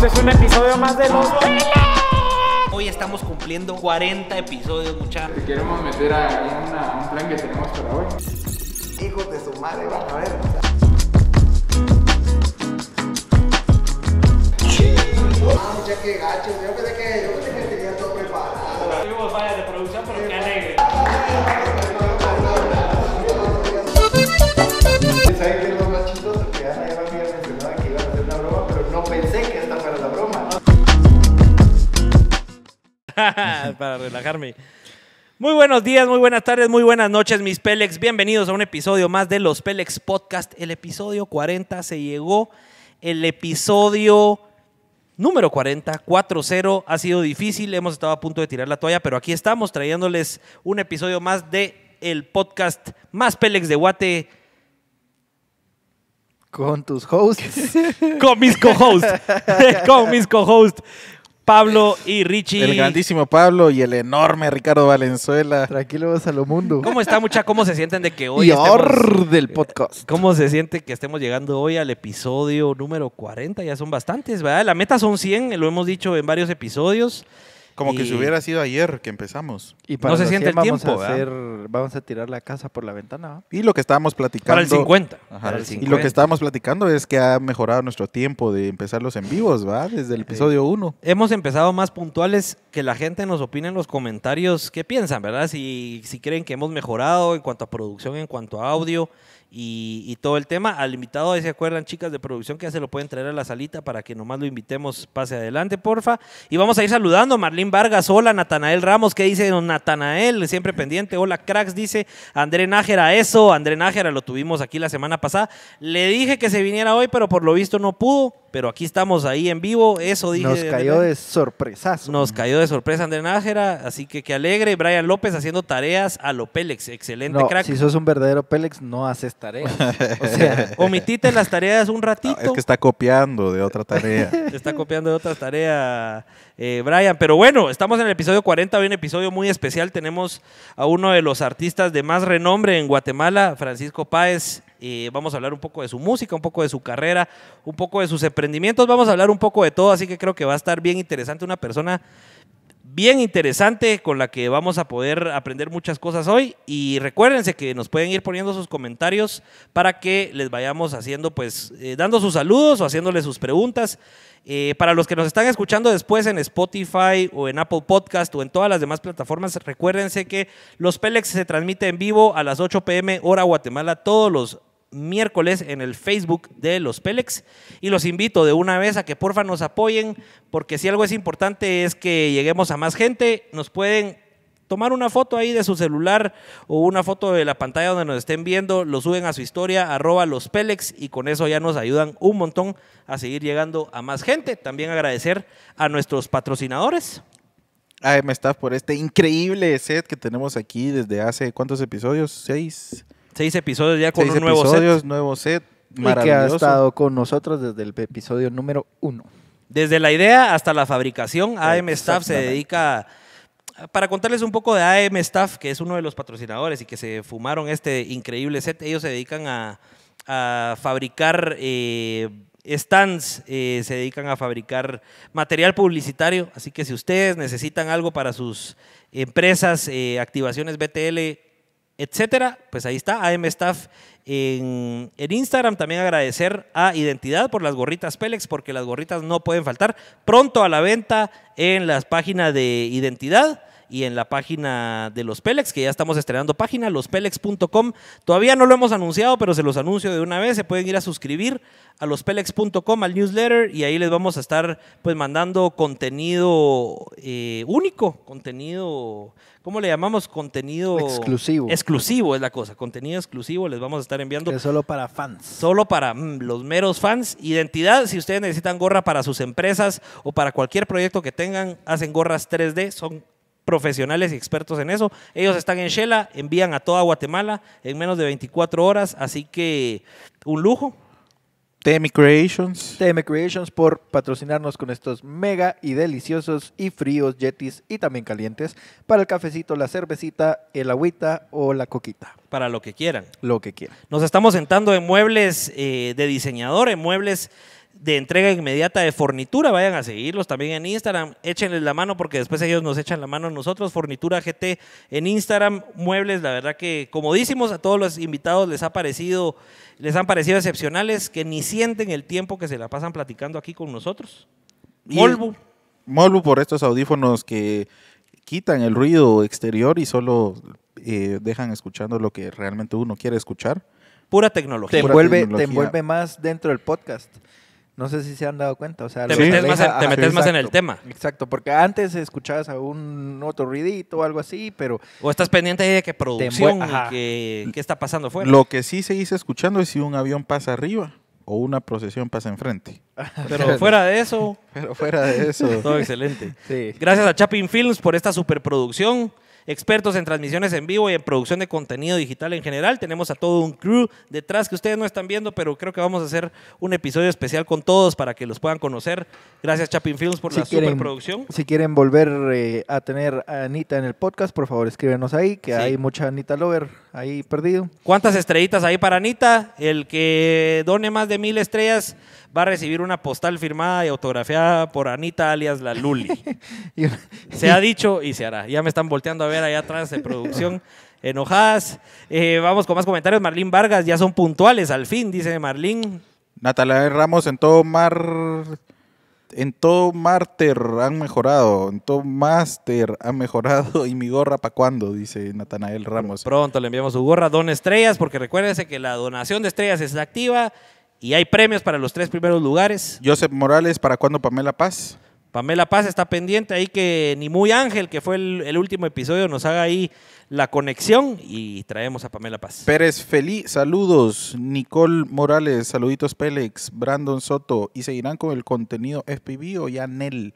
Este es un episodio más de los Hoy estamos cumpliendo 40 episodios, muchachos. Te queremos meter a, una, un plan que tenemos para hoy. Hijos de su madre, van a ver. Ah, muchachos, que gacho. Yo pensé que, yo tenía todo preparado. Tuvimos fallas de producción, pero qué alegre. qué para relajarme. Muy buenos días, muy buenas tardes, muy buenas noches, mis Pelex. Bienvenidos a un episodio más de los Pelex Podcast. El episodio 40 se llegó. El episodio número 40, 4-0. Ha sido difícil, hemos estado a punto de tirar la toalla, pero aquí estamos trayéndoles un episodio más de el podcast más Pelex de Guate. Con tus hosts. con mis co-hosts. con mis co-hosts. Pablo y Richie. El grandísimo Pablo y el enorme Ricardo Valenzuela. Tranquilo, mundo. ¿Cómo está, mucha? ¿Cómo se sienten de que hoy y estemos, del eh, podcast. ¿Cómo se siente que estemos llegando hoy al episodio número 40? Ya son bastantes, ¿verdad? La meta son 100, lo hemos dicho en varios episodios. Como que si hubiera sido ayer que empezamos. Y para no se siente el vamos A vamos a tirar la casa por la ventana. Y lo que estábamos platicando. Para el 50. Y lo que estábamos platicando es que ha mejorado nuestro tiempo de empezar los en vivos, ¿va? Desde el episodio 1. Hemos empezado más puntuales que la gente nos opine en los comentarios qué piensan, ¿verdad? Si, si creen que hemos mejorado en cuanto a producción, en cuanto a audio y, todo el tema. Al invitado, ahí se acuerdan, chicas de producción, que ya se lo pueden traer a la salita para que nomás lo invitemos. Pase adelante, porfa. Y vamos a ir saludando. Marlín Vargas, hola. Natanael Ramos, ¿qué dice Natanael? Siempre pendiente. Hola, cracks, dice André Nájera. Eso, André Nájera, lo tuvimos aquí la semana pasada. Le dije que se viniera hoy, pero por lo visto no pudo. Pero aquí estamos ahí en vivo, eso dije. Nos cayó de sorpresas Nos cayó de sorpresa André Nájera, así que qué alegre. Brian López haciendo tareas a lo excelente crack. Si sos un verdadero Pélex, no haces tareas. O sea, omitite las tareas un ratito. Ah, es que está copiando de otra tarea. está copiando de otra tarea, eh, Brian. Pero bueno, estamos en el episodio 40, hoy un episodio muy especial. Tenemos a uno de los artistas de más renombre en Guatemala, Francisco Páez. y eh, vamos a hablar un poco de su música, un poco de su carrera, un poco de sus emprendimientos. Vamos a hablar un poco de todo, así que creo que va a estar bien interesante una persona bien interesante con la que vamos a poder aprender muchas cosas hoy y recuérdense que nos pueden ir poniendo sus comentarios para que les vayamos haciendo pues eh, dando sus saludos o haciéndoles sus preguntas eh, para los que nos están escuchando después en Spotify o en Apple Podcast o en todas las demás plataformas, recuérdense que los Pelex se transmite en vivo a las 8 pm hora Guatemala todos los miércoles en el Facebook de los Pelex y los invito de una vez a que porfa nos apoyen porque si algo es importante es que lleguemos a más gente, nos pueden tomar una foto ahí de su celular o una foto de la pantalla donde nos estén viendo, lo suben a su historia, arroba los Pélex y con eso ya nos ayudan un montón a seguir llegando a más gente. También agradecer a nuestros patrocinadores. AM Staff por este increíble set que tenemos aquí desde hace cuántos episodios, seis. Seis episodios ya con un nuevo episodios, set. nuevo set. Y que ha estado con nosotros desde el episodio número uno. Desde la idea hasta la fabricación, AM Staff se dedica para contarles un poco de AM Staff, que es uno de los patrocinadores y que se fumaron este increíble set, ellos se dedican a, fabricar eh, stands, eh, se dedican a fabricar material publicitario, así que si ustedes necesitan algo para sus empresas, eh, activaciones BTL, etcétera. Pues ahí está, AM Staff en, en, Instagram. También agradecer a Identidad por las gorritas Pelex, porque las gorritas no pueden faltar. Pronto a la venta en las páginas de Identidad y en la página de los Pelex, que ya estamos estrenando página, lospelex.com. Todavía no lo hemos anunciado, pero se los anuncio de una vez. Se pueden ir a suscribir a lospelex.com al newsletter y ahí les vamos a estar pues mandando contenido eh, único, contenido, ¿cómo le llamamos? Contenido exclusivo. Exclusivo es la cosa, contenido exclusivo les vamos a estar enviando. Es solo para fans. Solo para mm, los meros fans. Identidad, si ustedes necesitan gorra para sus empresas o para cualquier proyecto que tengan, hacen gorras 3D, son profesionales y expertos en eso. Ellos están en Shela, envían a toda Guatemala en menos de 24 horas, así que un lujo. TM Creations. TM Creations por patrocinarnos con estos mega y deliciosos y fríos jetis y también calientes para el cafecito, la cervecita, el agüita o la coquita. Para lo que quieran. Lo que quieran. Nos estamos sentando en muebles eh, de diseñador, en muebles de entrega inmediata de fornitura. Vayan a seguirlos también en Instagram. Échenles la mano porque después ellos nos echan la mano nosotros. Fornitura GT en Instagram. Muebles, la verdad que comodísimos. A todos los invitados les, ha parecido, les han parecido excepcionales, que ni sienten el tiempo que se la pasan platicando aquí con nosotros. Molbu. Molbu por estos audífonos que quitan el ruido exterior y solo eh, dejan escuchando lo que realmente uno quiere escuchar. Pura tecnología. Te envuelve, tecnología. te envuelve más dentro del podcast. No sé si se han dado cuenta. O sea, te metes, más en, en, el tema. Exacto, porque antes escuchabas a un otro ruidito o algo así, pero. O estás pendiente de qué producción, que, qué está pasando fuera. Lo que sí se hizo escuchando es si un avión pasa arriba o una procesión pasa enfrente. Pero fuera de eso. Pero fuera de eso. Todo excelente. Gracias a Chapin Films por esta superproducción expertos en transmisiones en vivo y en producción de contenido digital en general. Tenemos a todo un crew detrás que ustedes no están viendo, pero creo que vamos a hacer un episodio especial con todos para que los puedan conocer. Gracias Chapin Films por la superproducción. Si quieren volver eh, a tener a Anita en el podcast, por favor escríbenos ahí, que hay mucha Anita Lover ahí perdido. ¿Cuántas estrellitas hay para Anita? El que done más de mil estrellas va a recibir una postal firmada y autografiada por Anita alias la Luli. se ha dicho y se hará. Ya me están volteando a ver allá atrás de producción. Enojadas. Eh, vamos con más comentarios. Marlín Vargas, ya son puntuales al fin, dice Marlín. Natanael Ramos, en todo mar. En todo Marter han mejorado, en todo Master han mejorado y mi gorra para cuándo, dice Natanael Ramos. Pronto le enviamos su gorra, don estrellas, porque recuérdense que la donación de estrellas es activa y hay premios para los tres primeros lugares. Joseph Morales, ¿para cuándo Pamela Paz? Pamela Paz está pendiente ahí que ni muy Ángel, que fue el, último episodio, nos haga ahí la conexión y traemos a Pamela Paz. Pérez Feliz, saludos. Nicole Morales, saluditos Pélex, Brandon Soto. ¿Y seguirán con el contenido FPV o ya Nel?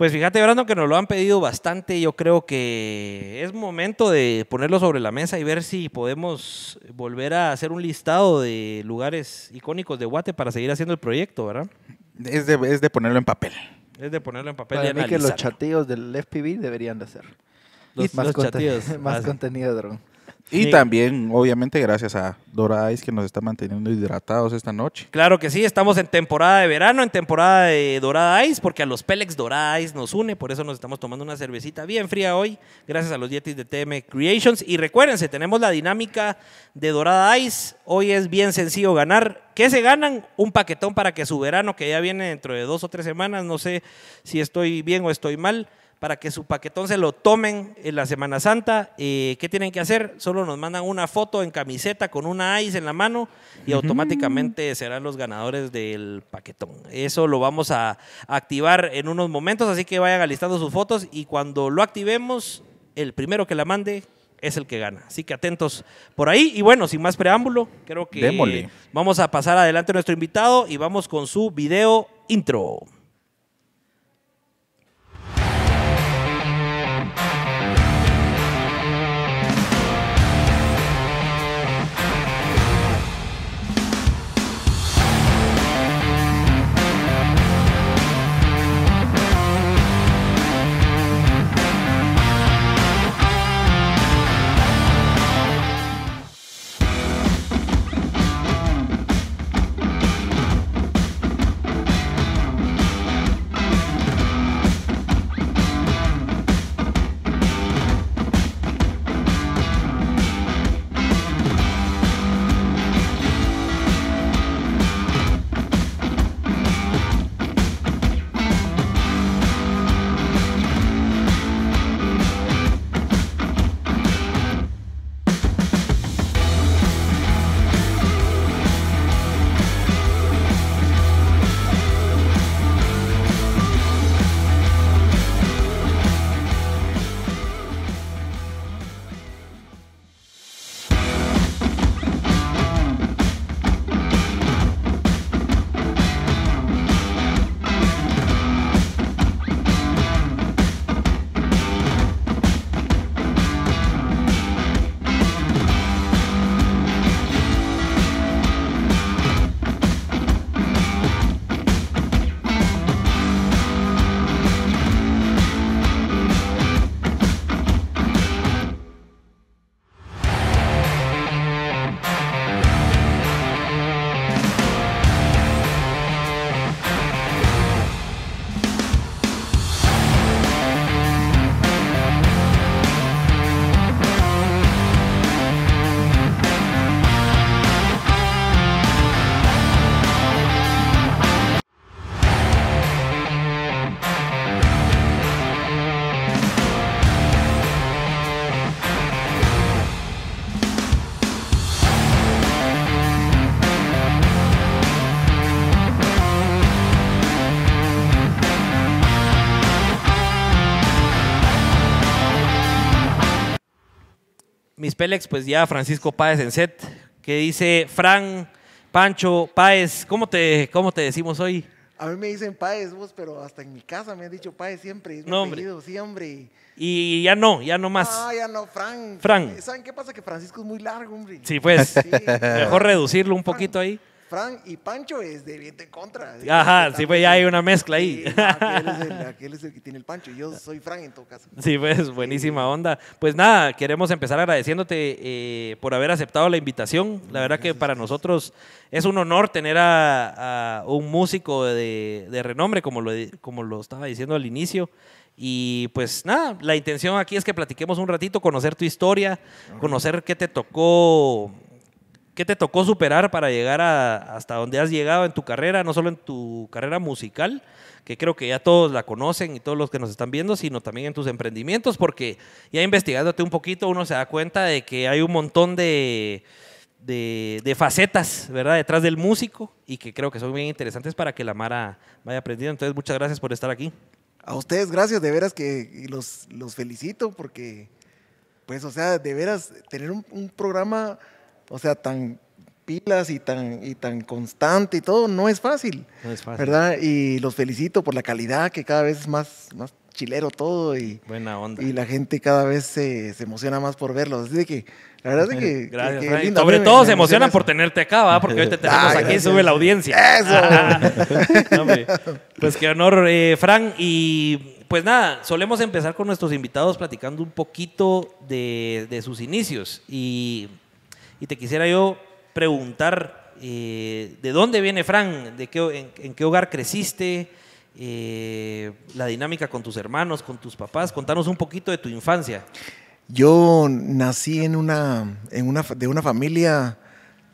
Pues fíjate, Brandon, que nos lo han pedido bastante. Yo creo que es momento de ponerlo sobre la mesa y ver si podemos volver a hacer un listado de lugares icónicos de Guate para seguir haciendo el proyecto, ¿verdad? Es de, es de ponerlo en papel. Es de ponerlo en papel para mí que los chateos del FPV deberían de ser. Los, más, más ah, contenido de y también, obviamente, gracias a Dora Ice que nos está manteniendo hidratados esta noche. Claro que sí, estamos en temporada de verano, en temporada de Dora Ice, porque a los Pelex Dora Ice nos une, por eso nos estamos tomando una cervecita bien fría hoy, gracias a los dietis de TM Creations. Y recuérdense, tenemos la dinámica de Dorada Ice. Hoy es bien sencillo ganar. ¿Qué se ganan? Un paquetón para que su verano, que ya viene dentro de dos o tres semanas, no sé si estoy bien o estoy mal, para que su paquetón se lo tomen en la Semana Santa. Eh, ¿Qué tienen que hacer? Solo nos mandan una foto en camiseta con una ice en la mano y automáticamente serán los ganadores del paquetón. Eso lo vamos a activar en unos momentos, así que vayan alistando sus fotos y cuando lo activemos, el primero que la mande es el que gana. Así que atentos por ahí. Y bueno, sin más preámbulo, creo que vamos a pasar adelante a nuestro invitado y vamos con su video intro. Pelex, pues ya Francisco Páez en set, que dice, Fran, Pancho, Páez, ¿cómo te, cómo te decimos hoy? A mí me dicen Páez vos, pero hasta en mi casa me han dicho Páez siempre, es mi no, apellido, siempre. Y ya no, ya no más. Ah, ya no, Fran. Fran. ¿Saben qué pasa? Que Francisco es muy largo, hombre. Sí, pues. Mejor reducirlo un poquito ahí. Fran y Pancho es de viento en contra. Ajá, sí, pues ya hay una mezcla ahí. aquel, es el, que tiene el Pancho, yo soy Fran en todo caso. Sí, pues buenísima onda. Pues nada, queremos empezar agradeciéndote eh, por haber aceptado la invitación. La verdad que para nosotros es un honor tener a, un músico de, renombre, como como lo estaba diciendo al inicio. Y pues nada, la intención aquí es que platiquemos un ratito, conocer tu historia, conocer qué te tocó ¿Qué te tocó superar para llegar hasta donde has llegado en tu carrera, no solo en tu carrera musical, que creo que ya todos la conocen y todos los que nos están viendo, sino también en tus emprendimientos, porque ya investigándote un poquito uno se da cuenta de que hay un montón de, facetas, ¿verdad?, detrás del músico y que creo que son bien interesantes para que la Mara vaya aprendiendo. Entonces, muchas gracias por estar aquí. A ustedes, gracias, de veras que los, felicito porque, pues, o sea, de veras, tener un programa o sea, tan pilas y tan, y tan constante y todo, no es fácil. No es fácil. ¿Verdad? Y los felicito por la calidad, que cada vez es más, más chilero todo y, Buena onda. y la gente cada vez se, emociona más por verlos. Así que la verdad es que... Gracias, que, Sobre todo se emocionan emociona por tenerte acá, ¿va? porque hoy te tenemos aquí sube la audiencia. Eso. pues qué honor, eh, Fran. Y pues nada, solemos empezar con nuestros invitados platicando un poquito de, de sus inicios y y te quisiera yo preguntar, eh, ¿de dónde viene Fran? ¿De qué, en, qué hogar creciste? Eh, la dinámica con tus hermanos, con tus papás. Contanos un poquito de tu infancia. Yo nací en una, en una de una familia...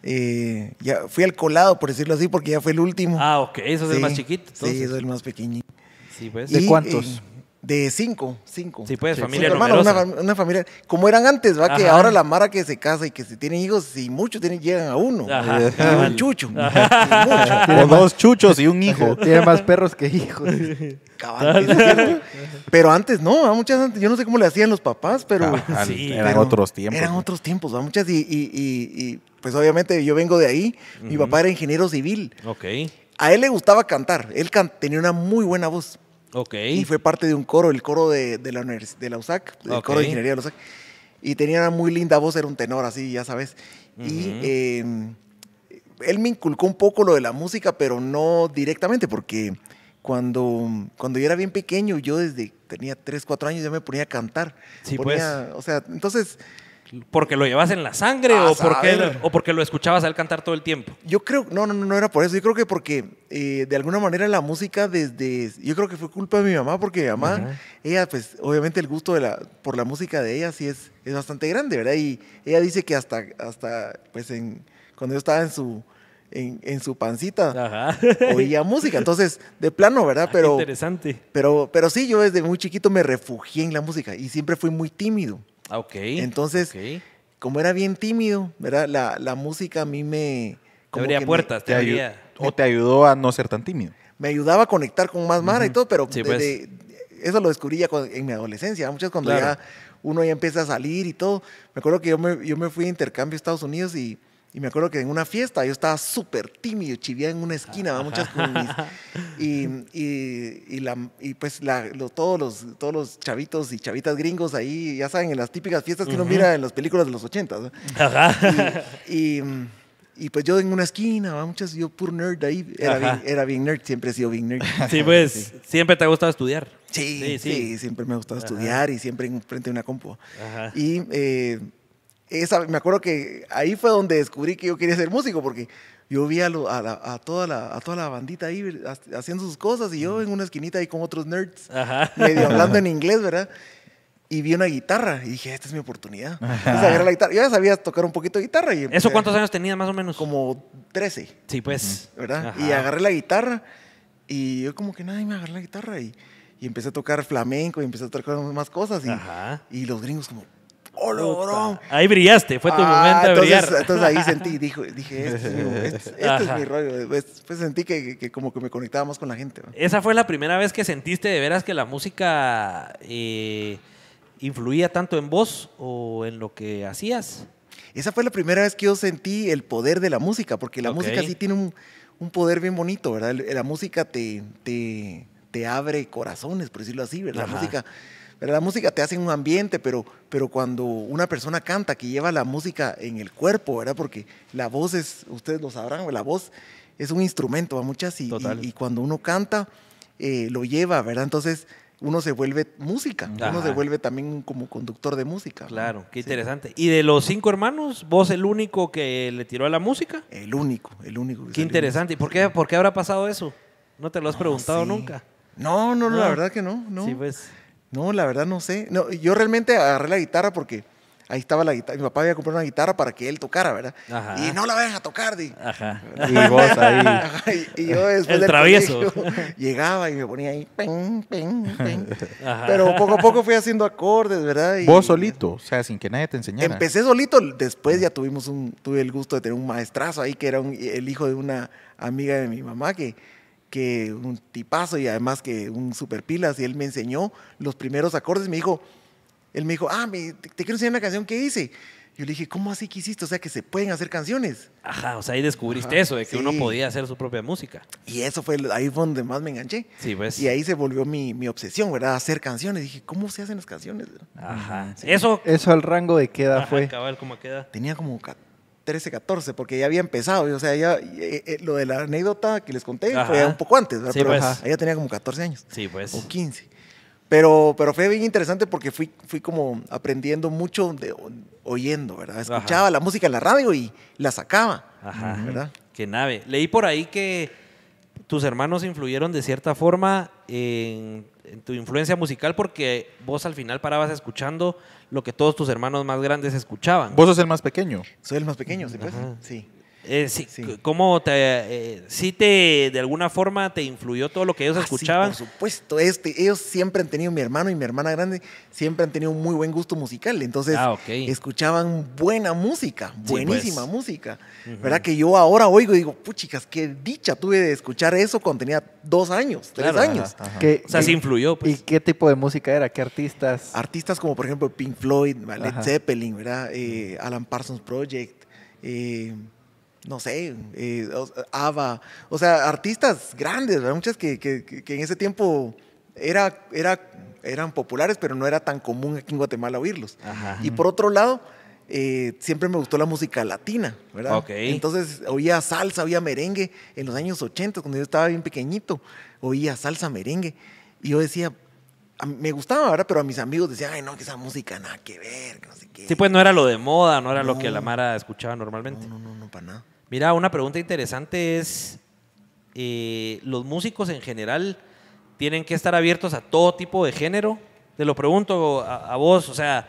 Eh, ya fui al colado, por decirlo así, porque ya fue el último. Ah, ok, eso es el más chiquito. Sí, eso es el más pequeño. Pues. ¿De cuántos? De cinco, cinco. Sí, pues, familia Una, familia, como eran antes, ¿va? Que ahora la mara que se casa y que se tiene hijos, y muchos tienen, llegan a uno. y eh, un chucho. O dos chuchos y un hijo. Tiene más perros que hijos. pero antes no, a muchas antes, yo no sé cómo le hacían los papás, pero... Sí, eran otros tiempos. Eran otros tiempos, ¿va? Muchas y, y, y, pues obviamente yo vengo de ahí. Mi papá era ingeniero civil. Ok. A él le gustaba cantar. Él tenía una muy buena voz. Y fue parte de un coro, el coro de, de la, de la USAC, el coro de ingeniería de la USAC. Y tenía una muy linda voz, era un tenor así, ya sabes. Y em, él me inculcó un poco lo de la música, pero no directamente, porque cuando, cuando yo era bien pequeño, yo desde tenía 3, 4 años ya me ponía a cantar. Sí, pues. O sea, entonces porque lo llevas en la sangre ah, o, porque, o porque lo escuchabas a él cantar todo el tiempo? Yo creo, no, no, no era por eso. Yo creo que porque eh, de alguna manera la música desde, yo creo que fue culpa de mi mamá porque mi mamá, ella pues obviamente el gusto de la, por la música de ella sí es, es bastante grande, ¿verdad? Y ella dice que hasta, hasta pues en, cuando yo estaba en su... En, su pancita oía música entonces de plano verdad ah, pero interesante pero pero sí yo desde muy chiquito me refugié en la música y siempre fui muy tímido Ah, ok. Entonces, como era bien tímido, ¿verdad? La, música a mí me... Te abría puertas, te, o te ayudó a no ser tan tímido. Me ayudaba a conectar con más mara y todo, pero pues. eso lo descubrí ya en mi adolescencia. Muchas cuando ya uno ya empieza a salir y todo. Me acuerdo que yo me, yo me fui a intercambio a Estados Unidos y y me acuerdo que en una fiesta yo estaba súper tímido, chivía en una esquina, muchas comunidades. y, y, y, la, y pues la, todos, los, todos los chavitos y chavitas gringos ahí, ya saben, en las típicas fiestas que uno mira en las películas de los ochentas. Ajá. y, mm, y pues yo en una esquina, ¿va? muchas, yo pur nerd ahí, era bien, era bien, nerd, siempre he sido bien nerd. Sí, pues, siempre te ha gustado estudiar. Sí, sí, sí. siempre me ha gustado estudiar y siempre frente de una compu. Ajá. Y eh, me acuerdo que ahí fue donde descubrí que yo quería ser músico, porque yo vi a, toda, la, bandita ahí haciendo sus cosas y yo en una esquinita ahí con otros nerds, medio hablando en inglés, ¿verdad? Y vi una guitarra y dije, esta es mi oportunidad. la guitarra. Yo ya sabía tocar un poquito de guitarra. Y ¿Eso cuántos años tenía más o menos? Como 13. Sí, pues. ¿Verdad? Y agarré la guitarra y yo como que nadie me agarré la guitarra y, empecé a tocar flamenco y empecé a tocar más cosas. Y, y los gringos como, Oh, ahí brillaste, fue tu ah, momento de entonces, brillar. Entonces ahí sentí, dije, este, este, este es mi, rollo. Pues, pues sentí que, como que me conectaba con la gente. Esa fue la primera vez que sentiste de veras que la música eh, influía tanto en vos o en lo que hacías. Esa fue la primera vez que yo sentí el poder de la música, porque la música sí tiene un, poder bien bonito, ¿verdad? La música te, te, abre corazones, por decirlo así, ¿verdad? La música la música te hace un ambiente, pero, pero cuando una persona canta que lleva la música en el cuerpo, ¿verdad? Porque la voz es, ustedes lo sabrán, la voz es un instrumento a muchas y, cuando uno canta eh, lo lleva, ¿verdad? Entonces uno se vuelve música, uno se vuelve también como conductor de música. Claro, qué interesante. ¿Y de los cinco hermanos, vos el único que le tiró a la música? El único, el único. Qué interesante. ¿Y por qué, por habrá pasado eso? ¿No te lo has preguntado nunca? No, no, no, la verdad que no. no. Sí, pues. No, la verdad no sé. No, yo realmente agarré la guitarra porque ahí estaba la guitarra. Mi papá había comprado una guitarra para que él tocara, ¿verdad? Y no la vayan a tocar, di. Y vos ahí. Y, yo después El travieso. llegaba y me ponía ahí. Pero poco a poco fui haciendo acordes, ¿verdad? vos solito, o sea, sin que nadie te enseñara. Empecé solito, después ya tuvimos un, tuve el gusto de tener un maestrazo ahí que era el hijo de una amiga de mi mamá que un tipazo y además que un super pilas, y él me enseñó los primeros acordes, me dijo, él me dijo, ah, me, te, quiero enseñar una canción que hice. Yo le dije, ¿cómo así que hiciste? O sea, que se pueden hacer canciones. Ajá, o sea, ahí descubriste eso, de que uno podía hacer su propia música. Y eso fue, ahí fue donde más me enganché. Sí, pues. Y ahí se volvió mi, obsesión, ¿verdad? Hacer canciones. Dije, ¿cómo se hacen las canciones? Ajá. Eso. Eso al rango de qué edad fue. Cabal, ¿cómo queda? Tenía como 13, 14, porque ya había empezado. O sea, ya, eh, eh, lo de la anécdota que les conté fue un poco antes, pero pues. ella tenía como 14 años. Pues. O 15. Pero, pero fue bien interesante porque fui, fui como aprendiendo mucho oyendo, ¿verdad? Escuchaba la música en la radio y la sacaba, Ajá. ¿verdad? Qué nave. Leí por ahí que tus hermanos influyeron de cierta forma en en tu influencia musical porque vos al final parabas escuchando lo que todos tus hermanos más grandes escuchaban. Vos sos el más pequeño. Soy el más pequeño, sí, pues, Sí. Eh, sí, ¿Cómo te, eh, te, de alguna forma te influyó todo lo que ellos ah, escuchaban? por supuesto, este, ellos siempre han tenido, mi hermano y mi hermana grande, siempre han tenido un muy buen gusto musical, entonces ah, escuchaban buena música, pues. buenísima música, ¿verdad? Que yo ahora oigo y digo, puchicas, qué dicha tuve de escuchar eso cuando tenía dos años, tres años. o sea, se influyó. Pues. ¿Y qué tipo de música era? ¿Qué artistas? Artistas como por ejemplo Pink Floyd, Led Zeppelin, ¿verdad? Eh, Alan Parsons Project. Eh, no sé, eh, o sea, artistas grandes, ¿verdad? muchas que, en ese tiempo era, era, eran populares, pero no era tan común aquí en Guatemala oírlos. Y por otro lado, eh, siempre me gustó la música latina, ¿verdad? Entonces oía salsa, oía merengue en los años 80, cuando yo estaba bien pequeñito, oía salsa, merengue. Y yo decía, me gustaba, ¿verdad? Pero a mis amigos decían, ay, no, que esa música nada que ver, que no sé qué. Sí, pues no era lo de moda, no era lo que la Mara escuchaba normalmente. no, no, no, para nada. Mira, una pregunta interesante es, eh, ¿los músicos en general tienen que estar abiertos a todo tipo de género? Te lo pregunto a, vos, o sea,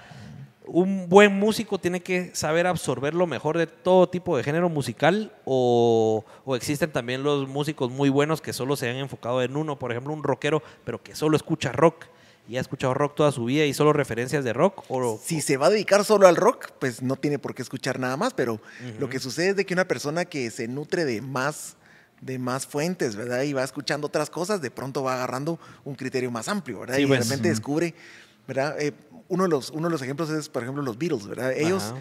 ¿un buen músico tiene que saber absorber lo mejor de todo tipo de género musical? ¿O existen también los músicos muy buenos que solo se han enfocado en uno, por ejemplo, un rockero, pero que solo escucha rock? y ha escuchado rock toda su vida y solo referencias de rock? O... Si se va a dedicar solo al rock, pues no tiene por qué escuchar nada más, pero lo que sucede es de que una persona que se nutre de más de más fuentes, ¿verdad? Y va escuchando otras cosas, de pronto va agarrando un criterio más amplio, ¿verdad? y de pues, repente descubre, ¿verdad? Eh, uno, de los, uno de los ejemplos es, por ejemplo, los Beatles, ¿verdad? Ellos,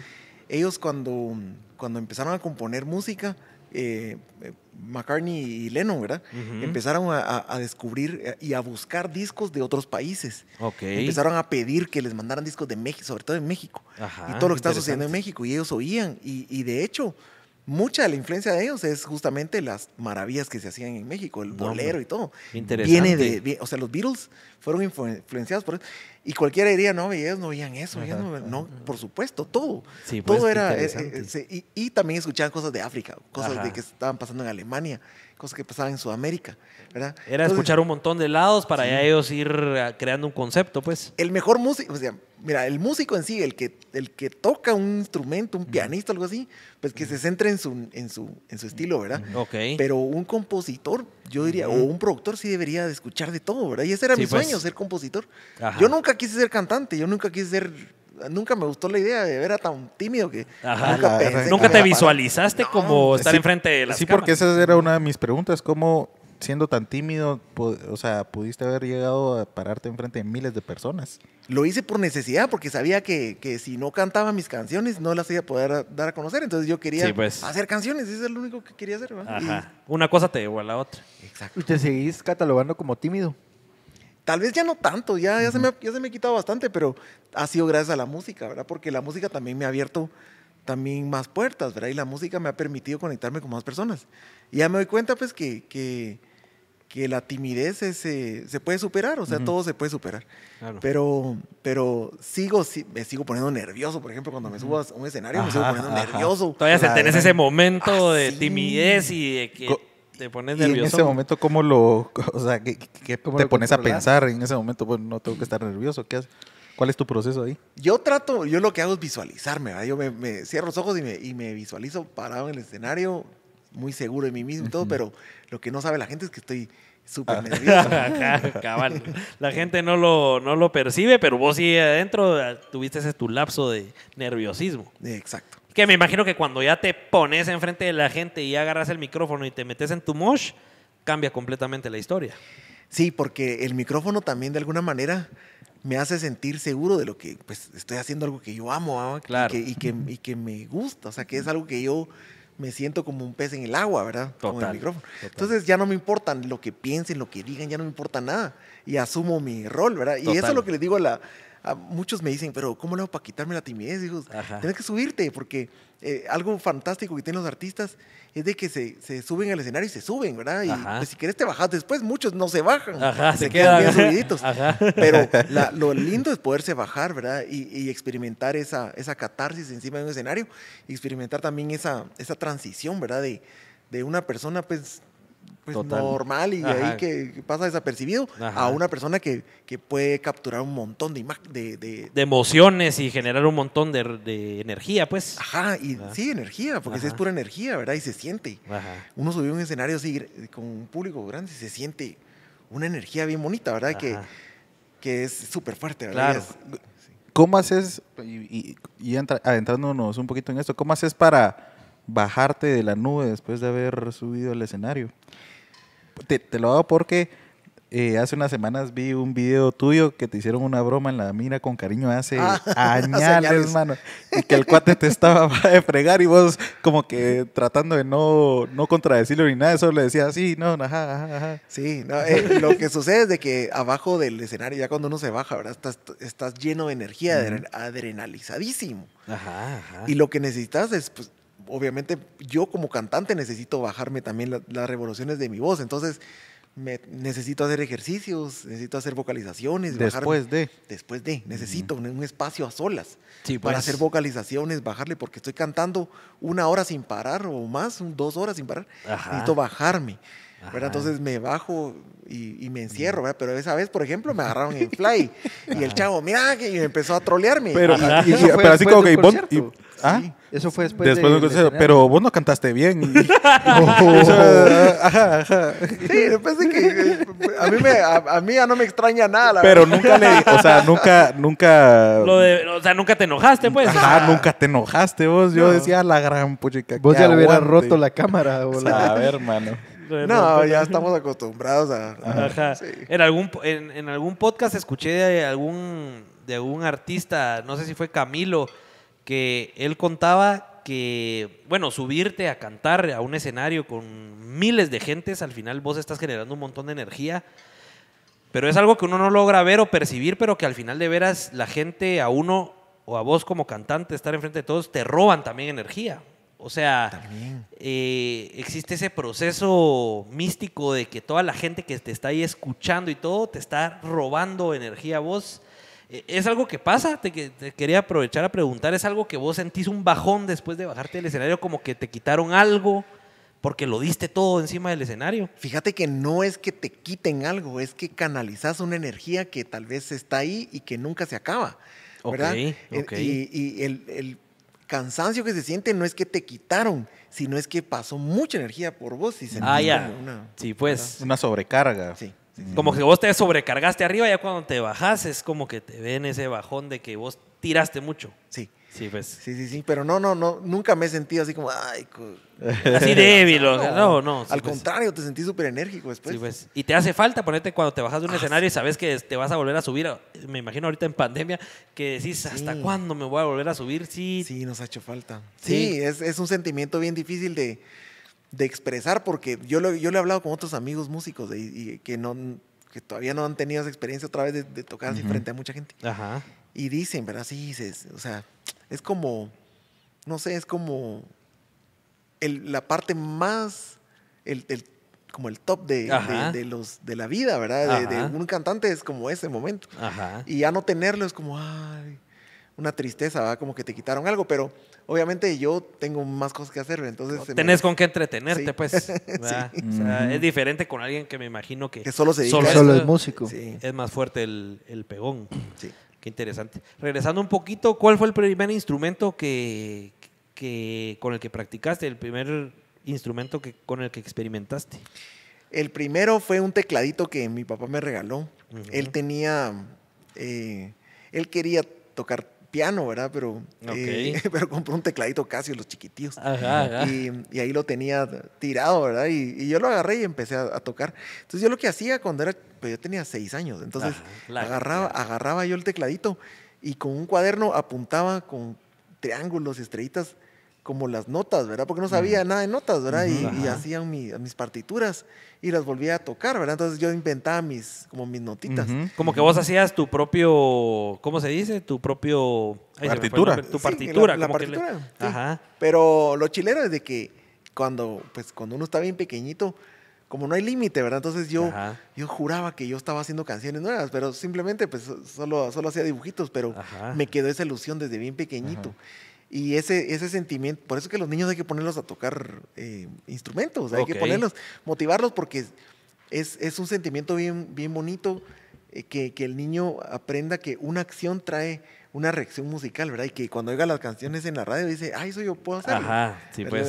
ellos cuando, cuando empezaron a componer música, eh, eh, McCartney y Lennon, Empezaron a, descubrir eh, y a buscar discos de otros países. Empezaron a pedir que les mandaran discos de México, sobre todo en México. y todo lo que está sucediendo en México. Y ellos oían. y de hecho, mucha de la influencia de ellos es justamente las maravillas que se hacían en México, el bolero y todo. Interesante. Viene de, o sea, los Beatles fueron influenciados por eso. Y cualquiera diría, no, ellos no veían eso, no, por supuesto, todo. Sí, pues, todo era... Eh, eh, y, también escuchaban cosas de África, cosas de que estaban pasando en Alemania cosa que pasaba en Sudamérica, ¿verdad? Era escuchar un montón de lados para ellos ir eh, creando un concepto, pues. El mejor músico, o sea, mira, el músico en sí, el que, el que toca un instrumento, un pianista, algo así, pues que se centre en su, en su, en su estilo, ¿verdad? Ok. Pero un compositor, yo diría, o un productor sí debería de escuchar de todo, ¿verdad? Y ese era mi pues. sueño, ser compositor. Yo nunca quise ser cantante, yo nunca quise ser nunca me gustó la idea, de ver a tan tímido que nunca, te visualizaste como eh, estar enfrente de las Sí, porque esa era una de mis preguntas, cómo siendo tan tímido, o sea, pudiste haber llegado a pararte enfrente de miles de personas. Lo hice por necesidad, porque sabía que, que si no cantaba mis canciones, no las iba a poder dar a conocer. Entonces yo quería pues. hacer canciones, eso es lo único que quería hacer. Una cosa te llevó a la otra. Exacto. Y te seguís catalogando como tímido. Tal vez ya no tanto, ya, se me, ya ha quitado bastante, pero ha sido gracias a la música, ¿verdad? Porque la música también me ha abierto también más puertas, ¿verdad? Y la música me ha permitido conectarme con más personas. Y ya me doy cuenta, pues, que, que, la timidez eh, se, puede superar, o sea, todo se puede superar. Claro. Pero, pero sigo, me sigo poniendo nervioso, por ejemplo, cuando me subo a un escenario me sigo poniendo nervioso. Todavía se tenés ese momento ah, de timidez y de que te pones Y en ese momento, ¿cómo lo.? O sea, ¿qué, te pones a pensar en ese momento? Bueno, pues, no tengo que estar nervioso. ¿Qué haces? ¿Cuál es tu proceso ahí? Yo trato, yo lo que hago es visualizarme, ¿verdad? Yo me, cierro los ojos y me, visualizo parado en el escenario, muy seguro de mí mismo y todo, pero lo que no sabe la gente es que estoy súper ah. nervioso. Cabal. La gente no lo, no lo percibe, pero vos sí adentro tuviste ese tu lapso de nerviosismo. Exacto. Que me imagino que cuando ya te pones enfrente de la gente y agarras el micrófono y te metes en tu mosh, cambia completamente la historia. Sí, porque el micrófono también de alguna manera me hace sentir seguro de lo que pues, estoy haciendo algo que yo amo ¿ah? claro. y, que, que, me gusta, o sea, que es algo que yo me siento como un pez en el agua, ¿verdad? Con el micrófono. Entonces ya no me importa lo que piensen, lo que digan, ya no me importa nada y asumo mi rol, ¿verdad? Y eso es lo que le digo a la, muchos me dicen, pero ¿cómo lo hago para quitarme la timidez? Hijos? Tienes que subirte, porque eh, algo fantástico que tienen los artistas es de que se, suben al escenario y se suben, ¿verdad? Y pues, si quieres te bajas después, muchos no se bajan, se, quedan, bien subiditos. Pero lo lindo es poderse bajar, ¿verdad? Y, experimentar esa, esa catarsis encima de un escenario, experimentar también esa, esa transición, ¿verdad? De, de una persona pues pues, normal y ahí que pasa desapercibido a una persona que, puede capturar un montón de, de, emociones y generar un montón de, energía, pues. Ajá, y sí, energía, porque es pura energía, ¿verdad? Y se siente. Uno subió un escenario así con un público grande y se siente una energía bien bonita, ¿verdad? Que, que es súper fuerte, ¿verdad? Claro. ¿Cómo haces, y, adentrándonos un poquito en esto, cómo haces para bajarte de la nube después de haber subido al escenario. Te, lo hago porque eh, hace unas semanas vi un video tuyo que te hicieron una broma en la mina con cariño hace ah, años, hermano. Y que el cuate te estaba de fregar y vos como que tratando de no, no contradecirlo ni nada, solo le decías, sí, no, ajá, ajá, ajá. Sí, no, eh, lo que sucede es de que abajo del escenario, ya cuando uno se baja, ¿verdad? Estás, lleno de energía, adrenalizadísimo. Ajá, ajá. Y lo que necesitas es pues, obviamente yo como cantante necesito bajarme también las revoluciones de mi voz. Entonces, necesito hacer ejercicios, necesito hacer vocalizaciones. Después de. Después de. Necesito un, espacio a solas para pues. hacer vocalizaciones, bajarle, porque estoy cantando una hora sin parar o más, dos horas sin parar. Necesito bajarme. Entonces me bajo y, me encierro, Pero esa vez, por ejemplo, me agarraron en fly y el chavo, mira, que empezó a trolearme. Pero, ah, así como que... y, ¿ah? eso fue después, Pero vos no cantaste bien. Y... ajá, ajá. Sí, que eh, a mí, me, a, ya no me extraña nada. La pero nunca le, o sea, nunca, nunca. Lo o sea, nunca te enojaste, pues. Ajá, nunca te enojaste vos. Yo decía la gran puchica. Vos ya le hubieras roto la cámara. A ver, mano. No, pues, ya estamos acostumbrados a... En, algún, en, algún podcast escuché de algún, de algún artista, no sé si fue Camilo, que él contaba que, bueno, subirte a cantar a un escenario con miles de gentes, al final vos estás generando un montón de energía. Pero es algo que uno no logra ver o percibir, pero que al final de veras la gente a uno o a vos como cantante, estar enfrente de todos, te roban también energía. O sea, eh, existe ese proceso místico de que toda la gente que te está ahí escuchando y todo te está robando energía a vos. Eh, ¿Es algo que pasa? Te, quería aprovechar a preguntar. ¿Es algo que vos sentís un bajón después de bajarte del escenario? Como que te quitaron algo porque lo diste todo encima del escenario. Fíjate que no es que te quiten algo, es que canalizas una energía que tal vez está ahí y que nunca se acaba. ¿verdad? Eh, y, el, el, cansancio que se siente no es que te quitaron, sino es que pasó mucha energía por vos y se ah, pues. Una, sobrecarga. Sí. como que vos te sobrecargaste arriba, ya cuando te bajas es como que te ven ese bajón de que vos tiraste mucho. Sí. Sí, pues. Sí, sí, sí. Pero no, no, no. Nunca me he sentido así como, ay, así débil. O no, no. al pues. contrario, te sentí súper enérgico después. Sí, pues. Y te hace falta ponerte cuando te bajas de un ah, escenario y sabes que te vas a volver a subir. Me imagino ahorita en pandemia que decís, ¿hasta cuándo me voy a volver a subir? Sí. Sí, nos ha hecho falta. Sí, es, un sentimiento bien difícil de, expresar porque yo lo, yo he hablado con otros amigos músicos y que no que todavía no han tenido esa experiencia otra vez de, tocar frente a mucha gente. Ajá. Y dicen, ¿verdad? Sí, dices o sea, es como, no sé, es como la parte más, como el top de, los, de la vida, ¿verdad? De, un cantante es como ese momento. Y ya no tenerlo es como, una tristeza, ¿verdad? Como que te quitaron algo, pero obviamente yo tengo más cosas que hacer, entonces... Tenés con qué entretenerte, pues. o sea, Es diferente con alguien que me imagino que... Que solo se dedica solo, es músico. Es más fuerte el, el pegón. Sí interesante. Regresando un poquito, ¿cuál fue el primer instrumento que, con el que practicaste, el primer instrumento que, con el que experimentaste? El primero fue un tecladito que mi papá me regaló. Él tenía, eh, él quería tocar piano, ¿verdad? Pero, eh, pero compró un tecladito casi, los chiquititos, Y, ahí lo tenía tirado, ¿verdad? Y, yo lo agarré y empecé a, tocar. Entonces yo lo que hacía cuando era, pues yo tenía seis años, entonces agarraba, agarraba yo el tecladito y con un cuaderno apuntaba con triángulos y estrellitas como las notas, ¿verdad? Porque no sabía nada de notas, ¿verdad? y, y, hacían mis partituras y las volvía a tocar, ¿verdad? Entonces yo inventaba mis, como mis notitas. Como que vos hacías tu propio, ¿cómo se dice? Tu propio... partitura. Tu partitura. la, partitura. Ajá. Pero lo chilero es de que cuando, pues, cuando uno está bien pequeñito, como no hay límite, ¿verdad? Entonces yo, yo juraba que yo estaba haciendo canciones nuevas, pero simplemente pues solo, solo hacía dibujitos, pero me quedó esa ilusión desde bien pequeñito. Y ese, ese sentimiento, por eso que los niños hay que ponerlos a tocar eh, instrumentos, hay que ponerlos, motivarlos porque es, un sentimiento bien, bien bonito eh, que, el niño aprenda que una acción trae una reacción musical, ¿verdad? Y que cuando oiga las canciones en la radio dice, ay, eso yo puedo hacer Ajá, sí, pues.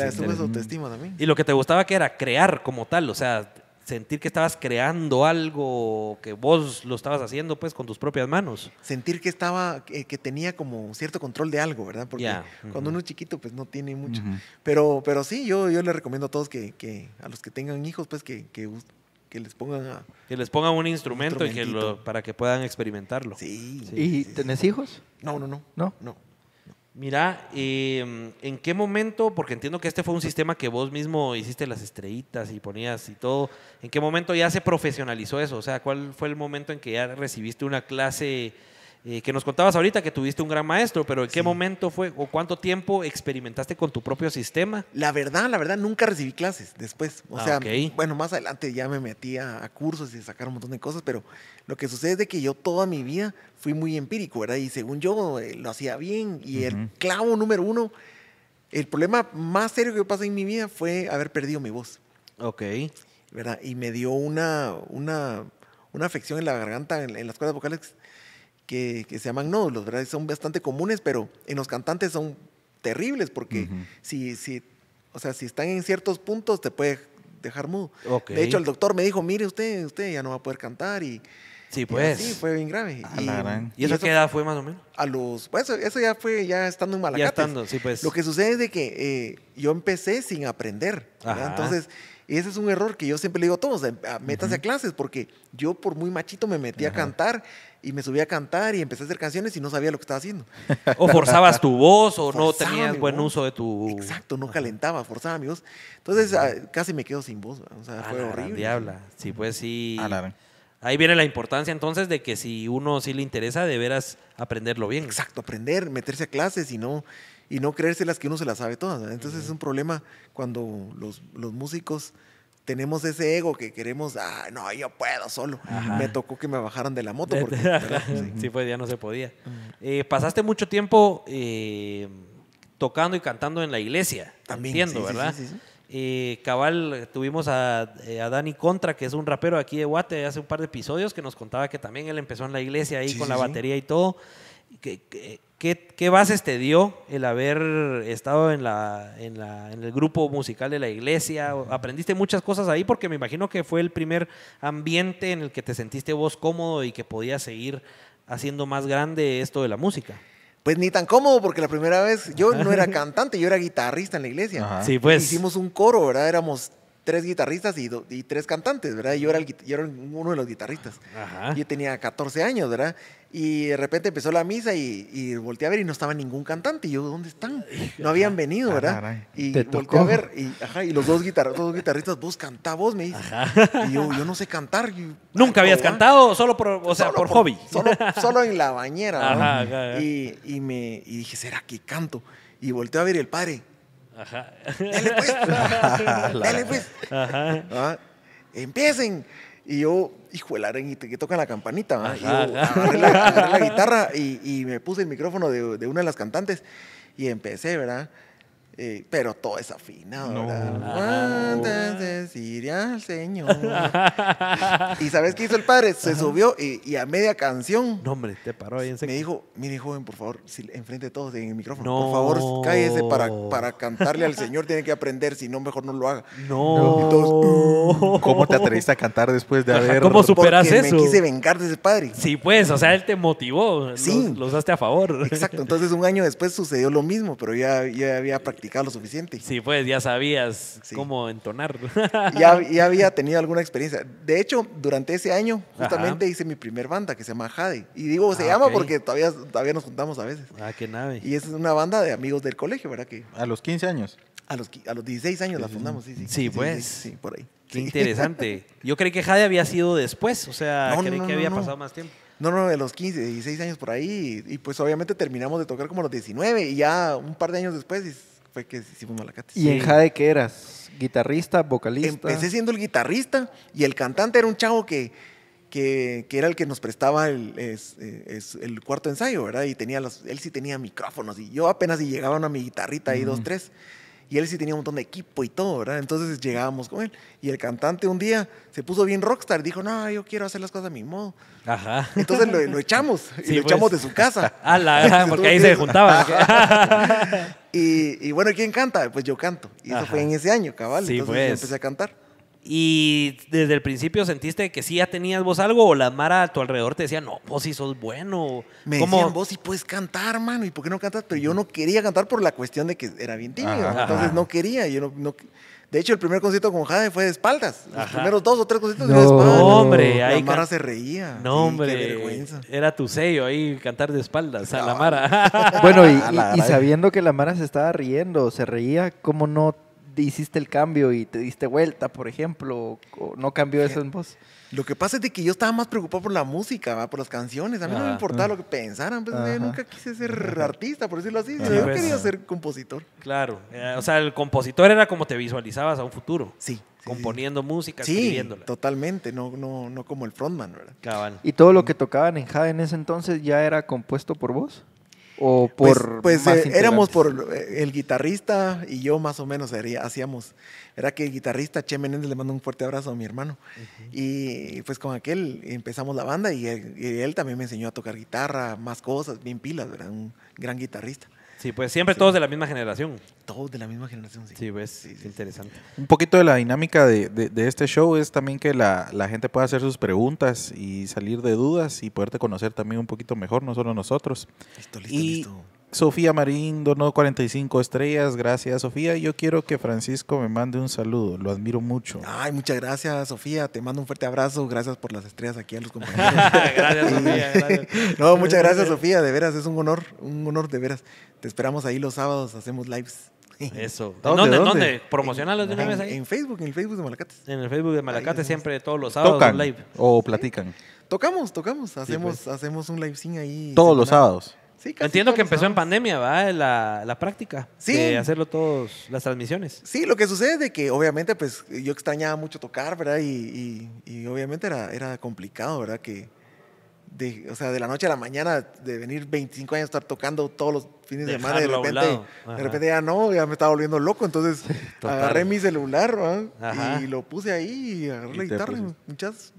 Y lo que te gustaba que era crear como tal, o sea, sentir que estabas creando algo, que vos lo estabas haciendo pues con tus propias manos. Sentir que estaba, eh, que tenía como cierto control de algo, ¿verdad? Porque cuando uno es chiquito pues no tiene mucho. pero, pero sí, yo, yo le recomiendo a todos que, a los que tengan hijos pues que, que, les pongan Que les pongan un instrumento y que para que puedan experimentarlo. Sí. ¿Y tenés hijos? No, no, no. ¿No? No. Mira, em, ¿en qué momento? Porque entiendo que este fue un sistema que vos mismo hiciste las estrellitas y ponías y todo. ¿En qué momento ya se profesionalizó eso? O sea, ¿cuál fue el momento en que ya recibiste una clase? Eh, que nos contabas ahorita que tuviste un gran maestro, pero ¿en qué momento fue o cuánto tiempo experimentaste con tu propio sistema? La verdad, la verdad, nunca recibí clases después. O ah, sea, bueno, más adelante ya me metí a, cursos y sacar un montón de cosas, pero lo que sucede es de que yo toda mi vida fui muy empírico, ¿verdad? Y según yo eh, lo hacía bien y el clavo número uno, el problema más serio que yo pasé en mi vida fue haber perdido mi voz. Ok. ¿Verdad? Y me dio una, una, una afección en la garganta, en, en las cuerdas vocales que, se llaman nódulos, ¿verdad? Son bastante comunes, pero en los cantantes son terribles porque si, si, o sea, si están en ciertos puntos te puede dejar mudo. De hecho, el doctor me dijo, mire usted, usted ya no va a poder cantar y... Sí, pues. Sí, fue bien grave. y, eso, qué edad fue más o menos? A los... Pues eso, ya fue ya estando en Malacates. Ya estando, sí, pues. Lo que sucede es de que eh, yo empecé sin aprender. Entonces, ese es un error que yo siempre le digo a todos, métase a clases, porque yo por muy machito me metí a cantar y me subí a cantar y empecé a hacer canciones y no sabía lo que estaba haciendo. o forzabas tu voz o no tenías buen uso de tu... Exacto, no calentaba, forzaba mi voz. Entonces ah, casi me quedo sin voz, o sea, ah, fue horrible. Diabla. Sí, pues sí. Ahí viene la importancia entonces de que si uno sí le interesa, deberás aprenderlo bien. Exacto, aprender, meterse a clases y no, y no que uno se las sabe todas. Entonces es un problema cuando los, los músicos tenemos ese ego que queremos, ah, no, yo puedo solo. Me tocó que me bajaran de la moto. Porque, sí. pues ya no se podía. Eh, pasaste mucho tiempo eh, tocando y cantando en la iglesia. También. ¿verdad? Eh, cabal, tuvimos a, a, Dani Contra, que es un rapero aquí de Guate, hace un par de episodios, que nos contaba que también él empezó en la iglesia ahí con la batería y todo. ¿Qué, qué, bases te dio el haber estado en, la, en, el grupo musical de la iglesia? ¿Aprendiste muchas cosas ahí? Porque me imagino que fue el primer ambiente en el que te sentiste vos cómodo y que podías seguir haciendo más grande esto de la música. Pues ni tan cómodo, porque la primera vez yo no era cantante, yo era guitarrista en la iglesia. Sí, pues. Hicimos un coro, ¿verdad? Éramos tres guitarristas y, tres cantantes, ¿verdad? yo era, era uno de los guitarristas. Yo tenía 14 años, ¿verdad? Y de repente empezó la misa y, y volteé a ver y no estaba ningún cantante. Y yo, ¿dónde están? No habían venido, ¿verdad? Y volteé tocó. a ver y, los dos, guitarristas, vos cantá, vos me dices. Y yo, yo no sé cantar. ¿Nunca habías cantado? Solo por, sea, por, hobby. Solo, en la bañera. y, me, dije, ¿será que canto? Y volteé a ver el padre, Dale pues. Dale pues. Ah, empiecen. Y yo, hijo de la que toca la campanita. yo la, guitarra y, me puse el micrófono de, de una de las cantantes y empecé, ¿verdad? Eh, pero todo es afinado ah. al Señor? y ¿sabes qué hizo el padre? Se subió y, a media canción. No, hombre, te paró ahí en Me dijo, mire, joven, por favor, enfrente de todos en el micrófono. Por favor, cállese para, para cantarle al Señor. Tiene que aprender, si no, mejor no lo haga. No. ¿Cómo te atreviste a cantar después de haber. ¿Cómo superas eso? Me quise vengar de ese padre. Sí, pues, o sea, él te motivó. Sí. Lo usaste a favor. Exacto. Entonces, un año después sucedió lo mismo, pero ya, ya había practicado lo suficiente. Sí, pues ya sabías cómo entonar. Ya, había tenido alguna experiencia. De hecho, durante ese año justamente hice mi primer banda que se llama Jade. Y digo, se ah, llama porque todavía, todavía nos juntamos a veces. Ah, qué nave. Y es una banda de amigos del colegio, ¿verdad? Que... A los 15 años. A los, a los 16 años la fundamos, sí, sí. Sí, pues. Sí, por ahí. Qué interesante. Yo creí que Jade había sido después, o sea, creí que había pasado más tiempo. No, no, de los 15, 16 años por ahí. Y, pues obviamente terminamos de tocar como los 19 y ya un par de años después que hicimos ¿Y en Jade qué eras? ¿Guitarrista, vocalista? Empecé siendo el guitarrista y el cantante era un chavo que, que, que era el que nos prestaba el, el cuarto ensayo, ¿verdad? Y tenía los, él sí tenía micrófonos y yo apenas llegaban a mi guitarrita ahí, dos, tres. Y él sí tenía un montón de equipo y todo, ¿verdad? Entonces llegábamos con él. Y el cantante un día se puso bien rockstar, dijo, no, yo quiero hacer las cosas a mi modo. Ajá. Entonces lo, echamos, y lo echamos de pues. su casa. Ah, la porque ahí se juntaba. y, bueno, ¿quién canta? Pues yo canto. Y eso fue en ese año, cabal. Entonces yo pues. empecé a cantar. ¿Y desde el principio sentiste que sí ya tenías vos algo o la Mara a tu alrededor te decía, no, vos sí sos bueno? Me decían, vos sí puedes cantar, mano, ¿y por qué no cantas? Pero yo no quería cantar por la cuestión de que era bien tímido, entonces no quería, yo De hecho, el primer concierto con Jade fue de espaldas. Los primeros dos o tres conciertos no, de espaldas. No, hombre. La Mara se reía. No, hombre. Qué vergüenza. Era tu sello ahí cantar de espaldas a la ah. Mara. bueno, y, y sabiendo que la Mara se estaba riendo, se reía, ¿cómo no hiciste el cambio y te diste vuelta, por ejemplo? no cambió eso en vos? Lo que pasa es de que yo estaba más preocupado por la música, por las canciones. A mí no me importaba lo que pensaran. Pues, eh, nunca quise ser artista, por decirlo así. yo pues, quería eh. ser compositor. Claro. Eh, o sea, el compositor era como te visualizabas a un futuro. Sí. componiendo música, sí, Totalmente, no, no, como el frontman, ¿verdad? ¿Y todo lo que tocaban en Jade en ese entonces ya era compuesto por vos? ¿O pues, por.? Pues, eh, éramos por eh, el guitarrista y yo, más o menos, hacíamos. Era que el guitarrista Che Menéndez le mandó un fuerte abrazo a mi hermano. Y pues con aquel empezamos la banda y él, también me enseñó a tocar guitarra, más cosas, bien pilas, era Un gran guitarrista. Sí, pues siempre todos de la misma generación. Todos de la misma generación, sí. Sí, es pues, interesante. Un poquito de la dinámica de, de, este show es también que la, la, gente pueda hacer sus preguntas y salir de dudas y poderte conocer también un poquito mejor, no solo nosotros. Listo, listo, listo. Sofía Marín donó 45 estrellas. Gracias, Sofía. Yo quiero que Francisco me mande un saludo. Lo admiro mucho. Ay, muchas gracias, Sofía. Te mando un fuerte abrazo. Gracias por las estrellas aquí a los compañeros. gracias, Sofía. No, muchas gracias, Sofía. De veras, es un honor. Un honor, de veras. Te esperamos ahí los sábados. Hacemos lives. Eso. ¿Dónde? ¿Dónde? ¿promocionales de una vez ahí? En Facebook, en el Facebook de Malacates. En el Facebook de Malacate siempre todos los sábados. live. o platican? Tocamos, tocamos. Hacemos, pues. hacemos un live sin ahí. Todos los sábados. Entiendo que empezó en pandemia, ¿va? La, práctica. Sí. De hacerlo todos, las transmisiones. Sí, lo que sucede es de que obviamente pues yo extrañaba mucho tocar, ¿verdad? Y, y, obviamente era, era complicado, ¿verdad? Que, de, o sea, de la noche a la mañana, de venir 25 años a estar tocando todos los fines de semana, de repente, de repente ya no, ya me estaba volviendo loco, entonces agarré mi celular ¿verdad? y lo puse ahí y agarré la guitarra, muchas,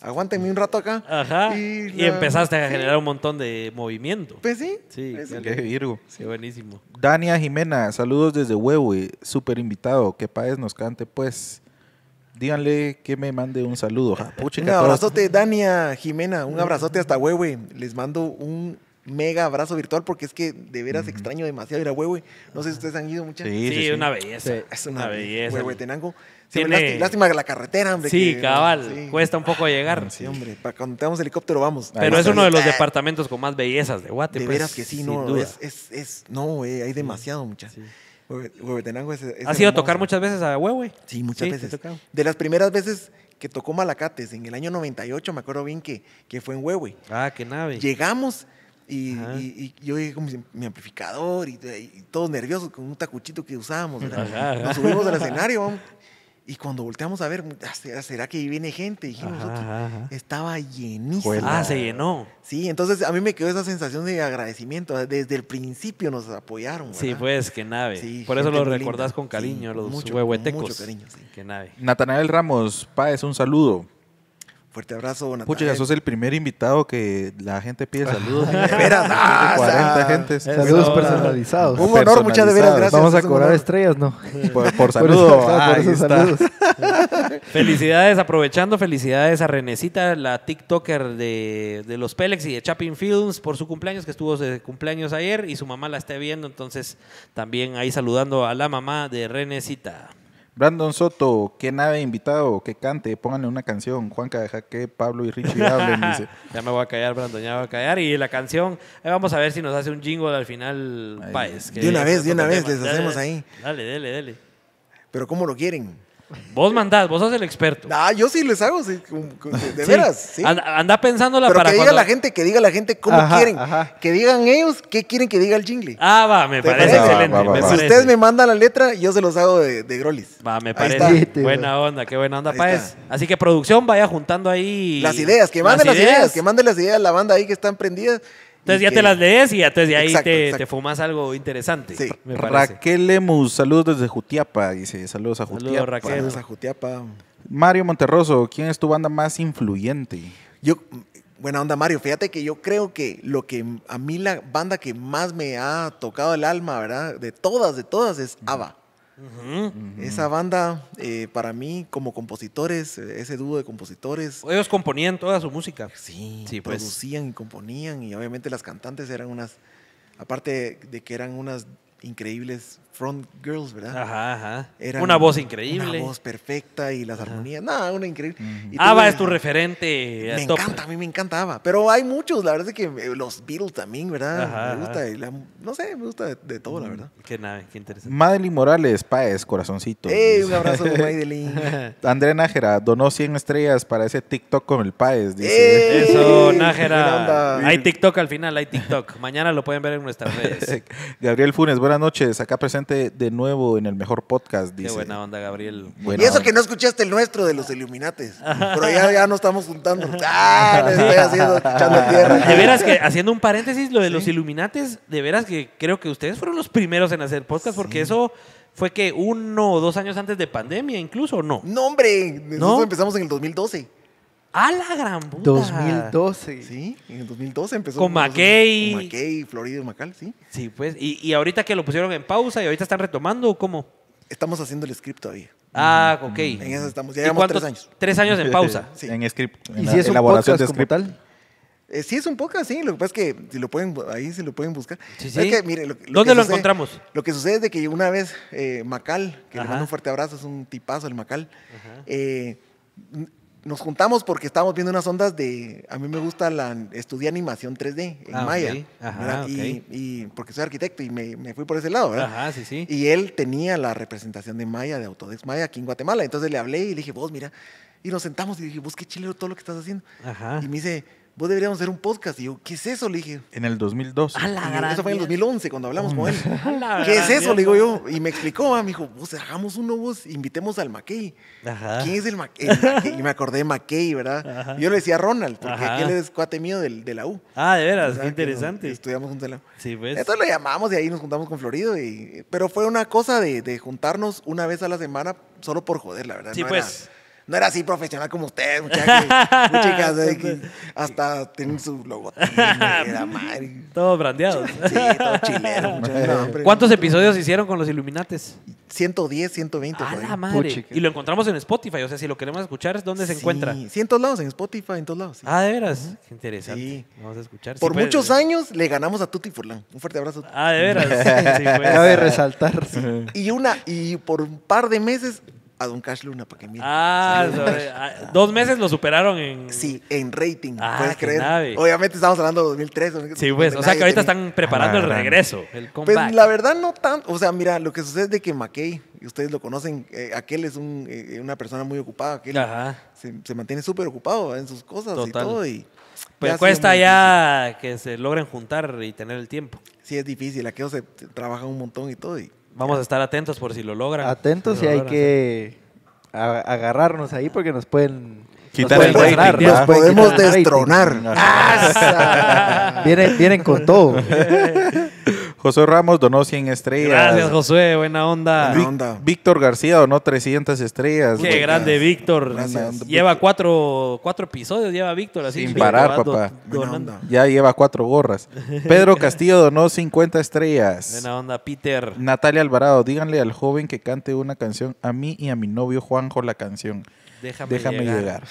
aguántenme un rato acá. Ajá. Y, empezaste a generar un montón de movimiento. Pues sí. Sí, pues Virgo. Sí, buenísimo. Dania Jimena, saludos desde Huehue, súper invitado. Que Paez nos cante, pues. Díganle que me mande un saludo. un abrazote, Dania Jimena, un abrazote hasta Huehue. Les mando un mega abrazo virtual porque es que de veras extraño demasiado ir a Huehue. No sé si ustedes han ido muchas. Sí, una belleza. es una, una belleza. Tenango. Lástima que la carretera, hombre. Sí, cabal. Cuesta un poco llegar. Sí, hombre. Para cuando tengamos helicóptero, vamos. Pero es uno de los departamentos con más bellezas de Guate. De pues, veras que sí, no. Es, es, no, hay demasiado, muchas. Huevetenango ¿Has ido a tocar muchas veces a Huehue? Sí, muchas veces. De las primeras veces que tocó Malacates, en el año 98, me acuerdo bien que, que fue en Huehue. Ah, qué nave. Llegamos y, yo llegué con mi, amplificador y, todos nerviosos con un tacuchito que usábamos. Nos subimos al escenario, vamos. Y cuando volteamos a ver, ah, ¿será que viene gente? Dijimos estaba llenísimo. Ah, se llenó. Sí, entonces a mí me quedó esa sensación de agradecimiento. Desde el principio nos apoyaron. Sí, pues, qué nave. Por eso lo recordás con cariño, los mucho, huehuetecos. Mucho cariño, nave. Natanael Ramos Páez, un saludo. Fuerte abrazo, buenas Pucha, ya eh, sos el primer invitado que la gente pide saludos. Espera, 40 ah, Saludos personalizados. Un honor, muchas de veras, gracias. Vamos a cobrar estrellas, ¿no? Por, por saludos. felicidades, aprovechando, felicidades a Renecita, la TikToker de, de los Pelex y de Chapin Films, por su cumpleaños, que estuvo su cumpleaños ayer y su mamá la está viendo, entonces también ahí saludando a la mamá de Renecita. Brandon Soto, ¿qué nave invitado? Que cante, pónganle una canción. Juanca, deja que Pablo y Richie hablen, ya me voy a callar, Brandon, ya me voy a callar. Y la canción, vamos a ver si nos hace un jingle al final. de una vez, de una vez, les hacemos ahí. Dale, dale, dale. Pero ¿cómo lo quieren? Vos mandás, vos sos el experto. Ah, yo sí les hago, sí, de veras. Sí. Anda, pensándola para que diga la gente, que diga la gente como quieren. Que digan ellos qué quieren que diga el jingle. Ah, va, me parece excelente. Si ustedes me mandan la letra, yo se los hago de, de grolis. Va, me parece. Buena onda, qué buena onda, Paez. Pues. Así que producción, vaya juntando ahí. Las ideas, que manden las, ideas. que manden las ideas la banda ahí que están prendidas entonces ya te las lees y entonces ahí te, fumas algo interesante. Raquel Lemus, saludos desde Jutiapa, dice. Saludos a Jutiapa. Saludos, a Jutiapa. Mario Monterroso, ¿quién es tu banda más influyente? Yo, buena onda, Mario. Fíjate que yo creo que lo que a mí la banda que más me ha tocado el alma, ¿verdad? De todas, de todas, es ABBA. Esa banda, eh, para mí, como compositores, eh, ese dúo de compositores. Ellos componían toda su música. Sí, pues. producían y componían, y obviamente las cantantes eran unas, aparte de que eran unas increíbles Front Girls, ¿verdad? Ajá, ajá. una voz increíble. Una voz perfecta y las armonías. Nada, una increíble. Ava es tu referente. Me encanta, a mí me encantaba. Pero hay muchos, la verdad es que eh, los Beatles también, ¿verdad? me gusta. no sé, me gusta de, todo, la mm, verdad. Qué nave, qué interesante. Madeline Morales, Paez, corazoncito. ¡Ey, eh, un abrazo, Madeline! Andrea Nájera donó 100 estrellas para ese TikTok con el Paez, eh, Eso, Nájera. Hay TikTok al final, hay TikTok. Mañana lo pueden ver en nuestras redes. Gabriel Funes, buenas noches. Acá presente de nuevo en el mejor podcast, dice. Qué buena onda, Gabriel. y eso que no escuchaste el nuestro de los Illuminates. pero ya, ya no estamos juntando. Ah, haciendo De veras que, haciendo un paréntesis, lo de los Illuminates, de veras que creo que ustedes fueron los primeros en hacer podcast, porque eso fue que uno o dos años antes de pandemia, incluso, no? No, hombre. ¿No? empezamos en el 2012. A la gran puta. 2012. Sí, en el 2012 empezó. Con McKay. Con McKay, Florido Macal, sí. Sí, pues. Y, y, ahorita que lo pusieron en pausa y ahorita están retomando, ¿o ¿cómo? Estamos haciendo el script todavía. Ah, ok. En eso estamos. Ya llevamos tres años. Tres años en pausa. sí. En script. En ¿Y si es elaboración un de Como tal? Eh, sí, es un poco así. Lo que pasa es que si lo pueden, ahí se lo pueden buscar. Sí, sí. ¿Dónde lo encontramos? Lo que sucede es de que una vez eh, Macal, que le mando un fuerte abrazo, es un tipazo el Macal, eh, nos juntamos porque estábamos viendo unas ondas de. A mí me gusta la. Estudié animación 3D en ah, Maya. Y, porque soy arquitecto y me, me, fui por ese lado, ¿verdad? Ajá, sí, sí. Y él tenía la representación de Maya, de Autodex Maya, aquí en Guatemala. Entonces le hablé y le dije, vos, mira. Y nos sentamos y dije, vos qué chilero todo lo que estás haciendo. Y me dice vos deberíamos hacer un podcast. Y yo, ¿qué es eso? Le dije. En el 2002. la Eso fue en el 2011 cuando hablamos con él. ¿Qué es eso? Le digo yo. Y me explicó, ah, me dijo, vos hagamos uno, vos invitemos al McKay. Ajá. ¿Quién es el McKay? y me acordé de McKay, ¿verdad? yo le decía Ronald, porque él es cuate mío de la U. Ah, de veras, interesante. estudiamos juntos Sí, pues. Entonces lo llamamos y ahí nos juntamos con Florido. Y, pero fue una cosa de, juntarnos una vez a la semana solo por joder, la verdad. Sí, pues no era así profesional como ustedes, muchachos. muchachas, hasta tienen su logo. Todo brandeado. Sí, todo chileno. ¿Cuántos episodios hicieron con los Illuminates? 110, 120. Ah, madre. Y lo encontramos en Spotify. O sea, si lo queremos escuchar, ¿dónde se encuentra? Sí, en todos lados, en Spotify, en todos lados. Ah, de veras. interesante. Sí. Vamos a escuchar. Por muchos años le ganamos a Tuti Furlan. Un fuerte abrazo. Ah, de veras. Cabe resaltar. Y, una, y por un par de meses a Don Cash Luna para que mire. Ah, dos meses lo superaron en. Sí, en rating. Ah, puedes creer. Obviamente estamos hablando de 2003. sí, pues. O sea que ahorita están preparando el regreso, Pues la verdad no tanto. O sea, mira, lo que sucede es de que McKay, y ustedes lo conocen, eh, aquel es eh, una persona muy ocupada. Aquel Se, mantiene súper ocupado en sus cosas y todo. Y cuesta ya que se logren juntar y tener el tiempo. Sí, es difícil. Aquello se trabaja un montón y todo. Y Vamos a estar atentos por si lo logran. Atentos y hay que agarrarnos ahí porque nos pueden quitar el rating. nos podemos destronar. Vienen, vienen con todo. José Ramos donó 100 estrellas. Gracias, José. buena onda. Víctor García donó 300 estrellas. Qué grande, Víctor. Lleva cuatro, episodios, lleva Víctor así. Sin parar, papá. Ya lleva cuatro gorras. Pedro Castillo donó 50 estrellas. Buena onda, Peter. Natalia Alvarado, díganle al joven que cante una canción a mí y a mi novio Juanjo la canción. Déjame, llegar.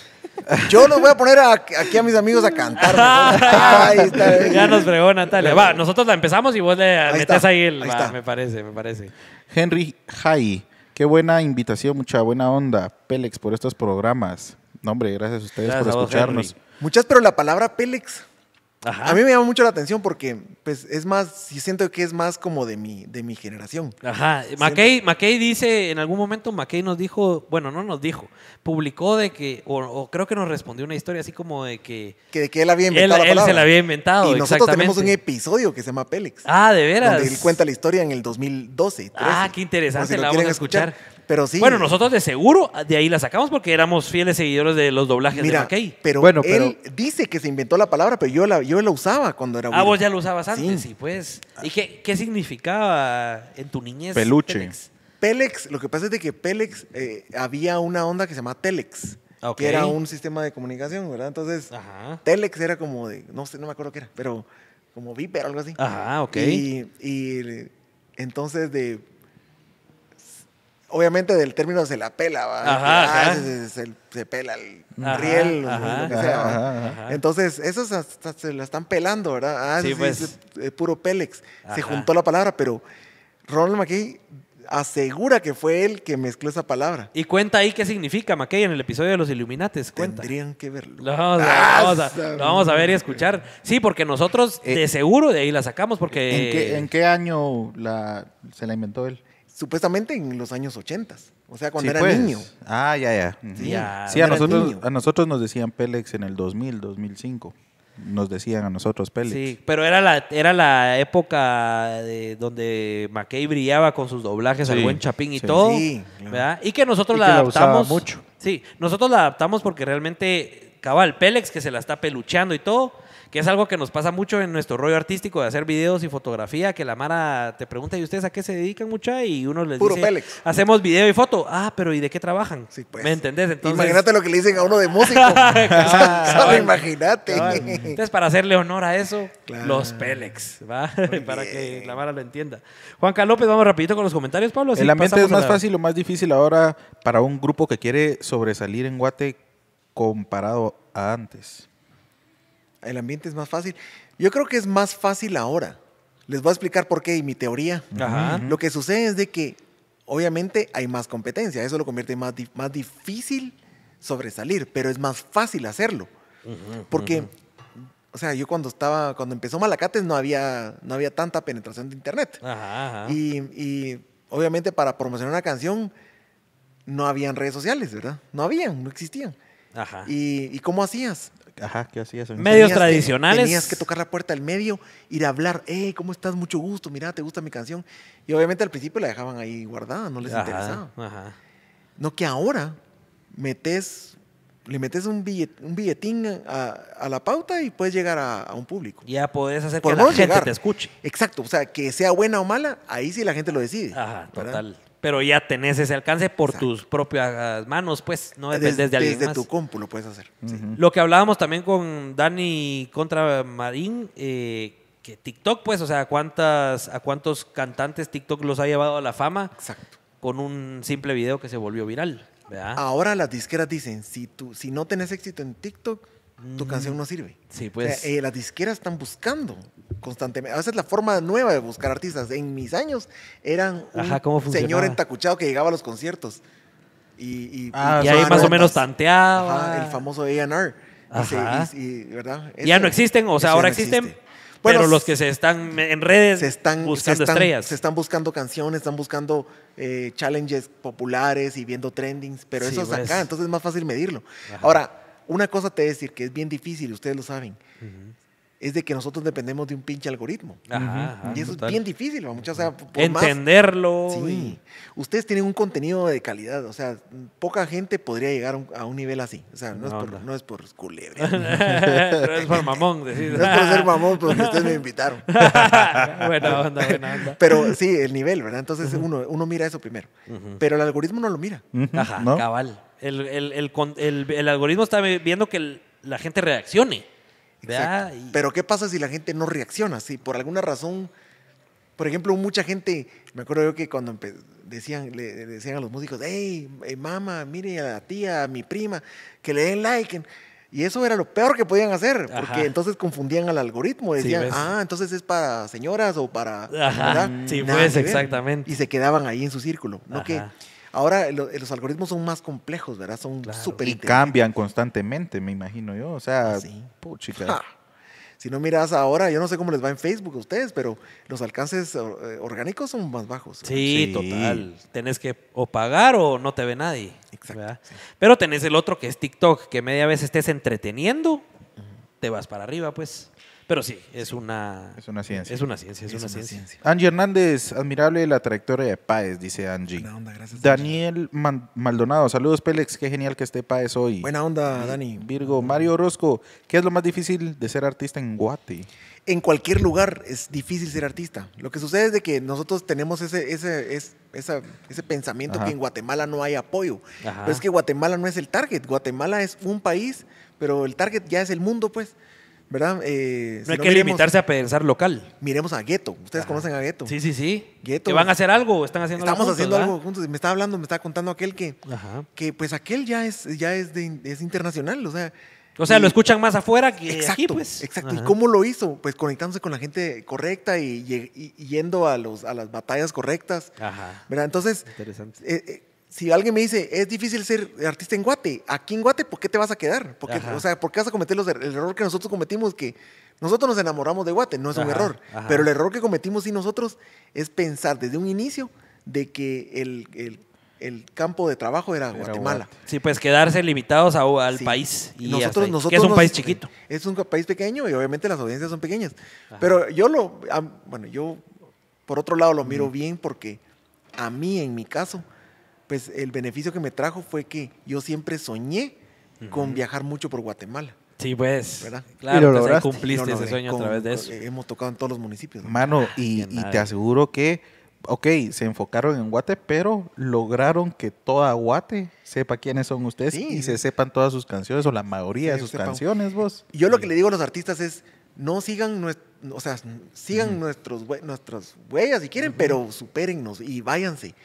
Yo los voy a poner aquí a mis amigos a cantar. ya nos fregó Natalia. Va, nosotros la empezamos y vos le ahí metes ahí el. me parece, me parece. Henry Jai, qué buena invitación, mucha buena onda. Pélex por estos programas. No, hombre, gracias a ustedes por escucharnos. Muchas, pero la palabra Pélex. A mí me llama mucho la atención porque pues, es más, siento que es más como de mi, de mi generación. Ajá. McKay, dice, en algún momento McKay nos dijo, bueno, no nos dijo, publicó de que, o, creo que nos respondió una historia así como de que... Que, él había inventado se la había inventado, Y nosotros tenemos un episodio que se llama Pélex. Ah, ¿de veras? Donde él cuenta la historia en el 2012. ah, qué interesante, la vamos a escuchar. Pero sí. Bueno, nosotros de seguro de ahí la sacamos porque éramos fieles seguidores de los doblajes de McKay. Pero, bueno, él dice que se inventó la palabra, pero yo la, yo la usaba cuando era Ah, vos ya la usabas antes, sí, pues. ¿Y qué, significaba en tu niñez? Peluche. Pelex, lo que pasa es de que Pelex, eh, había una onda que se llamaba Telex. Que era un sistema de comunicación, ¿verdad? Entonces, Telex era como de, no sé, no me acuerdo qué era, pero como Viper o algo así. Ajá, ok. y entonces de obviamente del término se la pela, Se, pela el riel, Entonces, esos se la están pelando, ¿verdad? Ah, sí, pues. es, puro Pélex. Se juntó la palabra, pero Ronald McKay asegura que fue él que mezcló esa palabra. Y cuenta ahí qué significa McKay en el episodio de los Illuminates. Cuenta. Tendrían que verlo. Lo vamos, a, ver ah, y escuchar. Sí, porque nosotros de eh, seguro de ahí la sacamos porque... ¿En qué, año se la inventó él? supuestamente en los años 80. O sea, cuando era pues. niño. Ah, ya, ya. Sí, a, nosotros, a nosotros nos decían Pélex en el 2000, 2005. Nos decían a nosotros Pélex. Sí, pero era la, era la época de donde McKay brillaba con sus doblajes al buen Chapín y todo. ¿verdad? Y que nosotros la adaptamos. mucho. Sí, nosotros la adaptamos porque realmente, cabal, Pélex que se la está pelucheando y todo que es algo que nos pasa mucho en nuestro rollo artístico de hacer videos y fotografía, que la Mara te pregunta, ¿y ustedes a qué se dedican mucha? Y uno les dice, hacemos video y foto. Ah, pero ¿y de qué trabajan? Pues. ¿Me entendés? Imagínate lo que le dicen a uno de músico. sabe imagínate. Entonces, para hacerle honor a eso, los Pélex, ¿va? para que la Mara lo entienda. Carlos López, vamos rapidito con los comentarios, Pablo. El ambiente es más fácil o más difícil ahora para un grupo que quiere sobresalir en Guate comparado a antes? El ambiente es más fácil. Yo creo que es más fácil ahora. Les voy a explicar por qué y mi teoría. Lo que sucede es de que obviamente hay más competencia. Eso lo convierte en más, más difícil sobresalir, pero es más fácil hacerlo. Porque, o sea, yo cuando estaba, cuando empezó Malacates no había, no había tanta penetración de internet. Y, obviamente para promocionar una canción no habían redes sociales, ¿verdad? No habían, no existían. Ajá. Y, ¿Y cómo hacías? Ajá, que Medios tradicionales. tenías que tocar la puerta al medio, ir a hablar, hey, ¿cómo estás? Mucho gusto, mira, ¿te gusta mi canción? Y obviamente al principio la dejaban ahí guardada, no les interesaba. Ajá. No que ahora metes, le metes un, un billetín a, la pauta y puedes llegar a, un público. Ya podés hacer que la gente te escuche. Exacto, o sea, que sea buena o mala, ahí sí la gente lo decide. Ajá, total pero ya tenés ese alcance por tus propias ah, manos, pues no dependes desde, de alguien desde tu compu lo puedes hacer. Lo que hablábamos también con Dani contra Marín, eh, que TikTok, pues, o sea, ¿cuántas, a cuántos cantantes TikTok los ha llevado a la fama Exacto. con un simple video que se volvió viral. Ahora las disqueras dicen, si, tú, si no tenés éxito en TikTok, tu mm. canción no sirve. Sí, pues. Eh, las disqueras están buscando constantemente. A veces la forma nueva de buscar artistas. En mis años eran un señor entacuchado que llegaba a los conciertos. Y, ah, ahí más o menos tanteaba. Ajá, el famoso A&R. Y, ya no existen, o sea, ahora existen, pero los que se están en redes se están, buscando estrellas. Se están buscando canciones, están buscando eh, challenges populares y viendo trendings, pero eso es pues. acá, entonces es más fácil medirlo. Ahora, una cosa te voy a decir que es bien difícil, ustedes lo saben es de que nosotros dependemos de un pinche algoritmo. y eso es bien difícil, muchas Entenderlo. sí. Ustedes tienen un contenido de calidad, o sea, poca gente podría llegar a un, nivel así. O sea, no, es, por, no. es por culebre. es por mamón, decir. No es por ser mamón, porque ustedes me invitaron. buena onda, buena onda. Pero sí, el nivel, ¿verdad? Entonces uno, uno mira eso primero. Pero el algoritmo no lo mira. Ajá, cabal. el, el, el, algoritmo está viendo que la gente reaccione. Pero ¿qué pasa si la gente no reacciona? Si por alguna razón, por ejemplo, mucha gente, me acuerdo yo que cuando decían, le, decían a los músicos, hey, eh, mamá, mire a la tía, a mi prima, que le den like. Y eso era lo peor que podían hacer, porque entonces confundían al algoritmo, decían, ah, entonces es para señoras o para... Ajá. Sí, pues, exactamente. Y se quedaban ahí en su círculo. No que Ahora los algoritmos son más complejos, ¿verdad? Son claro. súper Y cambian constantemente, me imagino yo. O sea, ah, ¿Sí? Si no miras ahora, yo no sé cómo les va en Facebook a ustedes, pero los alcances eh, orgánicos son más bajos. Sí, total. Tenés que o pagar o no te ve nadie. Exacto. Pero tenés el otro que es TikTok, que media vez estés entreteniendo, te vas para arriba, pues. Pero sí, es una, una ciencia. Es una ciencia, es, una, ciencia. Angie Hernández, admirable la trayectoria de Páez, dice Angie. Buena onda, gracias. Daniel Maldonado, saludos Pélex, qué genial que esté Paez hoy. Buena onda, Dani. Virgo, Mario Orozco, ¿qué es lo más difícil de ser artista en Guate? En cualquier lugar es difícil ser artista. Lo que sucede es de que nosotros tenemos ese, ese, pensamiento que en Guatemala no hay apoyo. Pero es que Guatemala no es el target. Guatemala es un país, pero el target ya es el mundo, pues. ¿Verdad? Eh, no hay que limitarse a pensar local. Miremos a Gueto. Ustedes conocen a Gueto. Sí, sí, sí. Que van a hacer algo, están haciendo Estamos algo juntos, haciendo algo juntos. Me está hablando, me está contando aquel que, que pues aquel ya es, ya es, de, es internacional. O sea, o sea, lo escuchan más afuera que aquí, Exacto. Pues. ¿Y cómo lo hizo? Pues conectándose con la gente correcta y, yendo a, los, a las batallas correctas. Ajá. ¿Verdad? Entonces, Interesante. Eh, eh, si alguien me dice, es difícil ser artista en Guate, aquí en Guate, ¿por qué te vas a quedar? Porque, o sea, ¿por qué vas a cometer er-, el error que nosotros cometimos? Que nosotros nos enamoramos de Guate, no es un error, pero el error que cometimos y nosotros es pensar desde un inicio de que el, campo de trabajo era, Guatemala. Sí, pues quedarse limitados al país. Y nosotros, nosotros que es un país chiquito. Eh, es un país pequeño y obviamente las audiencias son pequeñas. Pero yo lo, bueno, yo por otro lado lo miro bien porque a mí en mi caso pues el beneficio que me trajo fue que yo siempre soñé con viajar mucho por Guatemala. Sí, pues. ¿verdad? Claro, lo pues, cumpliste ese sueño a través de eso. Hemos tocado en todos los municipios. Mano, ah, y, te aseguro que, ok, se enfocaron en Guate, pero lograron que toda Guate sepa quiénes son ustedes y se sepan todas sus canciones o la mayoría de sus canciones, vos. Yo lo que le digo a los artistas es, no sigan o sea, sigan nuestros, nuestras huellas si quieren, pero supérennos y váyanse.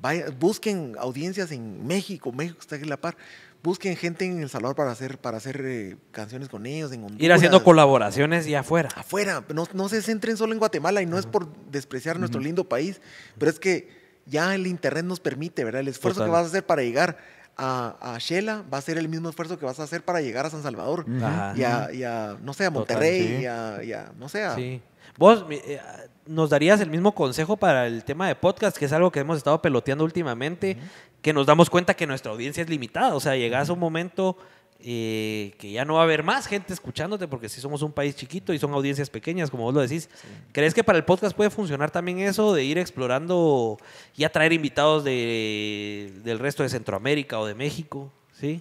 Vaya, busquen audiencias en México, México está en la par. Busquen gente en El Salvador para hacer, para hacer eh, canciones con ellos, en Ir haciendo colaboraciones y afuera. Afuera, no, se centren solo en Guatemala y no es por despreciar nuestro lindo país, pero es que ya el Internet nos permite, ¿verdad? El esfuerzo que vas a hacer para llegar a, a Shela va a ser el mismo esfuerzo que vas a hacer para llegar a San Salvador y, a, no sé, a Monterrey y, a, no sé, Vos, eh, nos darías el mismo consejo para el tema de podcast, que es algo que hemos estado peloteando últimamente, que nos damos cuenta que nuestra audiencia es limitada. O sea, llegas a un momento eh, que ya no va a haber más gente escuchándote, porque si somos un país chiquito y son audiencias pequeñas, como vos lo decís. ¿Crees que para el podcast puede funcionar también eso de ir explorando y atraer invitados del resto de Centroamérica o de México? ¿Sí?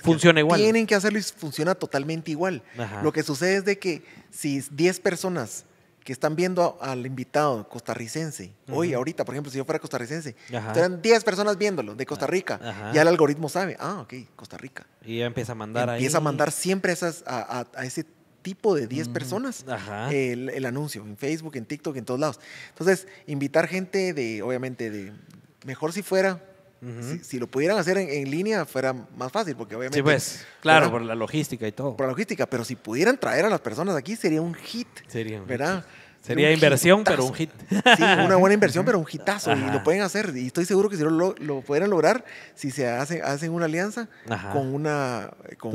Funciona igual. Tienen que hacerlo y funciona totalmente igual. Lo que sucede es de que si 10 personas que están viendo al invitado costarricense, hoy, ahorita, por ejemplo, si yo fuera costarricense, serán 10 personas viéndolo de Costa ah, Rica. Ya el algoritmo sabe, ah, ok, Costa Rica. Y ya empieza a mandar empieza ahí. Empieza a mandar siempre esas, a, a, ese tipo de 10 personas el, el, anuncio, en Facebook, en TikTok, en todos lados. Entonces, invitar gente de, obviamente, de, mejor si fuera si, lo pudieran hacer en, línea fuera más fácil, porque obviamente... Sí, pues, claro, por la logística y todo. Por la logística, pero si pudieran traer a las personas aquí sería un hit. Sería ¿verdad? Sería inversión, pero un hit. Sí, una buena inversión, pero un hitazo. Y lo pueden hacer. Y estoy seguro que si lo, pudieran lograr, si se hacen, hacen una alianza con una... Con,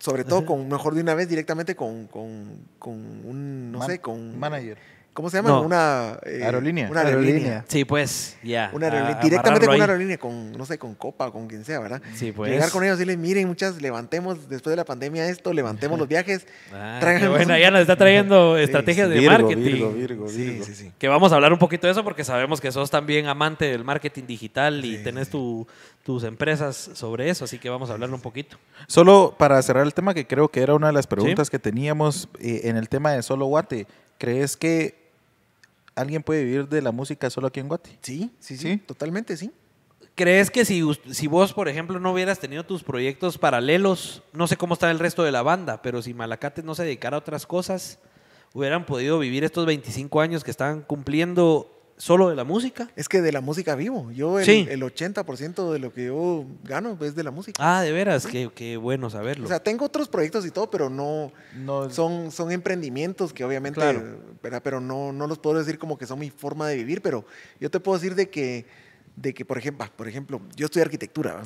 Sobre todo, con mejor de una vez, directamente con, con, con un, no sé, con... Manager ¿Cómo se llama? Eh, una, aerolínea. una aerolínea. Sí, pues, ya. Una aerolínea. Ah, directamente con una aerolínea, con, no sé, con Copa con quien sea, ¿verdad? Sí, pues. Llegar con ellos y decirles, miren, muchas, levantemos después de la pandemia esto, levantemos los viajes. Ah, bueno, ya nos está trayendo estrategias de marketing. Virgo, virgo, sí, sí, sí. Que vamos a hablar un poquito de eso porque sabemos que sos también amante del marketing digital y tenés tu, tus empresas sobre eso, así que vamos a hablarlo un poquito. Solo para cerrar el tema, que creo que era una de las preguntas que teníamos eh, en el tema de Solo Guate, ¿crees que alguien puede vivir de la música solo aquí en Guate. Sí, sí, sí, totalmente, sí. ¿Crees que si, si vos, por ejemplo, no hubieras tenido tus proyectos paralelos, no sé cómo está el resto de la banda, pero si Malacate no se dedicara a otras cosas, hubieran podido vivir estos 25 años que están cumpliendo solo de la música. Es que de la música vivo. Yo el, 80% de lo que yo gano es de la música. Ah, de veras, qué, bueno saberlo. O sea, tengo otros proyectos y todo, pero no, son, son emprendimientos que obviamente, pero no, no los puedo decir como que son mi forma de vivir, pero yo te puedo decir de que de que, por ejemplo, por ejemplo yo estudié arquitectura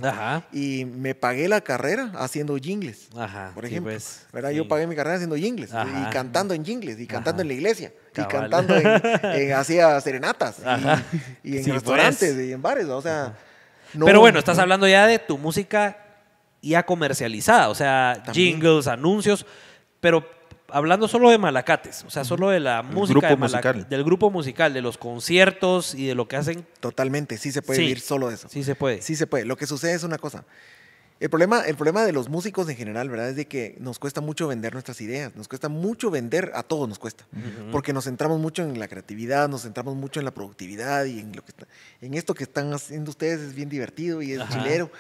y me pagué la carrera haciendo jingles, Ajá, por ejemplo. Pues, yo pagué mi carrera haciendo jingles y cantando en jingles y cantando en la iglesia y cantando en, hacía serenatas y, en pues. restaurantes y en bares. O sea, Pero bueno, estás hablando ya de tu música ya comercializada, o sea, jingles, anuncios, pero hablando solo de Malacates, o sea, solo de la música musical. del grupo musical, de los conciertos y de lo que hacen. Totalmente, sí se puede vivir solo de eso. Sí se puede. Sí se puede. Lo que sucede es una cosa. El problema, el problema de los músicos en general, ¿verdad? Es de que nos cuesta mucho vender nuestras ideas, nos cuesta mucho vender, a todos nos cuesta, porque nos centramos mucho en la creatividad, nos centramos mucho en la productividad y en, lo que está, en esto que están haciendo ustedes es bien divertido y es chilero.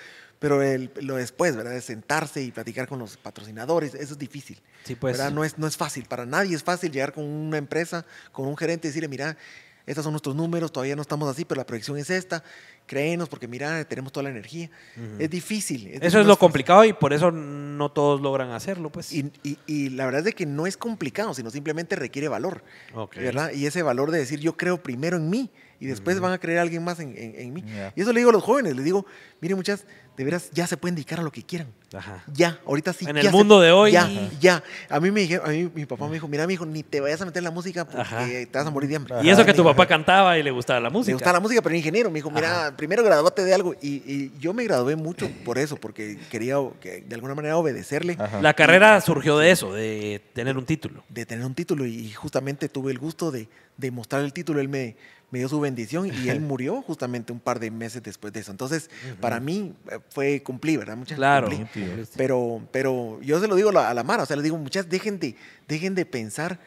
Pero el, lo después, ¿verdad? De sentarse y platicar con los patrocinadores, eso es difícil. Sí, pues. ¿verdad? No, es, no es fácil, para nadie es fácil llegar con una empresa, con un gerente y decirle, mira, estos son nuestros números, todavía no estamos así, pero la proyección es esta, créenos porque mira, tenemos toda la energía. Es difícil. eso es lo complicado y por eso no todos logran hacerlo, pues. Y, y, la verdad es de que no es complicado, sino simplemente requiere valor, ¿verdad? Y ese valor de decir yo creo primero en mí y después van a creer alguien más en, en, mí. Y eso le digo a los jóvenes, les digo, miren muchas de veras ya se puede indicar a lo que quieran. Ya, ahorita sí. En el mundo de hoy. Ya, ya. A mí, me dije, a mí mi papá me dijo, mira, mi hijo, ni te vayas a meter en la música porque te vas a morir de hambre. Y eso que tu papá cantaba y le gustaba la música. Le gustaba la música, pero ingeniero. Me dijo, mira, primero graduate de algo. Y, yo me gradué mucho por eso, porque quería de alguna manera obedecerle. La carrera surgió de eso, de tener un título. De tener un título. Y justamente tuve el gusto de, de mostrar el título. Él me me dio su bendición y él murió justamente un par de meses después de eso. Entonces, para mí eh, fue cumplir, ¿verdad? Muchas claro. Pero, pero yo se lo digo a la Mara, o sea, le digo, muchas, dejen de, dejen de pensar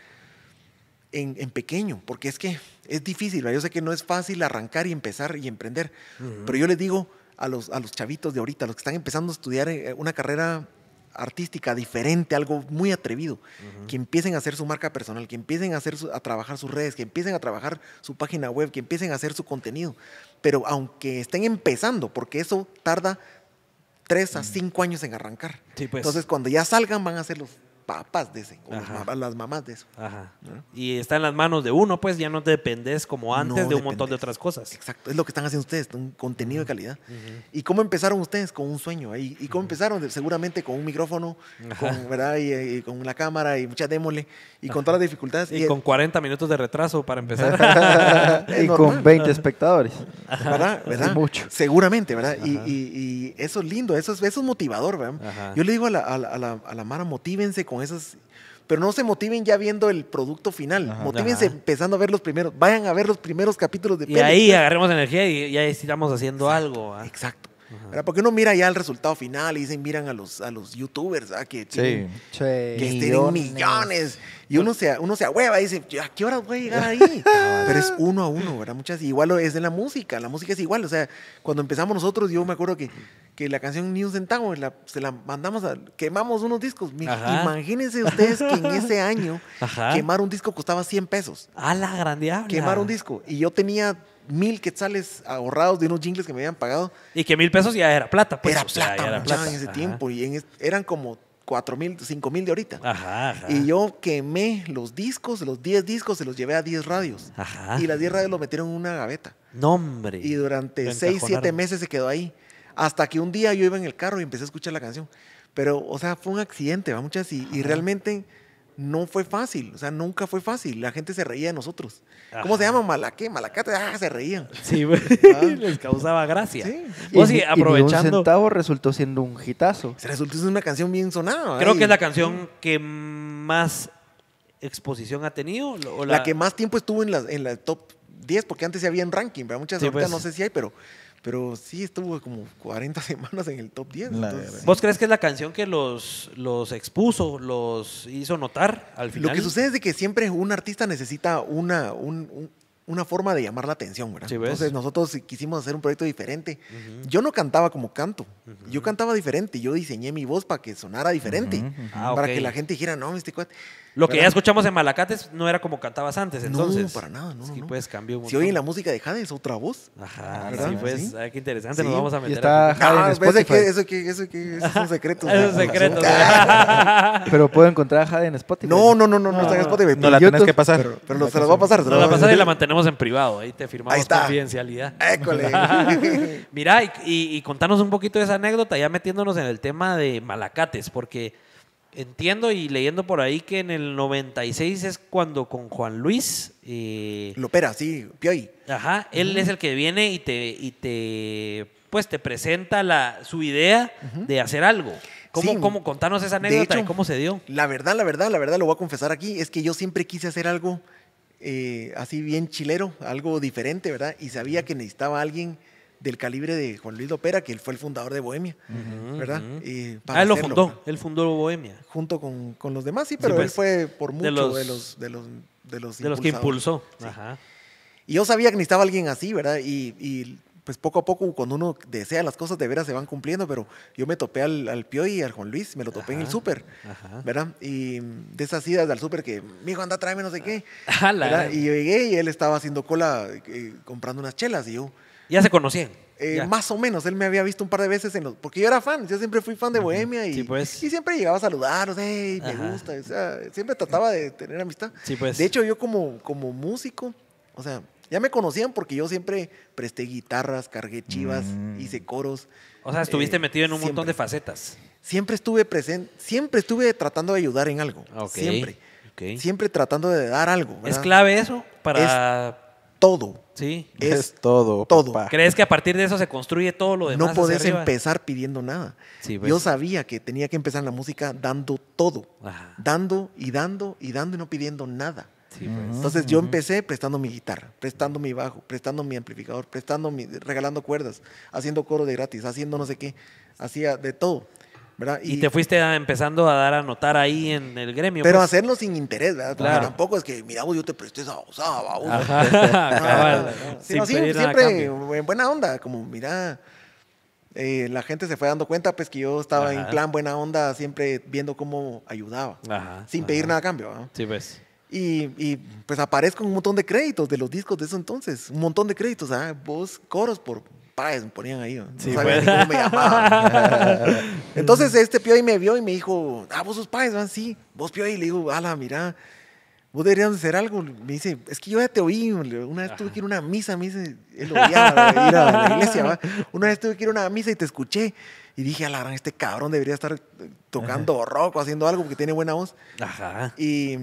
en, pequeño, porque es que es difícil, ¿verdad? Yo sé que no es fácil arrancar y empezar y emprender, pero yo les digo a los, a los chavitos de ahorita, los que están empezando a estudiar eh, una carrera artística diferente, algo muy atrevido, que empiecen a hacer su marca personal, que empiecen a, hacer a trabajar sus redes, que empiecen a trabajar su página web, que empiecen a hacer su contenido. Pero aunque estén empezando, porque eso tarda tres a cinco años en arrancar. Pues. Entonces, cuando ya salgan, van a ser los papas, de o las mamás de eso. Y está en las manos de uno, pues ya no dependes como antes de un montón de otras cosas. Exacto, es lo que están haciendo ustedes, un contenido de calidad. ¿Y cómo empezaron ustedes con un sueño? ¿Y, cómo empezaron? Seguramente con un micrófono, con, ¿verdad? Y, con la cámara y mucha démole, y con todas las dificultades. Y, con 40 minutos de retraso para empezar. y con 20 espectadores. ¿Verdad? mucho. Seguramente, ¿verdad? Y, eso es lindo, eso es, eso motivador, ¿verdad? Yo le digo a la, a la Mara, motívense con esas. Pero no se motiven ya viendo el producto final. Motívense empezando a ver los primeros. Vayan a ver los primeros capítulos de Y ahí agarremos energía y ya estamos haciendo algo. Exacto. Porque uno mira ya el resultado final y dicen, miran a los, a los youtubers que tienen, millones. Y uno se, uno se ahueva y dice, ¿a qué hora voy a llegar ahí? Pero es uno a uno, ¿verdad? Muchas, igual es de la música, la música es igual. O sea, cuando empezamos nosotros, yo me acuerdo que, que la canción Ni un centavo, se la mandamos a, quemamos unos discos. Imagínense ustedes que en ese año quemar un disco costaba 100 pesos. A la grandea, Quemar un disco. Y yo tenía mil quetzales ahorrados de unos jingles que me habían pagado. Y que mil pesos ya era plata, pues. Era plata, era plata. en ese tiempo. Y eran como cuatro mil, cinco mil de ahorita. Ajá, Y yo quemé los discos, los 10 discos, se los llevé a 10 radios. Ajá. Y las diez radios lo metieron en una gaveta. ¡Nombre! Y durante seis, siete meses se quedó ahí. Hasta que un día yo iba en el carro y empecé a escuchar la canción. Pero, o sea, fue un accidente, va muchas. Y, y realmente no fue fácil, o sea, nunca fue fácil. La gente se reía de nosotros. ¿Cómo se llama? Malaque, Malacate, ah, se reía Sí, ah. les causaba gracia. Sí. Pues aprovechando. un centavo resultó siendo un hitazo. resultó ser una canción bien sonada. Creo que es la canción que más exposición ha tenido. la... que más tiempo estuvo en la, en la top 10, porque antes se había en ranking, pero muchas pues. no sé si hay, pero pero sí estuvo como 40 semanas en el top 10. ¿Vos crees que es la canción que los, los expuso, los hizo notar al final? Lo que sucede es de que siempre un artista necesita una, un, una forma de llamar la atención, ¿verdad? Entonces nosotros quisimos hacer un proyecto diferente. Yo no cantaba como canto, yo cantaba diferente, yo diseñé mi voz para que sonara diferente, ah, para que la gente dijera, no, este lo que ya escuchamos en Malacates no era como cantabas antes, entonces. No, para nada, no. Sí, pues cambió un Si oyen la música de Jade es otra voz. Ajá, sí, pues, qué interesante, nos vamos a meter. Y está Jade Que eso, que, eso, que, eso es un secreto. es un secreto. pero puedo encontrar a Jade en Spotify. No, no, no, no, no, está en Spotify. No la tienes que pasar. Pero, no, se las va a pasar. va la pasar y la mantenemos en privado, ahí te firmamos ahí está. confidencialidad. École. Mirá, y, y, y contanos un poquito de esa anécdota, ya metiéndonos en el tema de Malacates, porque Entiendo y leyendo por ahí que en el 96 es cuando con Juan Luis. lo eh, Lopera, sí, Pioy. Ajá, él es el que viene y te, y te pues te presenta la, su idea de hacer algo. ¿Cómo, ¿Cómo, contarnos esa anécdota y cómo se dio? La verdad, la verdad, la verdad, lo voy a confesar aquí, es que yo siempre quise hacer algo eh, así bien chilero, algo diferente, ¿verdad? Y sabía que necesitaba a alguien del calibre de Juan Luis Lopera, que él fue el fundador de Bohemia, ¿verdad? ah, él lo fundó, él fundó Bohemia. Junto con, los demás, sí, pero él pues, fue por mucho de los, de los, de los, que impulsó. Ajá. Y yo sabía que necesitaba alguien así, ¿verdad? Y, pues poco a poco, cuando uno desea las cosas, de veras se van cumpliendo, pero yo me topé al, al Pio y al Juan Luis, me lo topé en el súper, ¿verdad? Y de esas idas al súper que, mijo, anda, tráeme no sé qué. Ah, y llegué y él estaba haciendo cola eh, comprando unas chelas y yo ya se conocían. Eh, más o menos, él me había visto un par de veces en los. Porque yo era fan, yo siempre fui fan de Bohemia pues. y, siempre llegaba a saludar, me gusta. O sea, siempre trataba de tener amistad. Pues. De hecho, yo como, como músico, o sea, ya me conocían porque yo siempre presté guitarras, cargué chivas, mm. hice coros. O sea, estuviste eh, metido en un montón de facetas. Siempre estuve presente, siempre estuve tratando de ayudar en algo. Siempre. Siempre tratando de dar algo. ¿Es clave eso para, todo. Sí. Es, todo. Todo. ¿Crees que a partir de eso se construye todo lo demás? No podés empezar pidiendo nada. Pues. Yo sabía que tenía que empezar la música dando todo. Dando y dando y dando y no pidiendo nada. Pues. Entonces yo empecé prestando mi guitarra, prestando mi bajo, prestando mi amplificador, prestando regalando cuerdas, haciendo coro de gratis, haciendo no sé qué, hacía de todo. Y, te fuiste empezando a dar a notar ahí en el gremio. Pero pues. hacerlo sin interés, ¿verdad? tampoco es que, mira, yo te presté esa osada, vos. Sino, sí, siempre en buena onda, como, mira, eh, la gente se fue dando cuenta, pues, que yo estaba en plan buena onda, siempre viendo cómo ayudaba, sin pedir nada a cambio, ¿verdad? Sí, pues. Y, pues aparezco un montón de créditos de los discos de eso entonces, un montón de créditos, ¿ah? Vos coros por paes, me ponían ahí. sabía pues. cómo Entonces este pio ahí me vio y me dijo, ah, vos sos van van sí, vos pio ahí, le digo, ala, mira, vos deberías hacer algo. Me dice, es que yo ya te oí. Una vez tuve que ir a una misa, me dice, él odiaba ir a la iglesia. Una vez tuve que ir a una misa y te escuché. Y dije, a la este cabrón debería estar tocando rock o haciendo algo porque tiene buena voz. Y,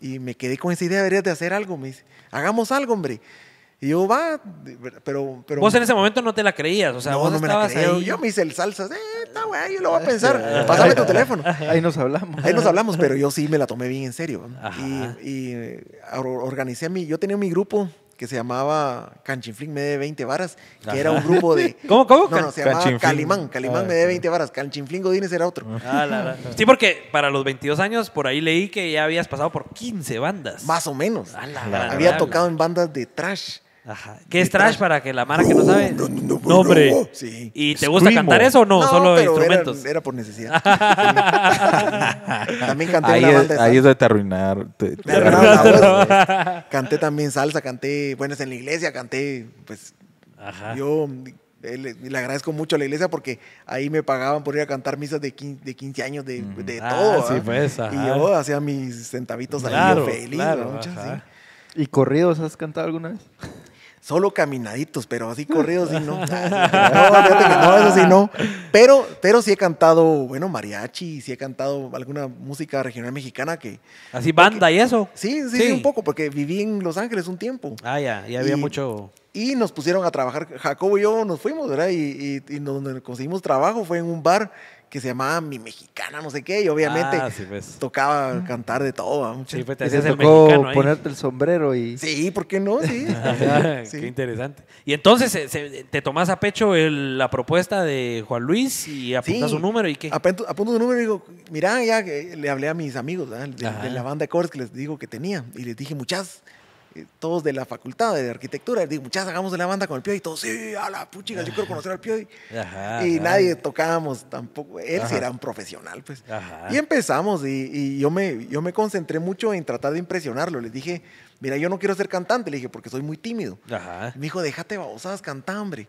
y me quedé con esa idea, deberías de hacer algo. Me dice, hagamos algo, hombre. Y yo, va, pero, Vos en ese momento no te la creías, o sea, no, vos no me la Yo me hice el salsas, eh, no, güey, yo lo voy a pensar, pásame tu teléfono. Ahí nos hablamos. Ahí nos hablamos, pero yo sí me la tomé bien en serio. Y, y, organicé mi, yo tenía mi grupo que se llamaba Canchinflín Me de 20 Varas, que era un grupo de... ¿Cómo, cómo? se llamaba Calimán, Calimán ah, Me de 20 Varas, Canchinflín Godínez era otro. Ah, ah la, la. Sí, porque para los 22 años, por ahí leí que ya habías pasado por 15 bandas. Más o menos. Ah, había tocado en bandas de trash ¿Qué es trash para que la Mara que no sabe? hombre. Sí. ¿Y te gusta cantar eso o no? Solo instrumentos. Era, por necesidad. también canté ahí banda es, donde te arruinaron. canté también salsa, canté, bueno, en la iglesia, canté, pues. Yo le, agradezco mucho a la iglesia porque ahí me pagaban por ir a cantar misas de 15, años, de, ah, todo. Sí, pues, y yo hacía mis centavitos claro, ahí, feliz. ¿Y corridos has cantado alguna vez? solo caminaditos, pero así corridos y no. no. Pero, pero sí he cantado, bueno, mariachi, sí he cantado alguna música regional mexicana que... Así banda y eso. Sí, sí, sí, un poco, porque viví en Los Ángeles un tiempo. Ah, ya, ya había mucho... Y nos pusieron a trabajar, Jacobo y yo nos fuimos, ¿verdad? Y, y, y donde conseguimos trabajo fue en un bar que se llamaba Mi Mexicana, no sé qué, y obviamente ah, pues. tocaba cantar de todo. Sí, pues, y te tocó ponerte el sombrero y... Sí, ¿por qué no? Sí. Qué interesante. Y entonces eh, te tomás a pecho la propuesta de Juan Luis y apuntas un número y qué. Apunto, apunto un número y digo, mirá, ya le hablé a mis amigos de, la banda de covers que les digo que tenía y les dije, muchas... Eh, todos de la facultad de arquitectura. Digo, muchachos, hagamos de la banda con el Pioy. Y todos, sí, a la puchiga, yo quiero conocer al Pioy. y nadie tocábamos tampoco. Él sí era un profesional, pues. Y empezamos y, yo, me, yo me concentré mucho en tratar de impresionarlo. Les dije, mira, yo no quiero ser cantante. Le dije, porque soy muy tímido. Me dijo, déjate babosadas, cantambre.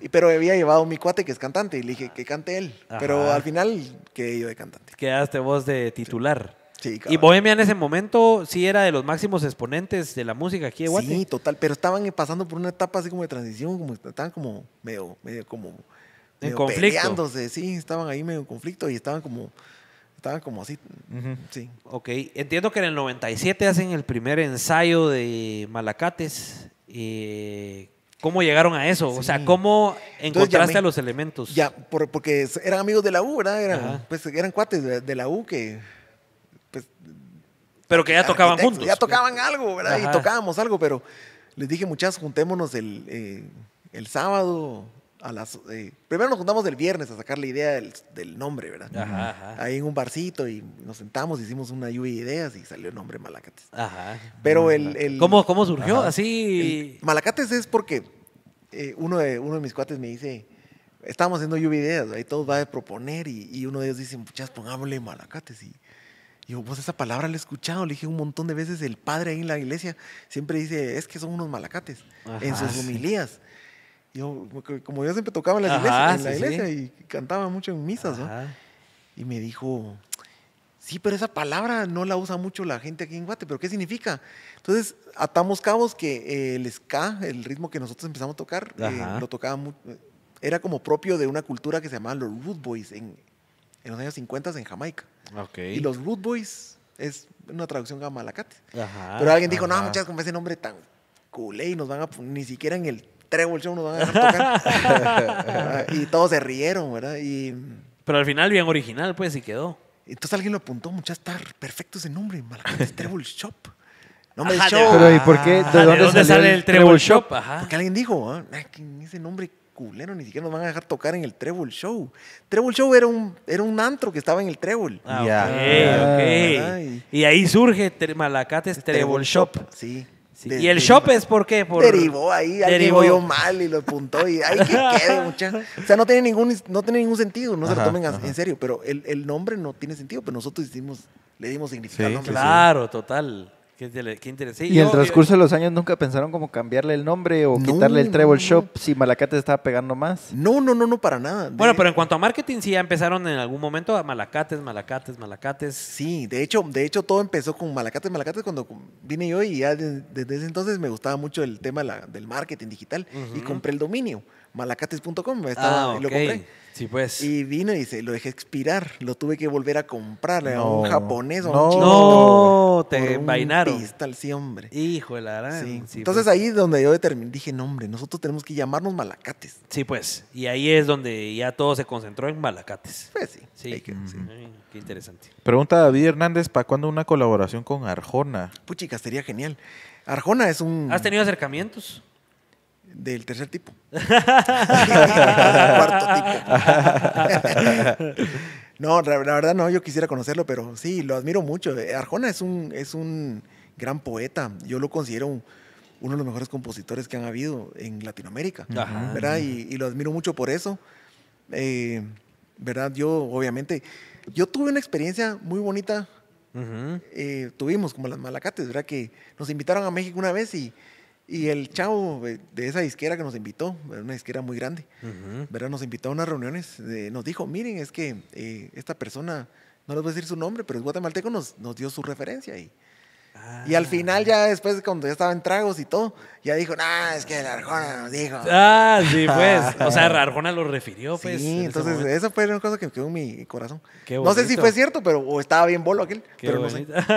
Y, pero había llevado mi cuate que es cantante. Y le dije, que cante él. Pero al final quedé yo de cantante. Quedaste vos de titular y Bohemia en ese momento sí era de los máximos exponentes de la música aquí de Guate. Sí, total, pero estaban pasando por una etapa así como de transición, como estaban como medio, medio como en conflicto. Peleándose, sí, estaban ahí medio en conflicto y estaban como estaban como así. Sí. Ok, entiendo que en el 97 hacen el primer ensayo de Malacates. Eh, ¿Cómo llegaron a eso? O sea, ¿cómo encontraste a los elementos? Ya, porque eran amigos de la U, ¿verdad? Eran, pues, eran cuates de la U que pero que ya tocaban juntos. Ya tocaban algo, ¿verdad? Y tocábamos algo, pero les dije, muchachos, juntémonos el, eh, sábado a las... Eh, primero nos juntamos el viernes a sacar la idea del, nombre, ¿verdad? Ahí en un barcito y nos sentamos, hicimos una lluvia de ideas y salió el nombre Malacates. Ajá. Pero el... ¿Cómo, ¿Cómo, surgió? Así... Malacates es porque eh, uno, de, uno de mis cuates me dice estábamos haciendo lluvia de ideas, ahí todos va a proponer y, y, uno de ellos dice, muchachos, pongámosle malacates. Y y yo, pues esa palabra la he escuchado, le dije un montón de veces, el padre ahí en la iglesia siempre dice, es que son unos malacates en sus homilías. Yo, como yo siempre tocaba en, las en la iglesia y cantaba mucho en misas, ¿no? Y me dijo, sí, pero esa palabra no la usa mucho la gente aquí en Guate, pero ¿qué significa? Entonces, atamos cabos que eh, el ska, el ritmo que nosotros empezamos a tocar, eh, lo tocaba era como propio de una cultura que se llamaba los Root Boys en, en los años 50 en Jamaica. Y los Root Boys es una traducción a Malacate. Pero alguien dijo, no, muchachos, con ese nombre tan culé y nos van a, ni siquiera en el Treble Shop nos van a tocar. y todos se rieron, ¿verdad? Y... Pero al final bien original, pues, y quedó. Entonces alguien lo apuntó, muchachos, estar perfecto ese nombre, Malacate Treble Shop. Nombre me Pero ¿y por qué? dónde, sale el, Treble Shop? Porque alguien dijo, ah, ese nombre culeros ni siquiera nos van a dejar tocar en el Treble Show. Treble Show era un, era un antro que estaba en el Treble. Ah, y ahí surge Malacates Treble, Shop. Sí. y el shop es por qué? Derivó ahí, derivó. mal y lo apuntó y ahí que quede, muchacho. O sea, no tiene ningún, no tiene ningún sentido, no se lo tomen en serio, pero el, el, nombre no tiene sentido, pero nosotros hicimos, le dimos significado Claro, total. Qué, interesante. Y, el eh, transcurso de los años nunca pensaron como cambiarle el nombre o quitarle el Travel Shop si Malacates estaba pegando más. No, no, no, no, para nada. Bueno, pero en cuanto a marketing, sí ya empezaron en algún momento a Malacates, Malacates, Malacates. Sí, de hecho, de hecho todo empezó con Malacates, Malacates cuando vine yo y ya desde, ese entonces me gustaba mucho el tema del marketing digital y compré el dominio, malacates.com. Ah, Lo compré. Sí, pues. Y vino y se lo dejé expirar. Lo tuve que volver a comprar a un japonés o no, un chino. No, te vainaron. tal, sí, hombre. Hijo de la Sí. Pues. Entonces ahí es donde yo dije, no, hombre, nosotros tenemos que llamarnos Malacates. Sí, pues. Y ahí es donde ya todo se concentró en Malacates. Pues sí. Sí. qué interesante. Pregunta David Hernández, ¿para cuándo una colaboración con Arjona? Puchica, sería genial. Arjona es un... ¿Has tenido acercamientos? del tercer tipo. cuarto tipo. no, la, verdad no, yo quisiera conocerlo, pero sí, lo admiro mucho. Arjona es un, es un gran poeta. Yo lo considero uno de los mejores compositores que han habido en Latinoamérica. ¿Verdad? Y, lo admiro mucho por eso. Eh, ¿Verdad? Yo, obviamente, yo tuve una experiencia muy bonita eh, tuvimos como las malacates, ¿verdad? Que nos invitaron a México una vez y y el chavo de esa disquera que nos invitó, una disquera muy grande, ¿verdad? nos invitó a unas reuniones, eh, nos dijo, miren, es que eh, esta persona, no les voy a decir su nombre, pero es guatemalteco, nos, nos dio su referencia y y al ah. final, ya después, cuando ya estaba en tragos y todo, ya dijo, nah, es que el Arjona nos dijo. Ah, sí, pues. o sea, Arjona lo refirió, pues. Sí, entonces, eso fue una cosa que me quedó en mi corazón. no sé si fue cierto, pero o estaba bien bolo aquel. pero bonito.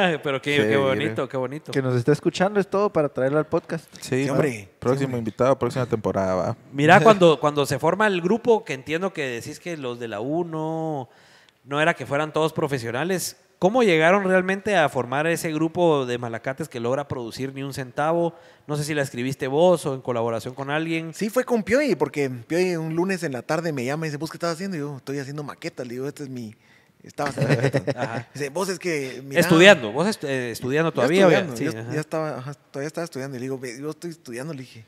qué, bonito, qué bonito. Que nos esté escuchando es todo para traerlo al podcast. Sí, hombre. Próximo invitado, próxima temporada, Mira, cuando, cuando se forma el grupo, que entiendo que decís que los de la U no era que fueran todos profesionales ¿Cómo llegaron realmente a formar ese grupo de malacates que logra producir ni un centavo? No sé si la escribiste vos o en colaboración con alguien. Sí, fue con Pioy, porque Pioy un lunes en la tarde me llama y dice, ¿vos qué estás haciendo? Y yo, estoy haciendo maquetas. Le digo, este es mi... Estaba Dice, vos es que... estudiando, vos estudiando todavía. Eh, estudiando, ya estaba, todavía estaba estudiando. Y le digo, yo estoy estudiando. Le dije,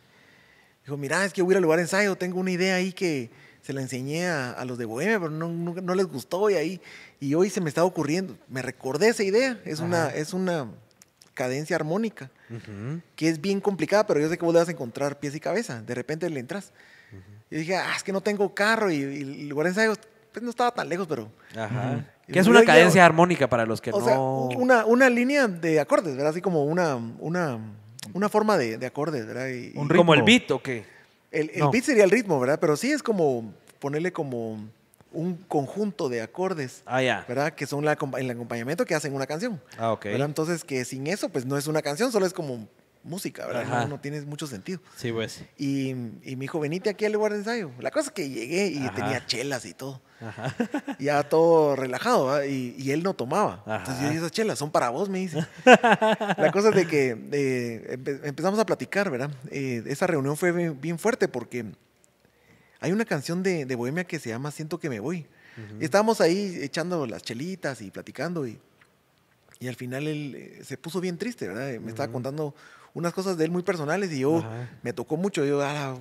dijo, mira, es que voy a ir al lugar ensayo, tengo una idea ahí que se la enseñé a, los de Bohemia, pero no, no, les gustó y ahí, y hoy se me estaba ocurriendo, me recordé esa idea, es, una, es una cadencia armónica, que es bien complicada, pero yo sé que vos le vas a encontrar pies y cabeza, de repente le entras. Y dije, ah, es que no tengo carro y, el lugar pues, no estaba tan lejos, pero... Ajá. Que es una cadencia armónica para los que o no... Sea, una, una línea de acordes, ¿verdad? Así como una, una, una forma de, de acordes, ¿verdad? ¿Un como el beat o qué? El, el beat sería el ritmo, ¿verdad? Pero sí es como ponerle como un conjunto de acordes, ah, ¿verdad? Que son la, el acompañamiento que hacen una canción. Ah, ok. Entonces, que sin eso, pues no es una canción, solo es como música, ¿verdad? No, tiene mucho sentido. Sí, pues. Y, y me dijo, venite aquí al lugar de ensayo. La cosa es que llegué y tenía chelas y todo. Ajá. Ya todo relajado, ¿verdad? Y, él no tomaba. Entonces yo dije, esas chelas son para vos, me dice. La cosa es de que eh, empezamos a platicar, ¿verdad? Eh, esa reunión fue bien, fuerte porque hay una canción de, Bohemia que se llama Siento que me voy. Estábamos ahí echando las chelitas y platicando y, y al final él eh, se puso bien triste, ¿verdad? Me estaba contando unas cosas de él muy personales y yo me tocó mucho. Yo, ah,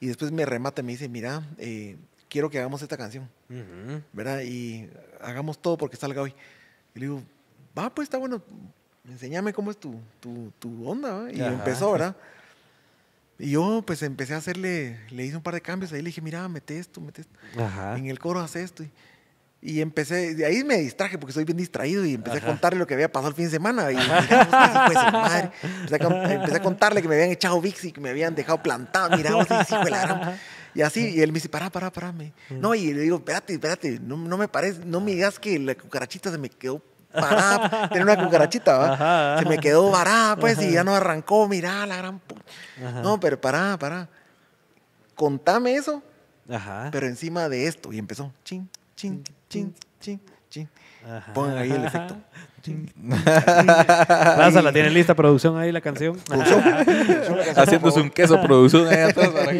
y después me remata, me dice, mira, eh, quiero que hagamos esta canción, ¿verdad? Y hagamos todo porque salga hoy. Y le digo, va, pues está bueno, enséñame cómo es tu, tu, onda. Y empezó, ¿verdad? Y yo pues empecé a hacerle, le hice un par de cambios, ahí le dije, mira, mete esto, mete esto. En el coro haz esto. Y, y empecé, de ahí me distraje porque soy bien distraído y empecé a contarle lo que había pasado el fin de semana. Y Empecé, a, contarle que me habían echado Vixi, que me habían dejado plantado. Mira, Y así, y él me dice, pará, pará, pará. No, y le digo, espérate, espérate, no, me parece, no me digas que la cucarachita se me quedó parada, tenía una cucarachita, Se me quedó pará, pues, y ya no arrancó, mirá, la gran... No, pero pará, pará. Contame eso, pero encima de esto. Y empezó, ching, ching, ching ching ching Pongan ahí el efecto. Raza, la tienen lista, producción ahí la canción. Haciéndose un queso, producción ahí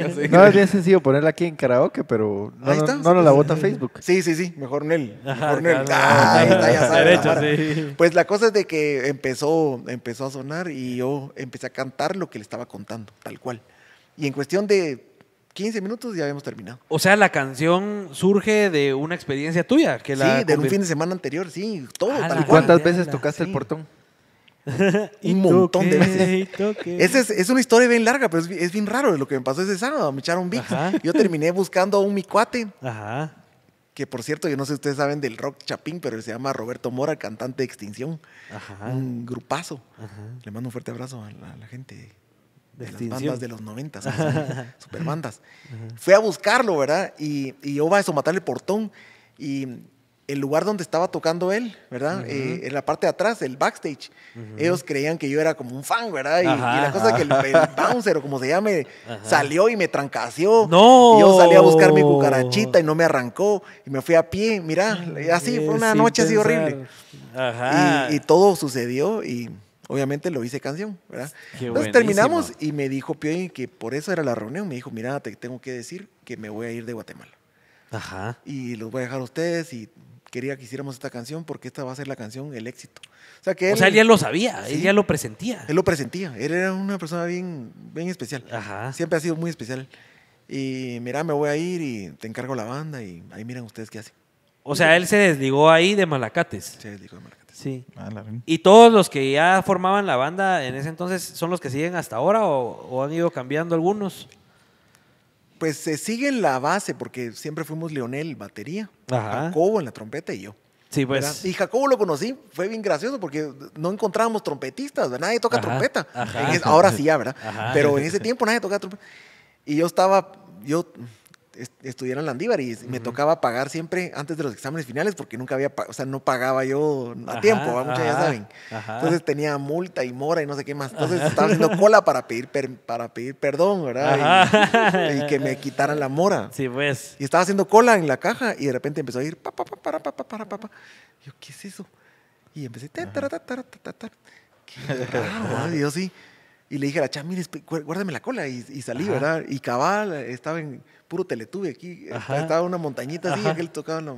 no, es bien sencillo ponerla aquí en karaoke, pero no, ahí está, no, no la bota Facebook. Sí, sí, sí, mejor Nel. Mejor ah, ah, ahí está, sí. Pues la cosa es de que empezó, empezó a sonar y yo empecé a cantar lo que le estaba contando, tal cual. Y en cuestión de 15 minutos y ya habíamos terminado. O sea, la canción surge de una experiencia tuya. Que la sí, de un fin de semana anterior, sí, todo. ¿Y ah, cuántas veces tocaste el portón? un montón de veces. es, una historia bien larga, pero es, bien raro lo que me pasó ese sábado. Me echaron Vic. Yo terminé buscando a un micuate. Ajá. Que por cierto, yo no sé si ustedes saben del rock chapín, pero se llama Roberto Mora, cantante de Extinción. Ajá. Un grupazo. Ajá. Le mando un fuerte abrazo a la, a la gente de las bandas de los 90, superbandas. Fui a buscarlo, ¿verdad? Y, y yo a a matar el portón y el lugar donde estaba tocando él, ¿verdad? Eh, en la parte de atrás, el backstage. Ellos creían que yo era como un fan, ¿verdad? Y, la cosa es que el, bouncer o como se llame salió y me trancació. No. Y yo salí a buscar mi cucarachita y no me arrancó. Y me fui a pie, mira, así, fue una noche así horrible. Ajá. Y, y todo sucedió y Obviamente lo hice canción, ¿verdad? Qué Entonces terminamos y me dijo Pioy que por eso era la reunión. Me dijo, mira, te tengo que decir que me voy a ir de Guatemala. Ajá. Y los voy a dejar a ustedes y quería que hiciéramos esta canción porque esta va a ser la canción, el éxito. O sea, que él, ya lo sabía, él ya lo presentía. Él lo presentía, él era una persona bien, bien especial. Ajá. Siempre ha sido muy especial. Y mira, me voy a ir y te encargo la banda y ahí miran ustedes qué hacen. O sea, él se desligó ahí de Malacates. Se desligó de Malacates. Sí. Ah, ¿Y todos los que ya formaban la banda en ese entonces son los que siguen hasta ahora o, han ido cambiando algunos? Pues se eh, sigue en la base porque siempre fuimos Leonel, batería, Jacobo en la trompeta y yo. Sí, pues. Y Jacobo lo conocí, fue bien gracioso porque no encontrábamos trompetistas, nadie toca trompeta. ahora sí ya, ¿verdad? Pero en ese tiempo nadie tocaba trompeta. Y yo estaba, yo estudiar en Landívar y me tocaba pagar siempre antes de los exámenes finales porque nunca había, o sea, no pagaba yo a tiempo, muchas saben. Entonces tenía multa y mora y no sé qué más. Entonces estaba haciendo cola para pedir, para pedir perdón, ¿verdad? Y, que me quitaran la mora. Sí, pues. Y estaba haciendo cola en la caja y de repente empezó a ir pa, pa, pa, para, pa, para, pa, pa. Yo, ¿qué es eso? Y empecé, ta, ta, ta, ta, ta, ta, Qué raro, y yo sí. Y le dije a la chava, mire, guárdame la cola. Y, y salí, ¿verdad? Y cabal, estaba en le tuve aquí. Estaba eh, una montañita así, que él tocaba en la,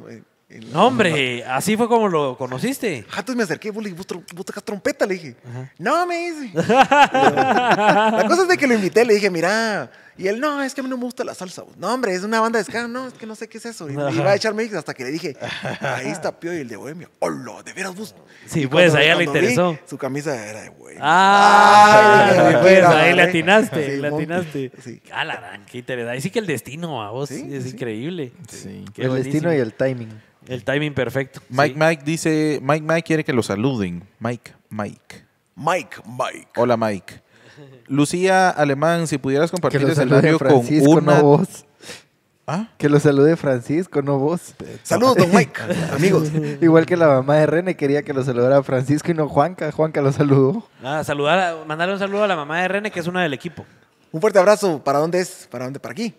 No, hombre, así fue como lo conociste. Ah, entonces me acerqué, vos le dije, vos tocas trompeta, le dije. No, me dice. la cosa es de que lo invité, le dije, mira, y él, no, es que a mí no me gusta la salsa. No, hombre, es una banda de ska. No, es que no sé qué es eso. Y va a echarme mix hasta que le dije, ahí está pio y el de Bohemia. ¡Hola! ¿De veras vos? Sí, pues, a ella le interesó. su camisa era de Bohemia. ¡Ah! Pues, ahí latinaste, latinaste. sí, le atinaste. qué ah, interesante. Ahí sí que el destino a vos es increíble. Sí. el destino y el timing. El timing perfecto. Mike Mike dice, Mike Mike quiere que lo saluden. Mike Mike. Mike Mike. Hola Mike. Lucía Alemán, si pudieras compartir el escenario con Francisco, No vos. ¿Ah? Que lo salude Francisco, no vos. Saludos, don Mike, amigos. Igual que la mamá de Rene quería que lo saludara Francisco y no Juanca. Juanca lo saludó. Ah, saludar, mandarle un saludo a la mamá de René, que es una del equipo. Un fuerte abrazo. ¿Para dónde es? ¿Para dónde? ¿Para aquí?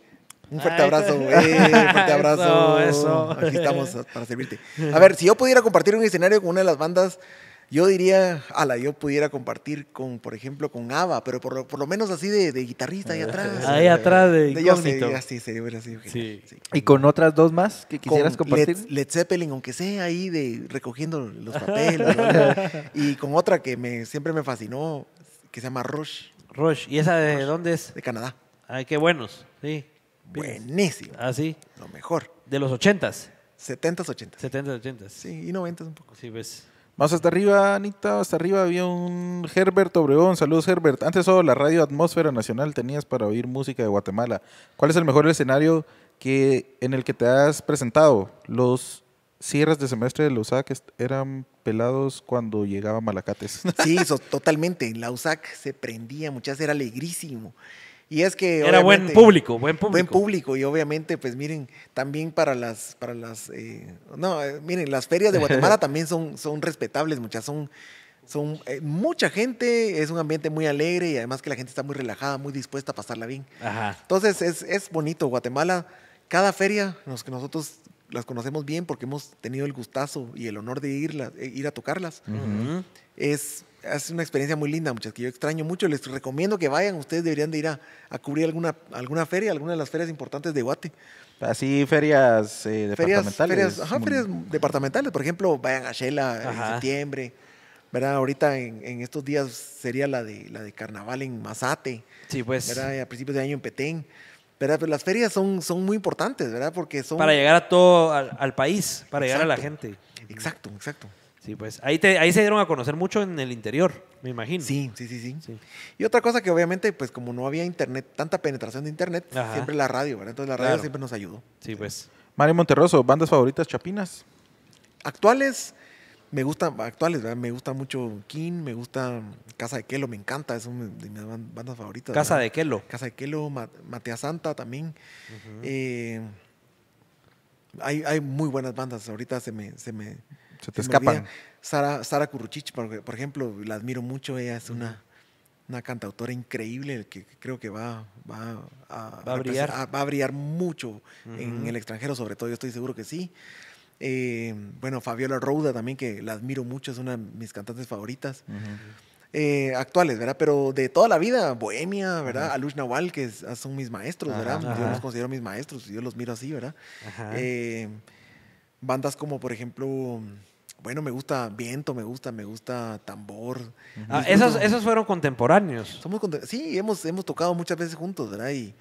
Un fuerte abrazo. fuerte abrazo. eso. Eh, aquí estamos para servirte. A ver, si yo pudiera compartir un escenario con una de las bandas yo diría, ala, yo pudiera compartir con, por ejemplo, con Ava, pero por lo, menos así de, guitarrista ahí atrás. ahí atrás de, Yo sé, sería así, sí. sí. ¿Y con otras dos más que quisieras compartir? Led, Led, Zeppelin, aunque sea ahí de recogiendo los papeles. y con otra que me, siempre me fascinó, que se llama Rush. Rush. ¿Y esa de dónde es? De Canadá. Ay, qué buenos. Sí. Buenísimo. Ah, sí. Lo mejor. De los ochentas. 70s, 80s. 70 80 Sí, y 90 un poco. Sí, pues. Más hasta arriba, Anita, hasta arriba había un Herbert Obregón. Saludos, Herbert. Antes solo la radio Atmósfera Nacional tenías para oír música de Guatemala. ¿Cuál es el mejor escenario que, en el que te has presentado? Los cierres de semestre de la USAC eran pelados cuando llegaba Malacates. Sí, totalmente. la USAC se prendía, muchachos. era alegrísimo. Y es que... Era buen público, buen público. Buen público y obviamente, pues miren, también para las... Para las eh, no, eh, miren, las ferias de Guatemala también son, son respetables, muchas son... Son eh, mucha gente, es un ambiente muy alegre y además que la gente está muy relajada, muy dispuesta a pasarla bien. Entonces es, es bonito. Guatemala, cada feria, los que nosotros las conocemos bien porque hemos tenido el gustazo y el honor de eh, ir a tocarlas. es, una experiencia muy linda, muchas, que yo extraño mucho. Les recomiendo que vayan. Ustedes deberían de ir a, cubrir alguna, alguna feria, alguna de las ferias importantes de Guate. Así, ferias eh, departamentales. Ferias, ferias departamentales. Por ejemplo, vayan a Shela en septiembre. ¿verdad? Ahorita en, estos días sería la de, la de carnaval en Mazate. Sí, pues. era A principios de año en Petén. Pero pues, las ferias son, son muy importantes, ¿verdad? Porque son... Para llegar a todo, al, país, para llegar a la gente. Exacto, exacto. Sí, pues ahí, ahí se dieron a conocer mucho en el interior, me imagino. Sí, sí, sí, sí, Y otra cosa que obviamente, pues como no había internet, tanta penetración de internet, siempre la radio, ¿verdad? Entonces la radio siempre nos ayudó. Sí, sí, pues. Mario Monterroso, ¿bandas favoritas chapinas? Actuales, me gustan actuales, Me gusta mucho King, me gusta Casa de Kelo, me encanta, es una de mis bandas favoritas. Casa de Kelo. Casa de Kelo, Matea Santa también. Eh, hay, muy buenas bandas, ahorita se me... Se, me, se te escapan. Sara, Sara Kuruchich, por, ejemplo, la admiro mucho, ella es una, cantautora increíble que creo que va, va, a, brillar. brillar mucho en el extranjero, sobre todo, yo estoy seguro que sí. Eh, bueno, Fabiola Rouda también, que la admiro mucho, es una de mis cantantes favoritas. Eh, actuales, ¿verdad? Pero de toda la vida, Bohemia, ¿verdad? Uh Nawal, que son mis maestros, ¿verdad? Yo los considero mis maestros, yo los miro así, ¿verdad? Eh, bandas como, por ejemplo... Bueno, me gusta viento, me gusta, me gusta tambor. Ah, esos, fueron contemporáneos. Somos sí, hemos, hemos tocado muchas veces juntos, ¿verdad? Y,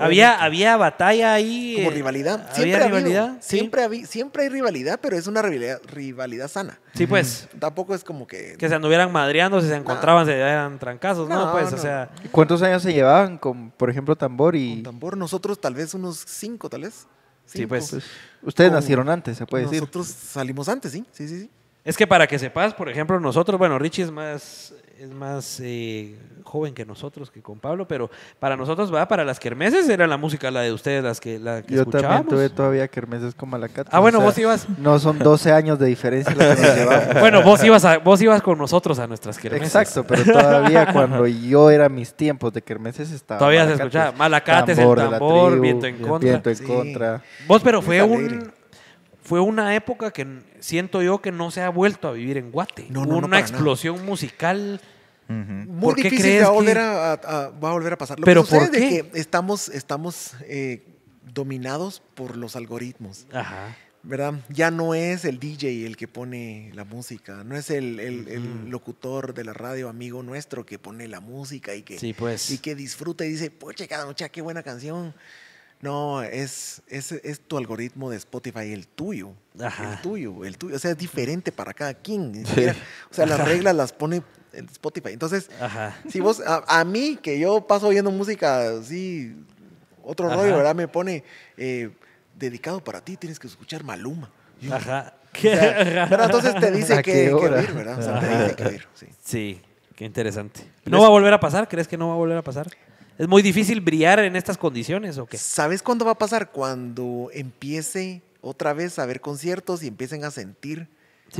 había, había batalla ahí. Como eh, rivalidad. Siempre había rivalidad. siempre, hay rivalidad, pero es una rivalidad, rivalidad sana. Sí, pues. Tampoco es como que. Que se anduvieran madreando, si se encontraban, se dieran trancazos, ¿no? pues, o sea. ¿Cuántos años se llevaban con, por ejemplo, tambor y. Con tambor, nosotros tal vez unos cinco, tal vez. Sí, pues. pues. Ustedes nacieron antes, se puede decir. Nosotros salimos antes, ¿sí? Sí, sí, sí. Es que para que sepas, por ejemplo, nosotros, bueno, Richie es más es más eh, joven que nosotros, que con Pablo, pero para nosotros, va, para las kermeses era la música la de ustedes, las que, la que Yo también tuve todavía kermeses con Malacate. Ah, bueno, vos ibas. No son 12 años de diferencia Bueno, vos ibas, vos ibas con nosotros a nuestras kermeses. Exacto, pero todavía cuando yo era mis tiempos de kermeses estaba. Todavía se escuchaba Malacates, tambor, el tambor, viento en contra. Viento en contra. Vos, pero fue un fue una época que siento yo que no se ha vuelto a vivir en Guate. No, no, no, una explosión musical. Muy difícil crees va, a volver que... a, va a volver a pasar. Lo ¿Pero que que estamos, estamos eh, dominados por los algoritmos. Ajá. ¿verdad? Ya no es el DJ el que pone la música, no es el, locutor de la radio amigo nuestro que pone la música y que, pues. y que disfruta y dice, poche, cada noche, qué buena canción. No, es, es, es, tu algoritmo de Spotify, el tuyo. El tuyo, el tuyo. O sea, es diferente para cada quien. O sea, las reglas las pone en Spotify. Entonces, si vos, a, mí, que yo paso oyendo música sí otro rollo, ¿verdad? Me pone eh, dedicado para ti, tienes que escuchar Maluma. Ajá. pero entonces te dice que, que ¿verdad? O sea, te dice que sí. Sí, qué interesante. ¿No va a volver a pasar? ¿Crees que no va a volver a pasar? ¿Es muy difícil brillar en estas condiciones o qué? ¿Sabes cuándo va a pasar? Cuando empiece otra vez a ver conciertos y empiecen a sentir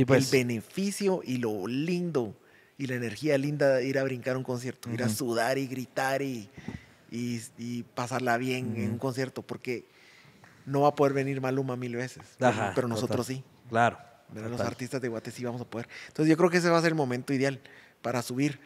pues. el beneficio y lo lindo y la energía linda de ir a brincar un concierto, ir a sudar y gritar y, y, pasarla bien en un concierto, porque no va a poder venir Maluma mil veces, pero nosotros sí. Claro. Los artistas de Guate sí vamos a poder. Entonces yo creo que ese va a ser el momento ideal para subir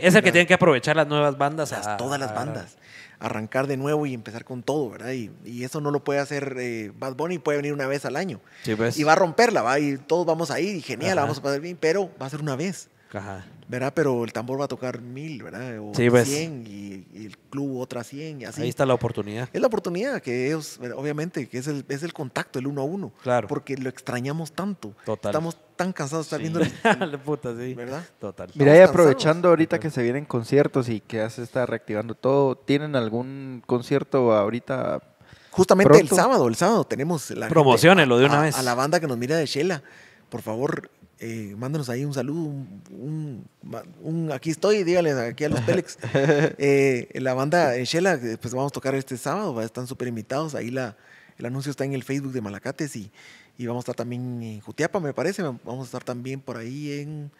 esa que tienen que aprovechar las nuevas bandas. a, todas las bandas. Arrancar de nuevo y empezar con todo, ¿verdad? Y, y eso no lo puede hacer eh, Bad Bunny, puede venir una vez al año. Pues. Y va a romperla, ¿va? Y todos vamos a ir y genial, vamos a pasar bien, pero va a ser una vez. Ajá. ¿verdad? Pero el tambor va a tocar mil, ¿verdad? O pues. y, el club otra 100 y así. Ahí está la oportunidad. Es la oportunidad que ellos, obviamente, que es el, es el contacto, el uno a uno. Claro. Porque lo extrañamos tanto. Total. Estamos tan cansados de estar viendo. El, puta, sí. ¿Verdad? Total. Mira, y aprovechando ahorita que se vienen conciertos y que ya se está reactivando todo, ¿tienen algún concierto ahorita Justamente el sábado, el sábado tenemos la promociones, lo de una vez. A la banda que nos mira de Shela, por favor, eh, mándanos ahí un saludo, un, aquí estoy, dígales aquí a los Pélex. Eh, la banda Shela, eh, pues vamos a tocar este sábado, están súper invitados, ahí la, el anuncio está en el Facebook de Malacates y, vamos a estar también en Jutiapa, me parece, vamos a estar también por ahí en...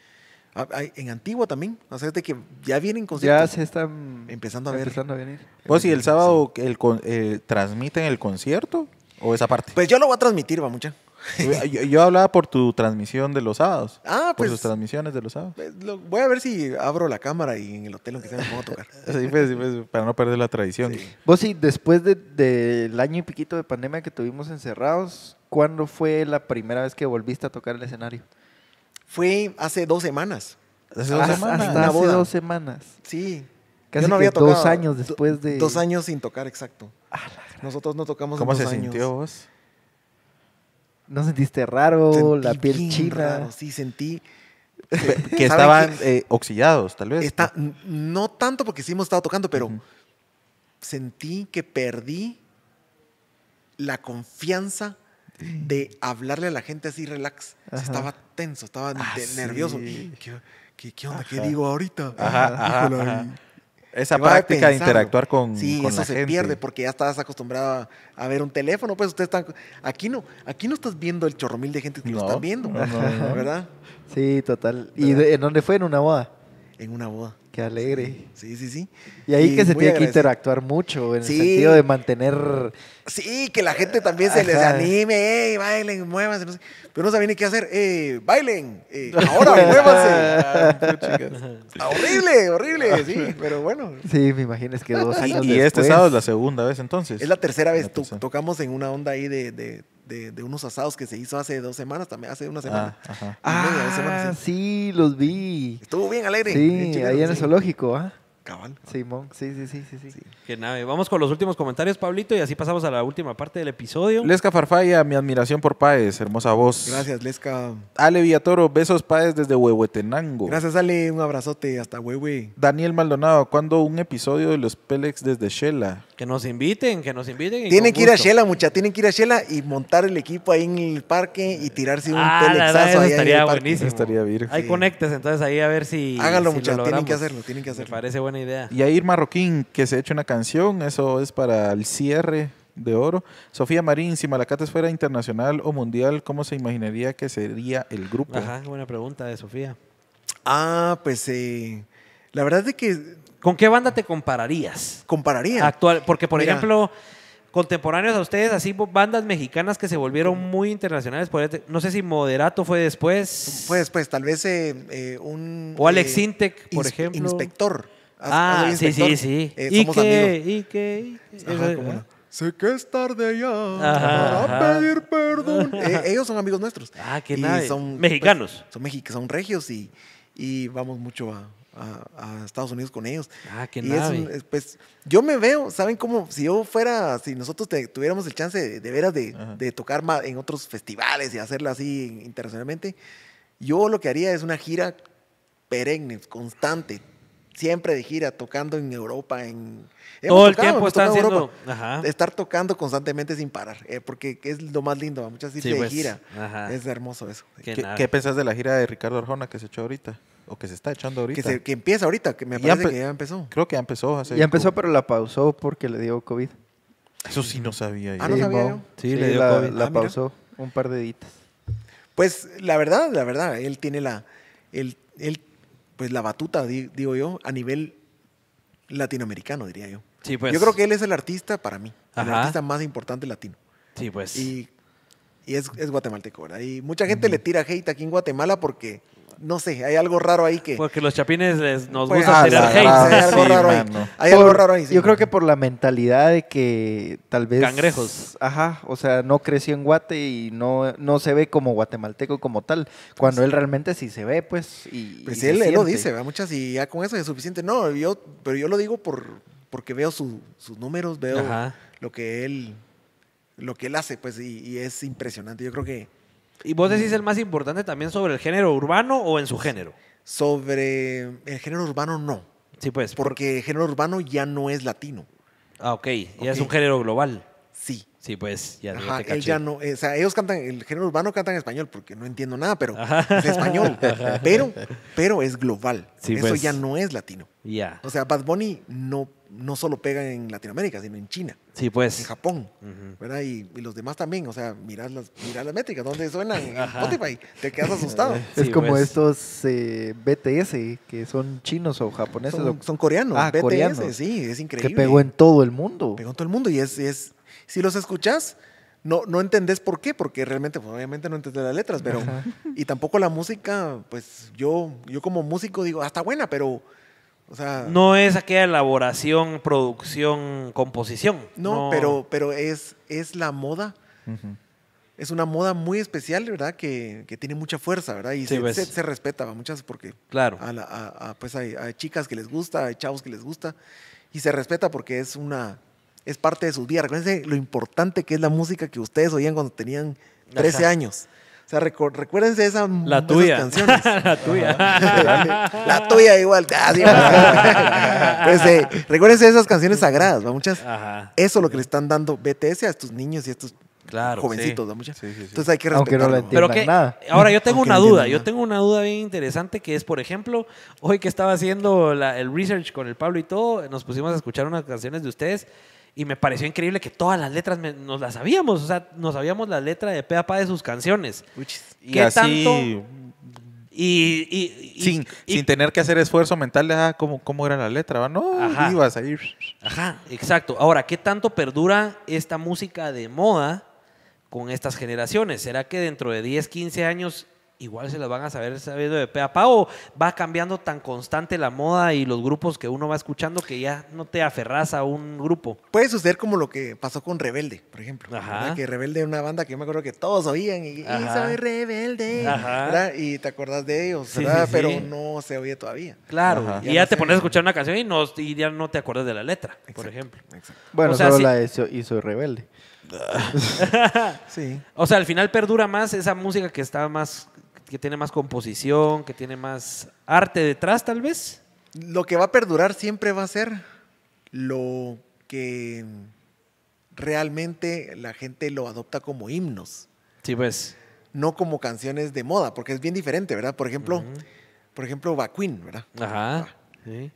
Ah, en Antigua también, que ya vienen conciertos. Ya se están empezando a, ver. Empezando si pues, el sábado el, eh, transmiten el concierto o esa parte? Pues yo lo voy a transmitir, va mucha yo, hablaba por tu transmisión de los sábados. Ah, pues. Por sus transmisiones de los sábados. Eh, voy a ver si abro la cámara y en el hotel aunque sea me puedo tocar. Pues, sí, pues, para no perder la tradición. Vos, sí, después del año y piquito de pandemia que tuvimos encerrados, ¿cuándo fue la primera vez que volviste a tocar el escenario? Fue hace dos semanas. ¿Hace dos ah, semanas? hace dos semanas. Sí. Casi no había Dos años después de. Dos años sin tocar, exacto. Ah, Nosotros no tocamos en dos se sintió vos? ¿No sentiste raro? ¿La piel china? sí, sentí. que estaban eh, oxidados, tal vez. Está, no tanto porque sí hemos estado tocando, pero sentí que perdí la confianza de hablarle a la gente así relax. estaba tenso, estaba ah, nervioso. ¿Qué, qué, qué onda? ¿Qué digo ahorita? Ajá, esa práctica de interactuar con, sí, eso se pierde porque ya estabas acostumbrado a, ver un teléfono, pues ustedes están aquí no, aquí no estás viendo el chorromil de gente que lo están viendo, ¿verdad? Sí, total. ¿Y en dónde fue en una boda? En una boda. Qué alegre. Sí, sí, sí. Y ahí que se tiene que interactuar mucho en el sentido de mantener Sí, que la gente también se les anime, eh, bailen, muévanse. No sé. Pero no sabían ni qué hacer. Eh, bailen, eh, ahora muévanse. ah, horrible, horrible, ah, sí, pero bueno. Sí, me imagino es que dos años Y, y este sábado es la segunda vez entonces. Es la tercera vez. Tocamos en una onda ahí de, de, de, de, unos asados que se hizo hace dos semanas, también hace una semana. Ah, Ajá. Ah, sí. los vi. Estuvo bien alegre. Sí, ahí en el zoológico, ¿ah? Cabal. Simón, sí, sí, sí, sí, sí. Que nave. Vamos con los últimos comentarios, Pablito, y así pasamos a la última parte del episodio. Lesca Farfalla, mi admiración por Paez, hermosa voz. Gracias, Lesca. Ale Villatoro, besos Paez desde Huehuetenango. Gracias, Ale, un abrazote, hasta Huehue. Daniel Maldonado, ¿cuándo un episodio de los Pelex desde Shela? Que nos inviten, que nos inviten. Tienen que ir a Shela, muchachos, tienen que ir a Shela y montar el equipo ahí en el parque y tirarse un ah, ahí. Estaría bien estaría bien Ahí conectes, entonces ahí a ver si. Hágalo, si muchachos, tienen que hacerlo, tienen que hacerlo. Me parece buena idea. Y ahí Marroquín, que se ha hecho una canción, eso es para el cierre de oro. Sofía Marín, si Malacates fuera internacional o mundial, ¿cómo se imaginaría que sería el grupo? Ajá, buena pregunta de Sofía. Ah, pues sí. Eh, la verdad es que ¿Con qué banda te compararías? Compararía. Actual, porque por ejemplo, contemporáneos a ustedes, así bandas mexicanas que se volvieron muy internacionales. No sé si Moderato fue después. Fue después, tal vez eh, eh, un. O Alex eh, Sintec, por ejemplo. Inspector. Ah, sí, sí, sí. ¿Y, somos y qué? Sé que es tarde ya ajá, pedir perdón. ellos son amigos nuestros. Ah, qué y pues, Son, mexicanos. son, son regios y vamos mucho a, a, Estados Unidos con ellos. Ah, qué y pues, yo me veo, ¿saben cómo? Si yo fuera, si nosotros tuviéramos el chance de, veras de, tocar más en otros festivales y hacerla así internacionalmente, yo lo que haría es una gira perenne, constante, siempre de gira, tocando en Europa, en... Todo el tiempo están haciendo... Estar tocando constantemente sin parar, eh, porque es lo más lindo, muchas veces de pues, gira. Es hermoso eso. ¿Qué, ¿Qué, pensás de la gira de Ricardo Arjona que se echó ahorita? o que se está echando ahorita. Que, empieza ahorita, que me parece que ya empezó. Creo que ya empezó. Hace ya empezó, pero la pausó porque le dio COVID. Eso sí no sabía yo. Ah, no sí, Sí, le dio la, COVID. la ah, pausó un par de ditas. Pues la verdad, la verdad, él tiene la, el él, pues la batuta, digo yo, a nivel latinoamericano, diría yo. Sí, pues. Yo creo que él es el artista para mí, el artista más importante latino. Sí, pues. Y, y es, es, guatemalteco, ¿verdad? Y mucha gente le tira hate aquí en Guatemala porque no sé, hay algo raro ahí que... Porque los chapines nos pues, gusta ah, tirar hate. Hay algo raro ahí. Yo creo que por la mentalidad de que tal vez... Cangrejos. Ajá, o sea, no creció en Guate y no, no se ve como guatemalteco como tal, cuando él realmente sí se ve, pues... Y, pues él, lo dice, muchas y ya con eso es suficiente. No, yo, pero yo lo digo por, porque veo sus números, veo lo que él lo que él hace, pues, y es impresionante. Yo creo que ¿Y vos decís mm. el más importante también sobre el género urbano o en su género? Sobre el género urbano no. Sí, pues. Porque el género urbano ya no es latino. Ah, ok. Ya es un género global. Sí. Sí, pues. Ya, Ajá, ya no. Eh, o sea, ellos cantan, el género urbano canta en español porque no entiendo nada, pero es español. Pero, pero es global. Sí, Eso pues. ya no es latino. Ya. O sea, Bad Bunny no no solo pega en Latinoamérica, sino en China. Sí, pues. En Japón, ¿verdad? Y, los demás también, o sea, mirás las, mira las métricas, ¿dónde suenan? Spotify, te quedas asustado. es como pues. estos eh, BTS, que son chinos o japoneses. Son, coreanos, ah, coreanos. sí, es increíble. Que pegó en todo el mundo. Pegó en todo el mundo y es, es si los escuchas, no, no entendés por qué, porque realmente, pues, obviamente no entendés las letras, pero... Y tampoco la música, pues yo, yo como músico digo, ah, está buena, pero no es aquella elaboración, producción, composición. No, pero, pero es, es la moda. Es una moda muy especial, ¿verdad? Que, que tiene mucha fuerza, ¿verdad? Y se, respeta a muchas porque claro. a, a, pues hay, chicas que les gusta, hay chavos que les gusta. Y se respeta porque es una es parte de su día. Recuerden lo importante que es la música que ustedes oían cuando tenían 13 años. O sea, recuérdense esa, la tuya. esas canciones. la tuya. la tuya igual. Ah, pues, eh, recuérdense esas canciones sagradas, ¿va? Muchas. Eso es lo que le están dando BTS a estos niños y a estos jovencitos, Muchas. Entonces hay que respetarlo. Pero que, ahora yo tengo una duda, yo tengo una duda bien interesante que es, por ejemplo, hoy que estaba haciendo el research con el Pablo y todo, nos pusimos a escuchar unas canciones de ustedes y me pareció increíble que todas las letras nos las sabíamos, o sea, nos sabíamos la letra de Pa de sus canciones. y tanto? Y, sin, tener que hacer esfuerzo mental de ah, ¿cómo, era la letra, No, ibas a ir. Ajá, exacto. Ahora, ¿qué tanto perdura esta música de moda con estas generaciones? ¿Será que dentro de 10, 15 años igual se las van a saber sabiendo de pe a pa, o va cambiando tan constante la moda y los grupos que uno va escuchando que ya no te aferras a un grupo. Puede suceder como lo que pasó con Rebelde, por ejemplo. Ajá. Que Rebelde es una banda que yo me acuerdo que todos oían y, y soy rebelde. Ajá. Y te acordás de ellos, ¿verdad? pero no se oye todavía. Claro. Y ya, te pones a escuchar una canción y, ya no te acuerdas de la letra, por ejemplo. Bueno, solo la de Y soy Rebelde. sí. O sea, al final perdura más esa música que está más que tiene más composición, que tiene más arte detrás tal vez. Lo que va a perdurar siempre va a ser lo que realmente la gente lo adopta como himnos. Sí, pues. No como canciones de moda, porque es bien diferente, ¿verdad? Por ejemplo, por ejemplo, Bakuin, ¿verdad? Ajá. Ah.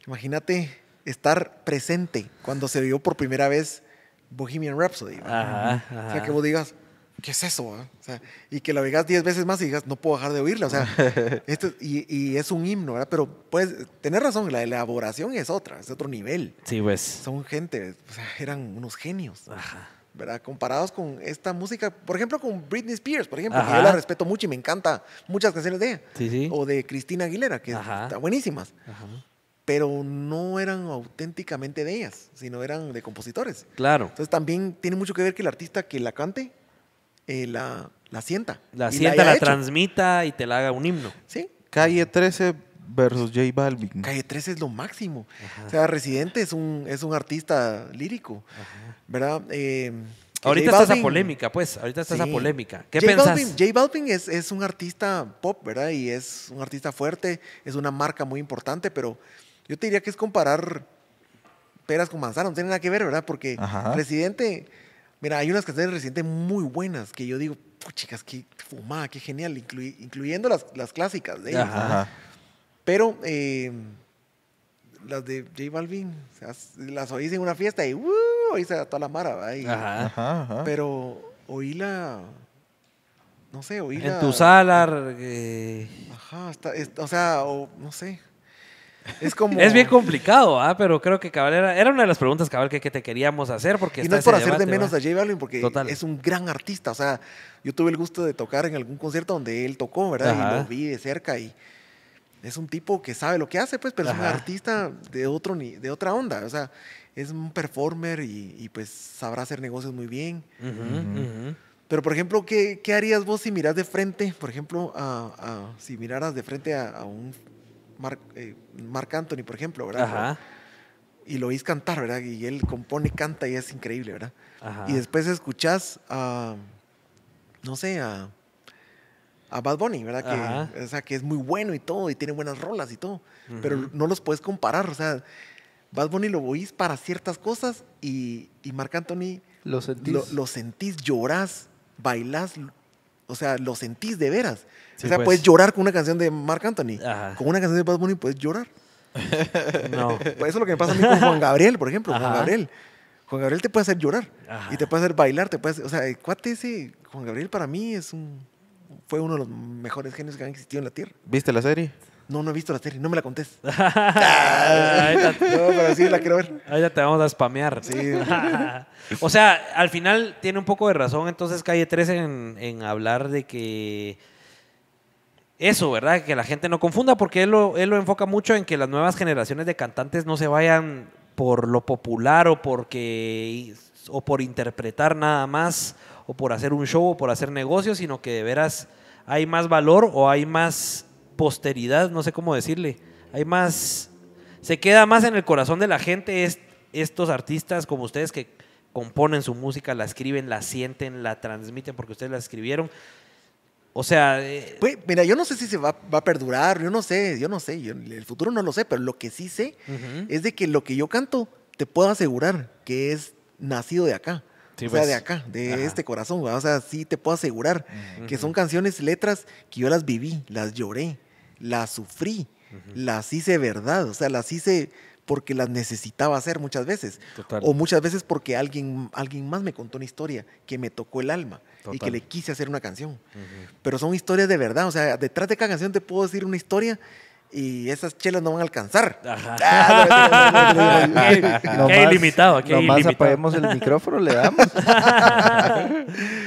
Imagínate estar presente cuando se vio por primera vez Bohemian Rhapsody. Ajá, ajá. O sea, que vos digas, ¿qué es eso? Ah? y que la vegas diez veces más y digas, no puedo dejar de oírla. O sea, esto, y, es un himno, ¿verdad? Pero puedes tener razón, la elaboración es otra, es otro nivel. Sí, pues. Son gente, o sea, eran unos genios. ¿verdad? Comparados con esta música, por ejemplo, con Britney Spears, por ejemplo, que yo la respeto mucho y me encanta muchas canciones de ella. Sí, sí. O de Cristina Aguilera, que están buenísimas. Ajá pero no eran auténticamente de ellas, sino eran de compositores. Claro. Entonces también tiene mucho que ver que el artista que la cante eh, la, la, sienta. La sienta, la, transmita y te la haga un himno. Sí. Calle 13 versus J Balvin. Calle 13 es lo máximo. O sea, Residente es un, es un artista lírico, ¿verdad? Eh, ahorita está esa polémica, pues. Ahorita está esa polémica. ¿Qué J pensás? Balvin, J Balvin es, un artista pop, ¿verdad? Y es un artista fuerte, es una marca muy importante, pero yo te diría que es comparar peras con manzanas, no tiene nada que ver, ¿verdad? Porque Residente Mira, hay unas canciones recientes muy buenas que yo digo, chicas, qué fumada, qué genial, incluyendo las, las clásicas de ellas. Pero eh, las de J Balvin, las oís en una fiesta y ¡uh! se da toda la mara. ajá, Pero oíla, no sé, oíla. En tu sala. Eh. o sea, no sé. Es bien complicado, ¿ah? Pero creo que Cabal era, una de las preguntas, Cabal, que, te queríamos hacer porque... Y no es por hacer de menos a J Balvin porque es un gran artista. O sea, yo tuve el gusto de tocar en algún concierto donde él tocó, ¿verdad? Y lo vi de cerca y es un tipo que sabe lo que hace, pues, pero es un artista de, otro, de otra onda. O sea, es un performer y, pues sabrá hacer negocios muy bien. Pero, por ejemplo, ¿qué, harías vos si miras de frente, por ejemplo, a, si miraras de frente a un eh, Mark, Anthony, por ejemplo, ¿verdad? Y lo oís cantar, ¿verdad? Y él compone, canta y es increíble, ¿verdad? Y después escuchás a, no sé, a, a Bad Bunny, ¿verdad? Que, o sea, que es muy bueno y todo, y tiene buenas rolas y todo, pero no los puedes comparar, o sea, Bad Bunny lo oís para ciertas cosas y, y Marc Anthony... Lo sentís. lo sentís, llorás, bailás, o sea, lo sentís de veras. o sea, pues. puedes llorar con una canción de Mark Anthony. Con una canción de Bad Bunny puedes llorar. no. Pues eso es lo que me pasa a mí con Juan Gabriel, por ejemplo. Juan Gabriel. Juan Gabriel te puede hacer llorar. Y te puede hacer bailar. Te puede o sea, cuate ese, Juan Gabriel para mí es un, fue uno de los mejores genios que han existido en la Tierra. ¿Viste la serie? No, no he visto la serie, no me la contés. no, pero sí, la quiero ver. Ahí ya te vamos a spamear. Sí. o sea, al final tiene un poco de razón entonces Calle 3 en, hablar de que eso, ¿verdad? Que la gente no confunda, porque él lo, él lo enfoca mucho en que las nuevas generaciones de cantantes no se vayan por lo popular o porque o por interpretar nada más o por hacer un show o por hacer negocios, sino que de veras hay más valor o hay más posteridad, no sé cómo decirle. Hay más, se queda más en el corazón de la gente estos artistas como ustedes que componen su música, la escriben, la sienten, la transmiten porque ustedes la escribieron. O sea... Eh, mira, yo no sé si se va, a perdurar, yo no sé, yo no sé, yo, el futuro no lo sé, pero lo que sí sé es de que lo que yo canto, te puedo asegurar que es nacido de acá. o sea, pues, de acá, de este corazón, o sea, sí te puedo asegurar que son canciones, letras que yo las viví, las lloré, las sufrí, las hice verdad, o sea, las hice porque las necesitaba hacer muchas veces. O muchas veces porque alguien, alguien más me contó una historia que me tocó el alma y que le quise hacer una canción. Pero son historias de verdad, o sea, detrás de cada canción te puedo decir una historia y esas chelas no van a alcanzar. Qué ilimitado, aquí Nomás apagamos el micrófono, le damos.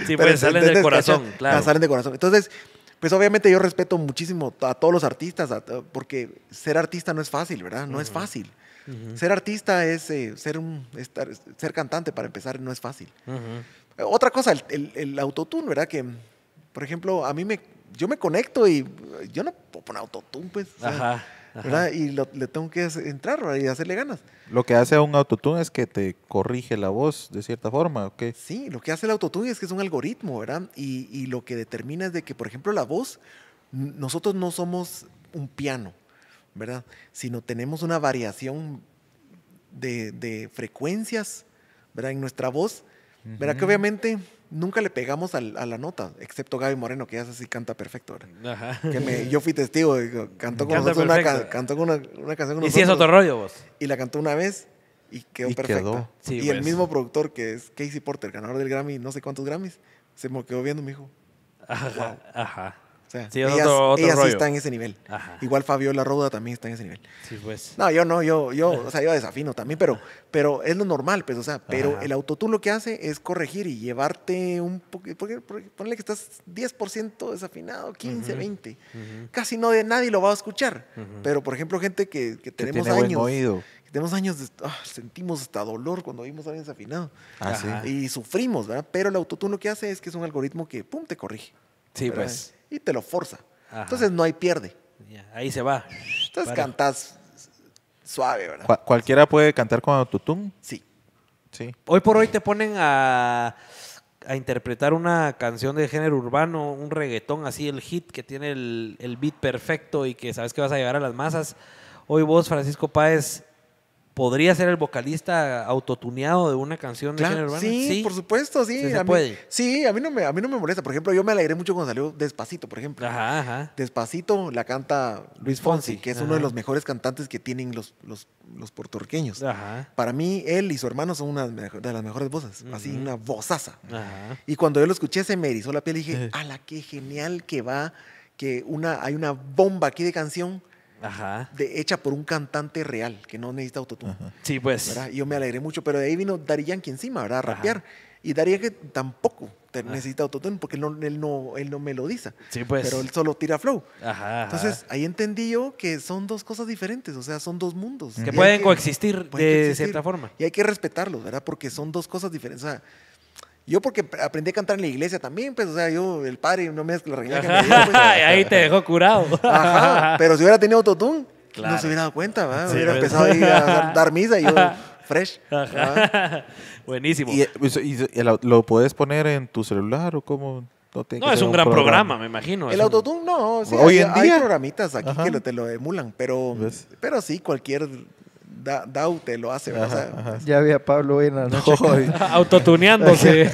sí, pues salen del corazón, claro. Salen de corazón. Entonces, pues obviamente yo respeto muchísimo a todos los artistas, porque ser artista no es fácil, ¿verdad? No es fácil. Ser artista es eh, ser, un, estar, ser cantante, para empezar, no es fácil. Otra cosa, el, el, autotune, ¿verdad? Que, por ejemplo, a mí me, yo me conecto y yo no puedo poner autotune, pues. Ajá. Y le tengo que entrar y hacerle ganas. Lo que hace un autotune es que te corrige la voz de cierta forma, ¿ok? Sí, lo que hace el autotune es que es un algoritmo, ¿verdad? Y, y lo que determina es de que, por ejemplo, la voz, nosotros no somos un piano, ¿verdad? Sino tenemos una variación de, de frecuencias, ¿verdad? En nuestra voz, ¿verdad? Que obviamente nunca le pegamos a la nota, excepto Gaby Moreno, que ya así canta perfecto Ajá. yo fui testigo, cantó con, una, canción con Y si es otro rollo vos. Y la cantó una vez y quedó y y el pues. mismo productor que es Casey Porter, ganador del Grammy, no sé cuántos Grammys, se me quedó viendo mi me ajá, ajá sea, ellas, sí están en ese nivel. Igual Fabiola Roda también está en ese nivel. Sí, pues. No, yo no, yo, yo, o sea, yo desafino también, pero, pero es lo normal, pues, o sea, pero el autotune lo que hace es corregir y llevarte un porque ponle que estás 10% desafinado, 15, 20. Casi no de nadie lo va a escuchar. Pero, por ejemplo, gente que, tenemos que años. Buen oído tenemos años, ah, sentimos hasta dolor cuando vimos a alguien desafinado. Ah, sí. Y sufrimos, ¿verdad? Pero el autotune lo que hace es que es un algoritmo que, pum, te corrige. Sí, pues. Y te lo forza. Entonces no hay pierde. ahí se va. Entonces cantas cantás suave, ¿verdad? ¿Cualquiera puede cantar con autotune? Sí. Sí. Hoy por hoy te ponen a, interpretar una canción de género urbano, un reggaetón así, el hit que tiene el, el beat perfecto y que sabes que vas a llegar a las masas. Hoy vos, Francisco Páez, podría ser el vocalista autotuneado de una canción de género urbano. Sí, por supuesto, sí. sí se a mí, puede. Sí, a mí, no me, a mí no me molesta. Por ejemplo, yo me alegré mucho cuando salió Despacito, por ejemplo. Ajá, Despacito la canta Luis Fonsi, que es uno de los mejores cantantes que tienen los, los, los puertorriqueños. Ajá. Para mí, él y su hermano son una de las mejores voces. Así, una vozaza. Ajá. Y cuando yo lo escuché, se me erizó la piel y dije, ¡ala, qué genial que va! Que una, hay una bomba aquí de canción de, hecha por un cantante real, que no necesita autotune. Sí, pues. yo me alegré mucho, pero de ahí vino Daddy Yankee encima, ¿verdad? A rapear. Y Daddy Yankee tampoco ah. necesita autotune porque él no, él no, melodiza. Pues. Pero él solo tira flow. Entonces, ahí entendí yo que son dos cosas diferentes, o sea, son dos mundos. Que pueden, coexistir de cierta forma. Y hay que respetarlos, ¿verdad? Porque son dos cosas diferentes. O yo porque aprendí a cantar en la iglesia también, pues, o sea, yo, el padre, no me la regla que me pues, Ahí te dejó curado. Ajá, pero si hubiera tenido autotune, no se hubiera dado cuenta, ¿verdad? hubiera pues. empezado ir a dar, misa y yo fresh. Ajá. Buenísimo. ¿Y, lo, puedes poner en tu celular o cómo? No, no es un, gran programa. me imagino. El autotune, no. Sí, Hoy hay, en día. Hay programitas aquí que te lo emulan, pero, pero sí, cualquier da, Daute lo hace, ya había Pablo en Autotuneándose,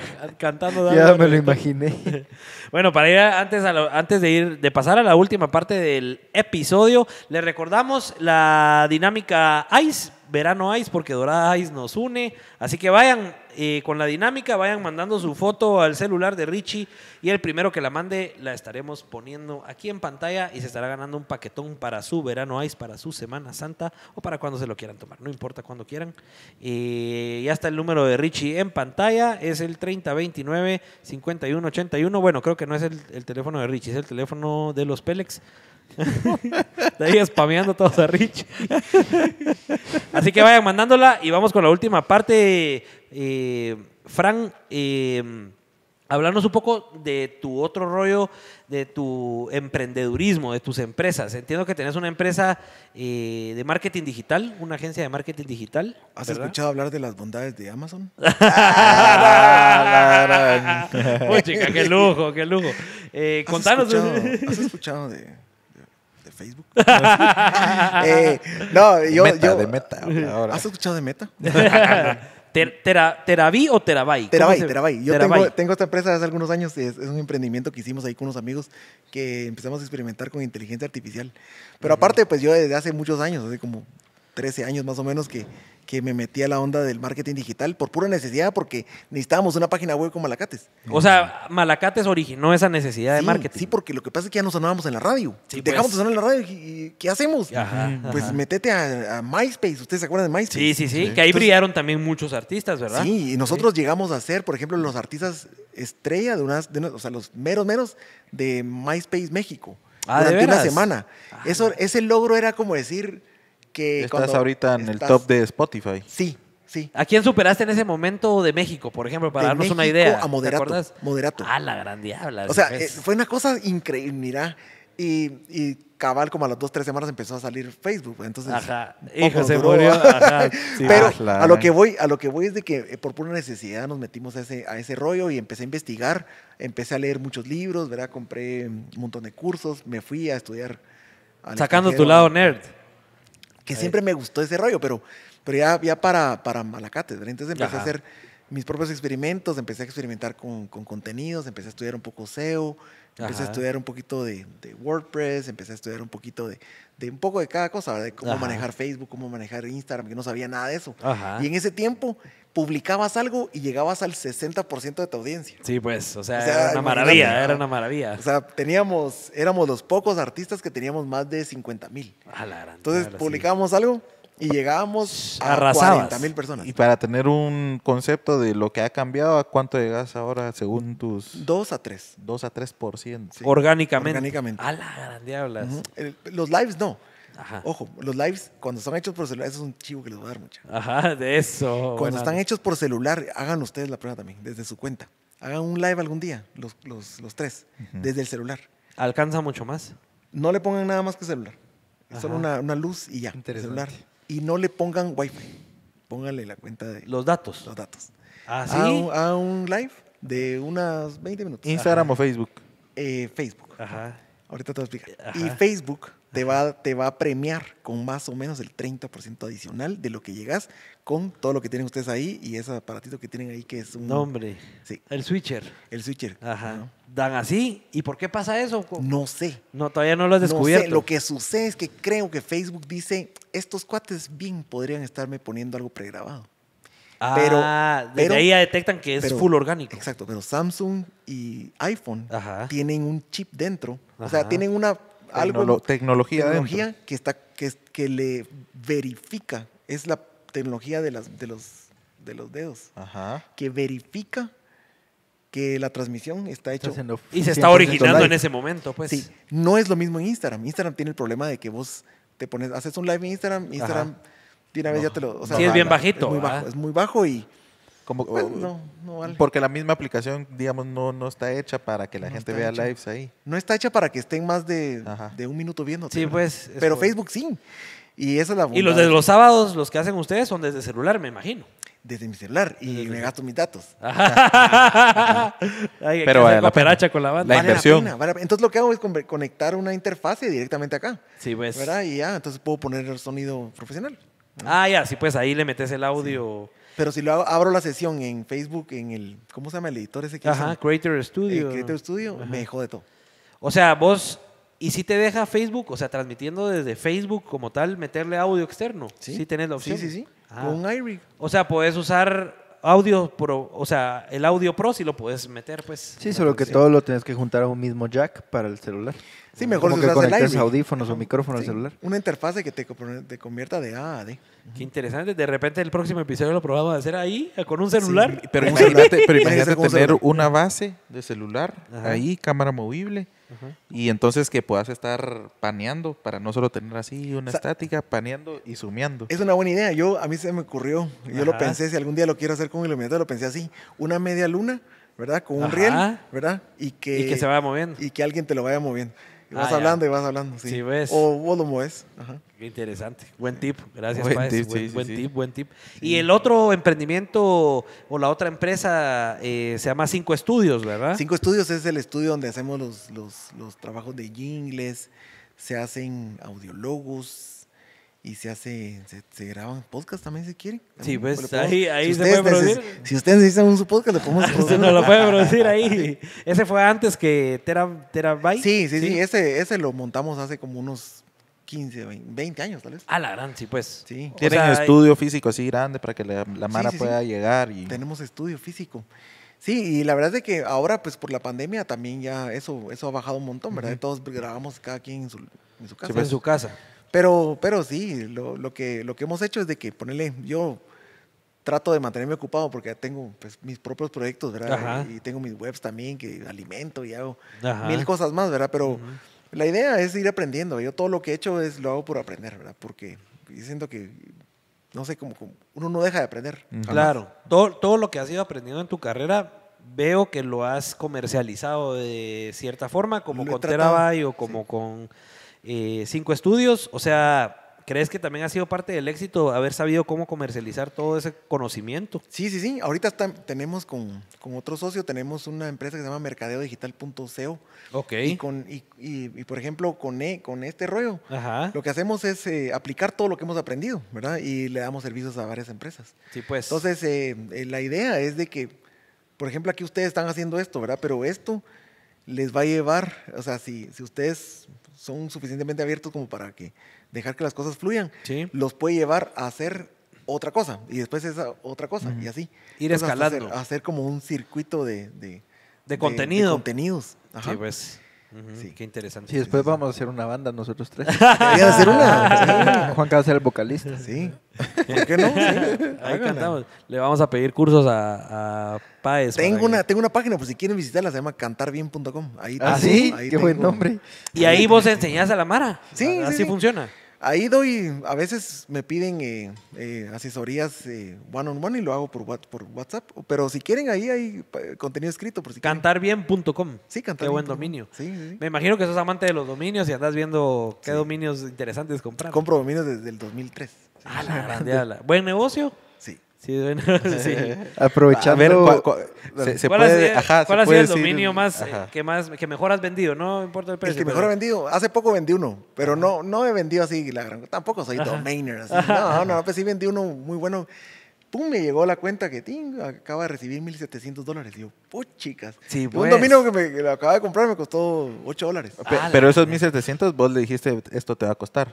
cantando. Ya me lo imaginé. bueno, para ir antes, antes de ir, de pasar a la última parte del episodio, le recordamos la dinámica ICE, verano ICE, porque Dorada ICE nos une. Así que vayan con la dinámica, vayan mandando su foto al celular de Richie y el primero que la mande la estaremos poniendo aquí en pantalla y se estará ganando un paquetón para su verano ice, para su Semana Santa o para cuando se lo quieran tomar, no importa cuando quieran. Eh, ya está el número de Richie en pantalla, es el 3029-5181. Bueno, creo que no es el, teléfono de Richie, es el teléfono de los Pelex. de ahí spameando todos a Rich. Así que vayan mandándola y vamos con la última parte eh, Fran, eh, hablarnos un poco de tu otro rollo, de tu emprendedurismo, de tus empresas. Entiendo que tenés una empresa eh, de marketing digital, una agencia de marketing digital. ¿Has escuchado hablar de las bondades de Amazon? qué lujo, qué lujo. Eh, contanos. ¿Has escuchado de, Facebook? Eh, no, yo, meta. ¿Has escuchado de meta? Ter, ¿Teraví o Terabai? Terabyte, Terabyte. Yo Tengo, esta empresa hace algunos años, es, es, un emprendimiento que hicimos ahí con unos amigos que empezamos a experimentar con inteligencia artificial. Pero aparte, pues yo desde hace muchos años, hace como 13 años más o menos, que, que me metí a la onda del marketing digital por pura necesidad, porque necesitábamos una página web con Malacates. O sea, Malacates originó esa necesidad de marketing. Sí, porque lo que pasa es que ya no sonábamos en la radio. Sí, Dejamos pues. de sonar en la radio y ¿qué hacemos? pues metete a, MySpace, ¿ustedes se acuerdan de MySpace? Sí, sí, sí, que ahí brillaron también muchos artistas, ¿verdad? Sí, y nosotros llegamos a ser, por ejemplo, los artistas estrella de unas, de o sea, los meros, meros de MySpace México. Ah, durante una semana. Ah. Eso, ese logro era como decir estás ahorita en el top de Spotify. Sí, sí. ¿A quién superaste en ese momento de México, por ejemplo, para darnos una idea? A Moderato. a moderato. Ah, la gran diabla. O sea, eh, fue una cosa increíble, mira. Y, cabal, como a las dos, tres semanas empezó a salir Facebook. Entonces, ajá. Hijo, se Ajá. Pero a lo que voy, a lo que voy es de que eh, por pura necesidad nos metimos a ese, a ese rollo y empecé a investigar, empecé a leer muchos libros, ¿verdad? Compré un montón de cursos, me fui a estudiar. Sacando tu lado nerd que siempre me gustó ese rollo, pero, pero ya, ya para, para Malacate, entonces empecé a hacer mis propios experimentos, empecé a experimentar con, contenidos, empecé a estudiar un poco SEO, empecé a estudiar un poquito de, WordPress, empecé a estudiar un poquito de, un poco de cada cosa, de cómo manejar Facebook, cómo manejar Instagram, que no sabía nada de eso. Y en ese tiempo publicabas algo y llegabas al 60% de tu audiencia. Sí, pues, o sea, era una maravilla, era una maravilla. O sea, teníamos, éramos los pocos artistas que teníamos más de 50 mil. Entonces, publicábamos algo y llegábamos a Arrasabas. mil personas. Y para tener un concepto de lo que ha cambiado, ¿a cuánto llegas ahora según tus...? Dos a tres. Dos a 3%. ciento. Orgánicamente. Orgánicamente. A la gran diablas. Los lives no. Ojo, los lives, cuando están hechos por celular, eso es un chivo que les voy a dar mucho. Ajá, de eso. Cuando están hechos por celular, hagan ustedes la prueba también, desde su cuenta. Hagan un live algún día, los, tres, desde el celular. ¿Alcanza mucho más? No le pongan nada más que celular. Solo una, luz y ya. Celular. Y no le pongan wifi. Pónganle la cuenta de... Los datos. Los datos. Ah, ¿sí? A un, live de unas 20 minutos. Instagram o Facebook. Eh, Facebook. Ajá. Ahorita te lo explico. Y Facebook te va, te va a premiar con más o menos el 30% adicional de lo que llegas con todo lo que tienen ustedes ahí y ese aparatito que tienen ahí que es un... Nombre. El switcher. El switcher. Ajá. Dan así. ¿Y por qué pasa eso? No sé. No, todavía no lo has descubierto. Lo que sucede es que creo que Facebook dice, estos cuates bien podrían estarme poniendo algo pregrabado. Ah, pero, desde ahí ya detectan que es full orgánico. Exacto, pero Samsung y iPhone tienen un chip dentro. O sea, tienen una tecnología. que, está, que, que le verifica. Es la tecnología de, las, de, los, de los dedos. Que verifica que la transmisión está hecha. Y se está originando en ese momento, pues. no es lo mismo en Instagram. Instagram tiene el problema de que vos te pones, haces un live en Instagram, Instagram tiene una vez ya te lo. sí, es bien bajito. muy es muy bajo y no, Porque la misma aplicación, digamos, no, no está hecha para que la gente vea lives ahí. No está hecha para que estén más de, un minuto viendo. Sí, pues. Pero Facebook sí. Y esa Y los de los sábados, los que hacen ustedes, son desde celular, me imagino. Desde mi celular y le me gasto mis datos. Pero vale la con la banda. La inversión. Entonces lo que hago es conectar una interfase directamente acá. Sí, pues. ¿verdad? Y ya, entonces puedo poner el sonido profesional. Ah, ya, sí, pues ahí le metes el audio. Pero si lo abro la sesión en Facebook, en el, ¿cómo se llama el editor ese que Ajá, Creator Studio. El eh, Creator Studio, me jode todo. O sea, vos, ¿y si te deja Facebook, o sea, transmitiendo desde Facebook como tal, meterle audio externo? Sí. Sí tenés la opción. Sí, sí, sí. Ah. Con iRig. O sea, podés usar audio pro, o sea, el audio pro si lo puedes meter, pues. Sí, solo que todo lo tienes que juntar a un mismo jack para el celular. Sí, mejor Como que conectes audífonos o micrófono al celular. Una interfase que te, convierta de A a D. Qué interesante. De repente el próximo episodio lo probamos a hacer ahí, con un celular. pero imagínate, pero imagínate tener una base de celular ahí, cámara movible y entonces que puedas estar paneando para no solo tener así una estática, paneando y sumeando. Es una buena idea. Yo, a mí se me ocurrió, yo lo pensé, si algún día lo quiero hacer con iluminador, lo pensé así, una media luna, ¿verdad? Con un riel, ¿verdad? Y que, y que se vaya moviendo. Y que alguien te lo vaya moviendo. Ah, vas hablando y vas hablando, sí. ves. O vos pues. lo Ajá. Qué interesante. Buen tip. Gracias, buen buen, tip, buen tip. Y el otro emprendimiento o la otra empresa eh, se llama Cinco Estudios, ¿verdad? Cinco Estudios es el estudio donde hacemos los, trabajos de jingles, se hacen audiólogos, y se hace, se, graban podcast también si quieren. Sí, pues ahí, ahí se puede producir. Si ustedes necesitan su podcast, le podemos producir. no lo puede producir ahí. Ese fue antes que Terabyte. Tera sí, sí, sí, sí, ese, ese lo montamos hace como unos 15, 20, años tal vez. Ah, la gran, sí, pues. Sí. Tienen estudio físico así grande para que la, la Mara pueda llegar. Y... Tenemos estudio físico. Sí, y la verdad es que ahora, pues por la pandemia también ya eso, eso ha bajado un montón, ¿verdad? Todos grabamos cada quien en su, en su casa. Pues, en su casa. Pero, pero sí, lo, lo, que, lo que hemos hecho es de que, ponerle, yo trato de mantenerme ocupado porque ya tengo pues, mis propios proyectos, ¿verdad? Y tengo mis webs también que alimento y hago mil cosas más, ¿verdad? Pero la idea es ir aprendiendo. Yo todo lo que he hecho es lo hago por aprender, ¿verdad? Porque siento que, no sé, como, uno no deja de aprender. Claro, todo, todo lo que has ido aprendiendo en tu carrera veo que lo has comercializado de cierta forma, como con o como con eh, cinco estudios, o sea, ¿crees que también ha sido parte del éxito haber sabido cómo comercializar todo ese conocimiento? Sí, sí, sí. Ahorita tenemos con, otro socio, tenemos una empresa que se llama mercadeodigital.co. Ok. Y, con, y, y, por ejemplo, con, e, con este rollo, lo que hacemos es eh, aplicar todo lo que hemos aprendido, ¿verdad? Y le damos servicios a varias empresas. Sí, pues. Entonces, eh, la idea es de que, por ejemplo, aquí ustedes están haciendo esto, ¿verdad? Pero esto les va a llevar, o sea, si, si ustedes son suficientemente abiertos como para que dejar que las cosas fluyan, los puede llevar a hacer otra cosa y después esa otra cosa y así. Ir escalando. Hacer, como un circuito de, contenidos. Sí, pues. Sí, qué interesante. Sí, después vamos a hacer una banda nosotros tres. querías hacer una. Juan va a ser el vocalista. Sí. ¿Por qué no? Ahí cantamos. Le vamos a pedir cursos a, a Paez. Tengo una, tengo una página, por si quieren visitarla, se llama cantarbien.com. Ahí ¿Ah, Ahí qué buen nombre. Y ahí vos enseñás a la Mara. Sí. Así funciona. Ahí doy, a veces me piden eh, eh, asesorías one on one y lo hago por, por WhatsApp. Pero si quieren, ahí hay eh, contenido escrito. Por si Cantarbien.com. Sí, cantar. Qué buen dominio. Sí, Me imagino que sos amante de los dominios y andas viendo qué dominios interesantes comprar. Compro dominios desde el 2003. Ah, la grande, Buen negocio. Sí, bueno, Aprovechando. se, puede, ¿cuál ha sido el dominio más, eh, que más que mejor has vendido? No importa el precio. El que mejor ha vendido. Hace poco vendí uno, pero no, no he vendido así. La gran... Tampoco soy domainer. No, no, no, pues sí vendí uno muy bueno. Pum, me llegó la cuenta que acaba de recibir 1.700 dólares. digo puch chicas. Un pues. dominio que me lo acaba de comprar me costó 8 dólares. Ah, pero esos 1.700 vos le dijiste, esto te va a costar.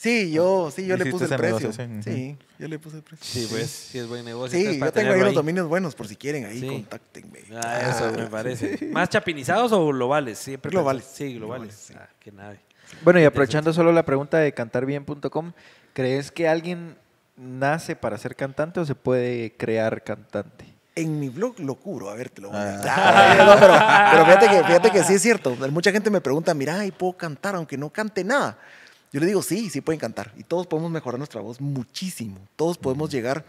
Sí, yo, sí, yo le puse el precio. sí. yo le puse el precio. Sí, pues, sí es buen negocio. Sí, yo tengo ahí los dominios buenos por si quieren, ahí contáctenme. Ah, eso me ah. parece. ¿Más chapinizados o globales? Siempre globales. Sí, globales. Ah, bueno, y aprovechando solo la pregunta de cantarbien.com, ¿crees que alguien nace para ser cantante o se puede crear cantante? En mi blog lo cubro, a ver, te lo voy a ah. decir. pero, fíjate, que, fíjate, que, sí es cierto. Mucha gente me pregunta, mira, ¿y puedo cantar aunque no cante nada? Yo le digo, sí, sí pueden cantar. Y todos podemos mejorar nuestra voz muchísimo. Todos podemos llegar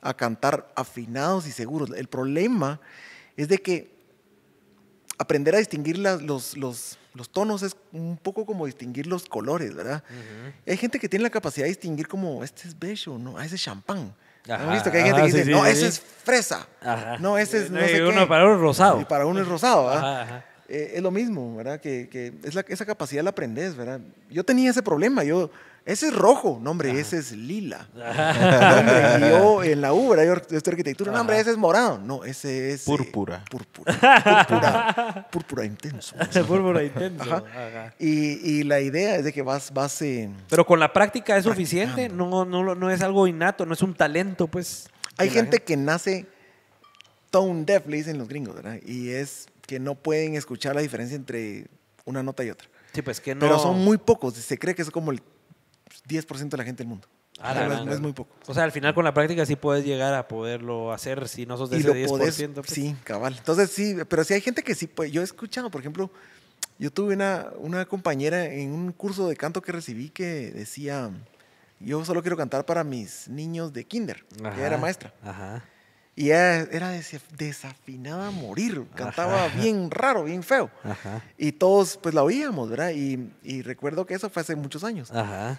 a cantar afinados y seguros. El problema es de que aprender a distinguir los, tonos es un poco como distinguir los colores, ¿verdad? Hay gente que tiene la capacidad de distinguir como, este es bello, ¿no? Ah, ese es champán. ¿Han visto que hay gente ah, que dice, no, ese es fresa. Eh, no, ese es no, sé eh, qué. para uno es rosado. Y para uno es rosado, ¿verdad? Eh, es lo mismo, ¿verdad? Que, que es la, esa capacidad la aprendes, ¿verdad? Yo tenía ese problema, yo, ese es rojo, no hombre, ese es lila. en la U, ¿verdad? Yo estoy arquitectura, no hombre, ese es morado, no, ese es... Eh, púrpura. púrpura, púrpura, intenso. púrpura intenso. Y, y, la idea es de que vas... vas eh, Pero con la práctica es suficiente, no, no, no es algo innato, no es un talento, pues. Hay gente, gente que nace tone deaf, le dicen los gringos, ¿verdad? Y es que no pueden escuchar la diferencia entre una nota y otra. Sí, pues que no. Pero son muy pocos. Se cree que es como el 10% de la gente del mundo. Ah, es, no es muy poco. O sea, al final con la práctica sí puedes llegar a poderlo hacer si no sos de ese 10%. Pues. Sí, cabal. Entonces sí, pero sí hay gente que sí puede. Yo he escuchado, por ejemplo, yo tuve una, una compañera en un curso de canto que recibí que decía, yo solo quiero cantar para mis niños de kinder. que ella era maestra. Ajá. Y era desafinada a morir, cantaba bien raro, bien feo. Y todos pues la oíamos, ¿verdad? Y, recuerdo que eso fue hace muchos años. Ajá.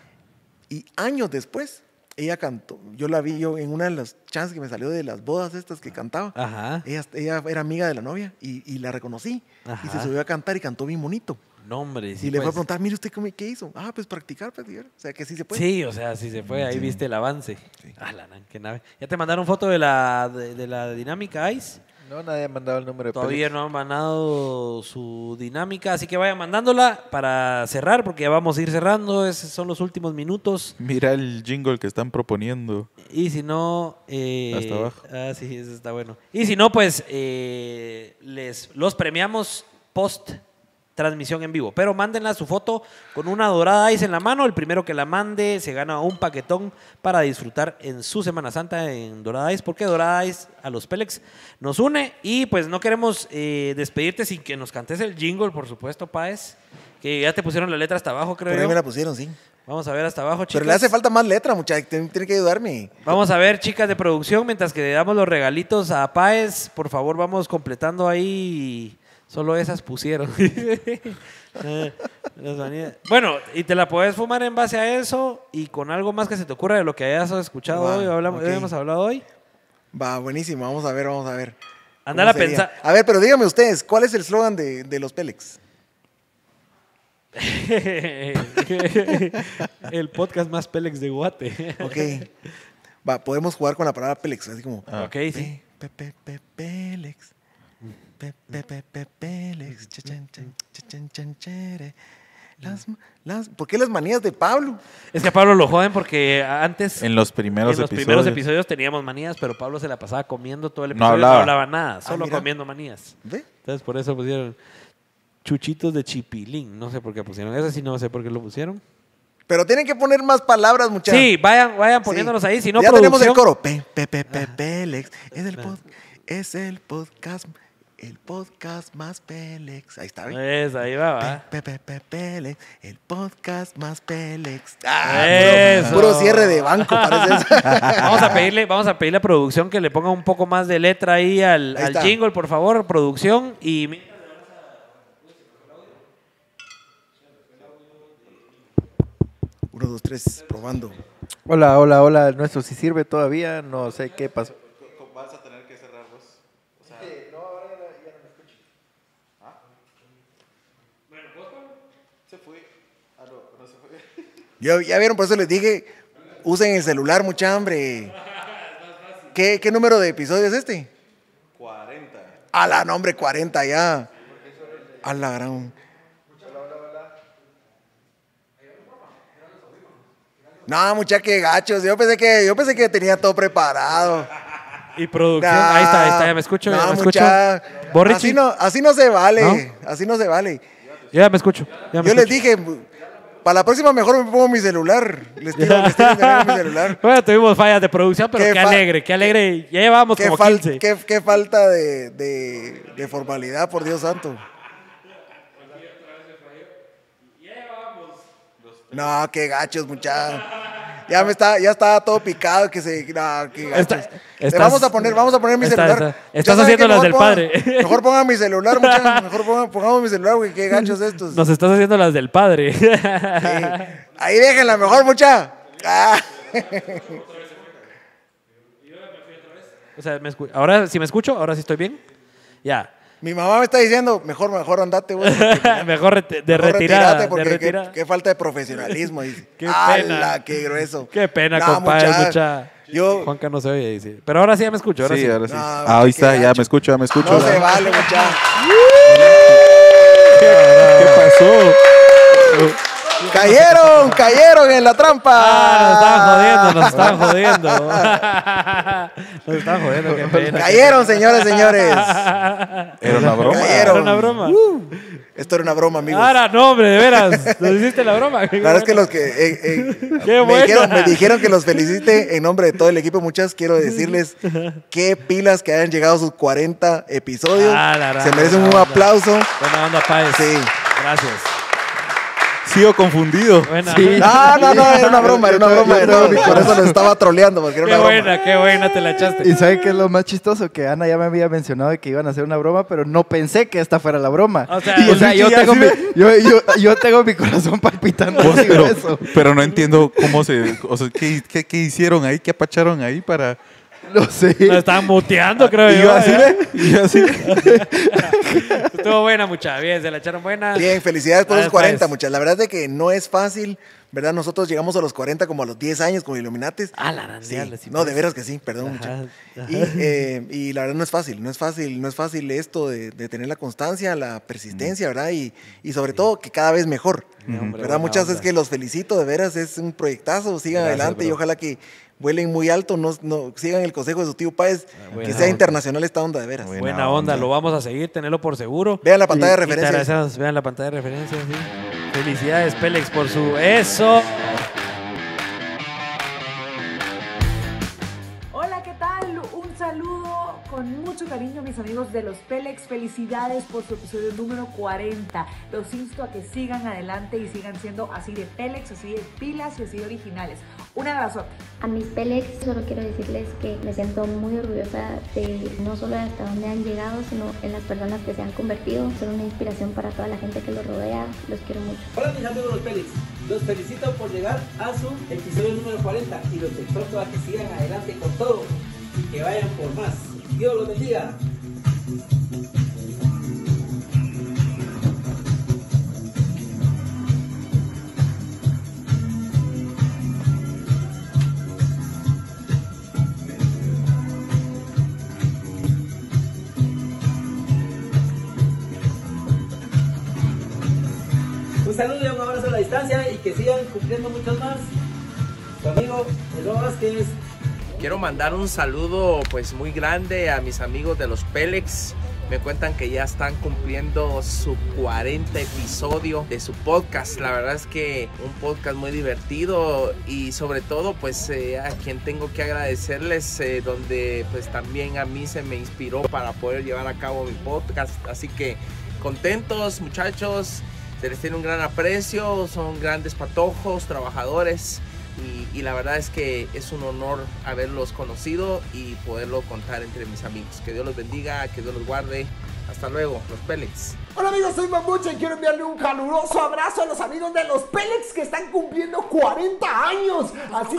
Y años después, ella cantó, yo la vi yo en una de las chances que me salió de las bodas estas que cantaba. Ella, ella, era amiga de la novia y, y la reconocí. Y se subió a cantar y cantó bien bonito. No, y le fue a pues. preguntar, mire usted cómo, qué hizo. Ah, pues practicar, O sea, que sí se puede. Sí, o sea, sí se puede. Ahí viste el avance. Ah, la qué nave. ¿Ya te mandaron foto de la, de, la dinámica ICE? No, nadie ha mandado el nombre. de Todavía no han mandado su dinámica, así que vaya mandándola para cerrar, porque ya vamos a ir cerrando. Esos son los últimos minutos. Mira el jingle que están proponiendo. Y si no. Eh, Hasta abajo. Ah, sí, eso está bueno. Y si no, pues eh, les, los premiamos post transmisión en vivo. Pero mándenla su foto con una dorada ice en la mano. El primero que la mande se gana un paquetón para disfrutar en su Semana Santa en Dorada Ice, porque Dorada Ice a los Pelex nos une. Y pues no queremos eh, despedirte sin que nos cantes el jingle, por supuesto, Paez. Que ya te pusieron la letra hasta abajo, creo. Pero me la pusieron, sí. Vamos a ver hasta abajo, chicas. Pero le hace falta más letra, muchachos. Tiene que ayudarme. Vamos a ver, chicas de producción, mientras que le damos los regalitos a Paez. Por favor, vamos completando ahí Solo esas pusieron. bueno, y te la puedes fumar en base a eso y con algo más que se te ocurra de lo que hayas escuchado hoy, hablamos, hemos hablado hoy. Va, buenísimo. Vamos a ver, vamos a ver. Andar a pensar. A ver, pero díganme ustedes, ¿cuál es el slogan de, los Pélex? el podcast más Pélex de Guate. ok. Va, podemos jugar con la palabra Pélex, así como. Ah, ok, sí. Pélex las, las, ¿Por qué las manías de Pablo? Es que a Pablo lo joden porque antes. En los primeros, episodios. teníamos manías, pero Pablo se la pasaba comiendo todo el episodio. No hablaba, no hablaba nada, ah, solo comiendo manías. Entonces por eso pusieron chuchitos de chipilín. No sé por qué pusieron. Eso sí, no sé por qué lo pusieron. Pero tienen que poner más palabras, muchachos. Sí, vayan, vayan poniéndonos ahí. Si no, ya tenemos el coro. Es el, ah. es el podcast el podcast más pelex. Ahí está, bien. Pues, ahí va, va. el podcast más pelex. ¡Ah! Puro, cierre de banco, parece vamos, a pedirle, vamos a pedirle a producción que le ponga un poco más de letra ahí al, ahí al jingle, por favor, producción. Y. Uno, dos, tres, probando. Hola, hola, hola. Nuestro si sirve todavía, no sé qué pasó. ya vieron, por eso les dije, usen el celular, mucha hambre. ¿Qué, número de episodio es este? 40. A la nombre, 40 ya. A la gran. No, mucha que gachos. Yo pensé que, yo pensé que tenía todo preparado. Y producción. ahí está, ahí está, ya me escucho. me escucho. Así no, así no se vale. Así no se vale. ya me escucho. yo les dije, para la próxima mejor me pongo mi celular. Les tiro, que mi celular. Bueno, tuvimos fallas de producción, pero qué, alegre, qué alegre. Ya llevamos qué como 15. Qué, falta de, de, formalidad, por Dios santo. No, qué gachos, muchachos ya me está, ya está todo picado que se. Eh, vamos a poner, vamos a poner mi celular. estás haciendo las del padre. Mejor pongan mi celular, muchachos. Mejor pongamos mi celular, güey. Qué ganchos estos. Nos estás haciendo las del padre. Ahí déjenla mejor, mucha. Ah. O sea, me ahora si me escucho, ahora sí estoy bien. Ya. Mi mamá me está diciendo, mejor, mejor andate, güey. mejor de mejor retirada. porque de Qué, falta de profesionalismo. Dice. qué pena. qué grueso! Qué pena, compadre. Mucha... Yo... Juanca no se oye, dice. Pero ahora sí ya me escucho, ahora sí. Ahora sí. Ah, ahí está, ya me escucho, ya me escucho. No se vale, mucha ¿Qué, pasó? Cayeron, cayeron en la trampa. Ah, nos están jodiendo, nos están jodiendo. Nos están jodiendo. Cayeron, señores, señores. Era una broma. Era una broma. Uh. esto era una broma, amigos. Ahora, no, hombre, de veras. Lo hiciste la broma. La verdad es que los que. me, dijeron, que los felicite en nombre de todo el equipo. Muchas quiero decirles qué pilas que hayan llegado a sus 40 episodios. Ah, Se merecen un ah, aplauso. Buena Páez. Sí. Gracias. Sigo confundido. Buena. Sí. Ah, no, no, era una broma, era una broma. por eso lo estaba troleando, porque qué buena, Qué buena, te la echaste. ¿Y sabes qué es lo más chistoso? Que Ana ya me había mencionado de que iban a hacer una broma, pero no pensé que esta fuera la broma. O sea, yo, tengo mi, yo, yo, yo, tengo mi corazón palpitando. Pero, pero, no entiendo cómo se. O sea, ¿qué, qué, qué hicieron ahí? ¿Qué apacharon ahí para.? No sé. Nos estaban muteando, creo yo. Así ¿eh? y yo así, Estuvo buena, mucha. Bien, se la echaron buena. Bien, felicidades por los 40, pues. muchas. La verdad es que no es fácil, ¿verdad? Nosotros llegamos a los 40 como a los 10 años como Illuminates. Ah, la verdad. Sí. no, de pues. veras que sí, perdón, mucha. Eh, y, la verdad no es fácil, no es fácil, no es fácil esto de, tener la constancia, la persistencia, ¿verdad? Y, sobre todo que cada vez mejor. ¿Verdad? Muchas es que los felicito, de veras, es un proyectazo, sigan adelante y ojalá que vuelen muy alto, no, sigan el consejo de su tío Páez, ah, que sea internacional esta onda de veras. Buena, onda, lo vamos a seguir, tenerlo por seguro. Vean la pantalla de referencia. Vean la pantalla de referencia, Felicidades, Pélex, por su. Eso. de los Pelex, felicidades por su episodio número 40. Los insto a que sigan adelante y sigan siendo así de Pelex, así de pilas y así de originales. Un abrazo. A mis Pelex solo quiero decirles que me siento muy orgullosa de no solo hasta dónde han llegado, sino en las personas que se han convertido. Son una inspiración para toda la gente que los rodea. Los quiero mucho. Hola mis amigos de los Pelex. Los felicito por llegar a su episodio número 40 y los exhorto a que sigan adelante con todo y que vayan por más. Dios los bendiga un saludo y un abrazo a la distancia y que sigan cumpliendo muchos más. Su amigo Eduardo Vázquez. Quiero mandar un saludo pues muy grande a mis amigos de los Pélex. Me cuentan que ya están cumpliendo su 40 episodio de su podcast. La verdad es que un podcast muy divertido y sobre todo pues eh, a quien tengo que agradecerles eh, donde pues también a mí se me inspiró para poder llevar a cabo mi podcast. Así que contentos muchachos. Se les tiene un gran aprecio, son grandes patojos, trabajadores y, la verdad es que es un honor haberlos conocido y poderlo contar entre mis amigos. Que Dios los bendiga, que Dios los guarde. Hasta luego, los pellets. Hola amigos, soy Mamucha y quiero enviarle un caluroso abrazo a los amigos de los Pelex que están cumpliendo 40 años. Así.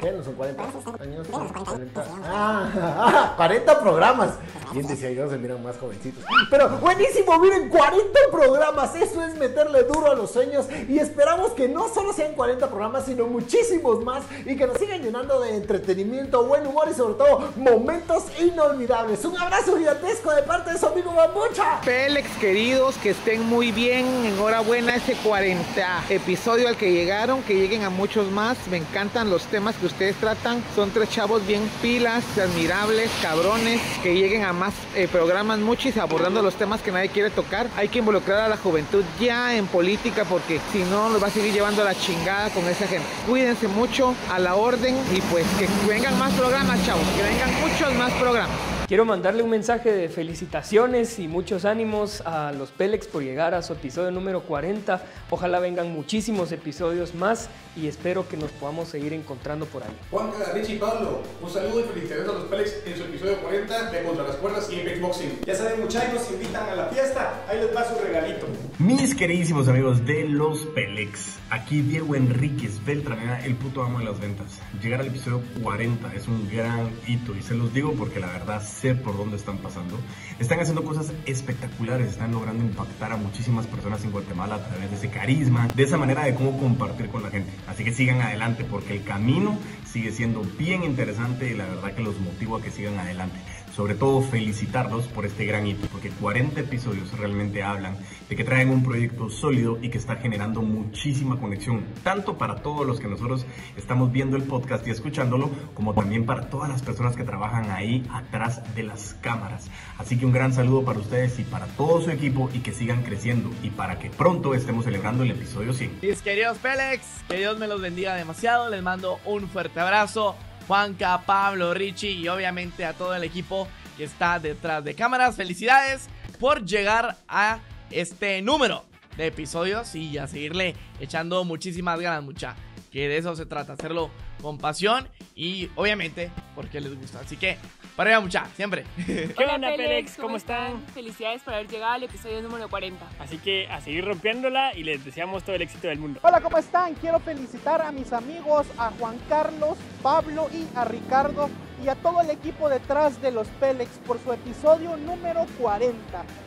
¿Qué? No son 40 años. Son 40. Ah, 40 ah, ah, programas. Bien se miran más jovencitos. Pero buenísimo, miren, 40 programas. Eso es meterle duro a los sueños. Y esperamos que no solo sean 40 programas, sino muchísimos más. Y que nos sigan llenando de entretenimiento, buen humor y sobre todo momentos inolvidables. Un abrazo gigantesco de parte de su amigo Mamucha. Pelex queridos, que estén muy bien. Enhorabuena ese 40 episodio al que llegaron, que lleguen a muchos más. Me encantan los temas que ustedes tratan. Son tres chavos bien pilas, admirables, cabrones, que lleguen a más eh, programas muchos abordando los temas que nadie quiere tocar. Hay que involucrar a la juventud ya en política porque si no nos va a seguir llevando la chingada con esa gente. Cuídense mucho, a la orden y pues que vengan más programas, chavos, que vengan muchos más programas. Quiero mandarle un mensaje de felicitaciones y muchos ánimos a los Pelex por llegar a su episodio número 40. Ojalá vengan muchísimos episodios más y espero que nos podamos seguir encontrando por ahí. Juan, Richie y Pablo, un saludo y felicidades a los Pelex en su episodio 40 de Contra las Cuerdas y en Boxing. Ya saben, muchachos, invitan a la fiesta. Ahí les va su regalito. Mis queridísimos amigos de los Pelex, aquí Diego Enríquez Beltrán, el puto amo de las ventas. Llegar al episodio 40 es un gran hito y se los digo porque la verdad por dónde están pasando. Están haciendo cosas espectaculares, están logrando impactar a muchísimas personas en Guatemala a través de ese carisma, de esa manera de cómo compartir con la gente. Así que sigan adelante porque el camino sigue siendo bien interesante y la verdad que los motivo a que sigan adelante sobre todo felicitarlos por este gran hito, porque 40 episodios realmente hablan de que traen un proyecto sólido y que está generando muchísima conexión, tanto para todos los que nosotros estamos viendo el podcast y escuchándolo, como también para todas las personas que trabajan ahí atrás de las cámaras. Así que un gran saludo para ustedes y para todo su equipo y que sigan creciendo y para que pronto estemos celebrando el episodio 100. Mis queridos Pélex, que Dios me los bendiga demasiado, les mando un fuerte abrazo. Juanca, Pablo, Richie y obviamente a todo el equipo que está detrás de cámaras. Felicidades por llegar a este número de episodios y a seguirle echando muchísimas ganas, mucha que de eso se trata, hacerlo con pasión y obviamente porque les gusta. Así que, para allá mucha, siempre. ¿Qué Hola, onda, Pelex? ¿Cómo, están? están? Felicidades por haber llegado al episodio número 40. Así que a seguir rompiéndola y les deseamos todo el éxito del mundo. Hola, ¿cómo están? Quiero felicitar a mis amigos, a Juan Carlos, Pablo y a Ricardo y a todo el equipo detrás de los Pelex por su episodio número 40.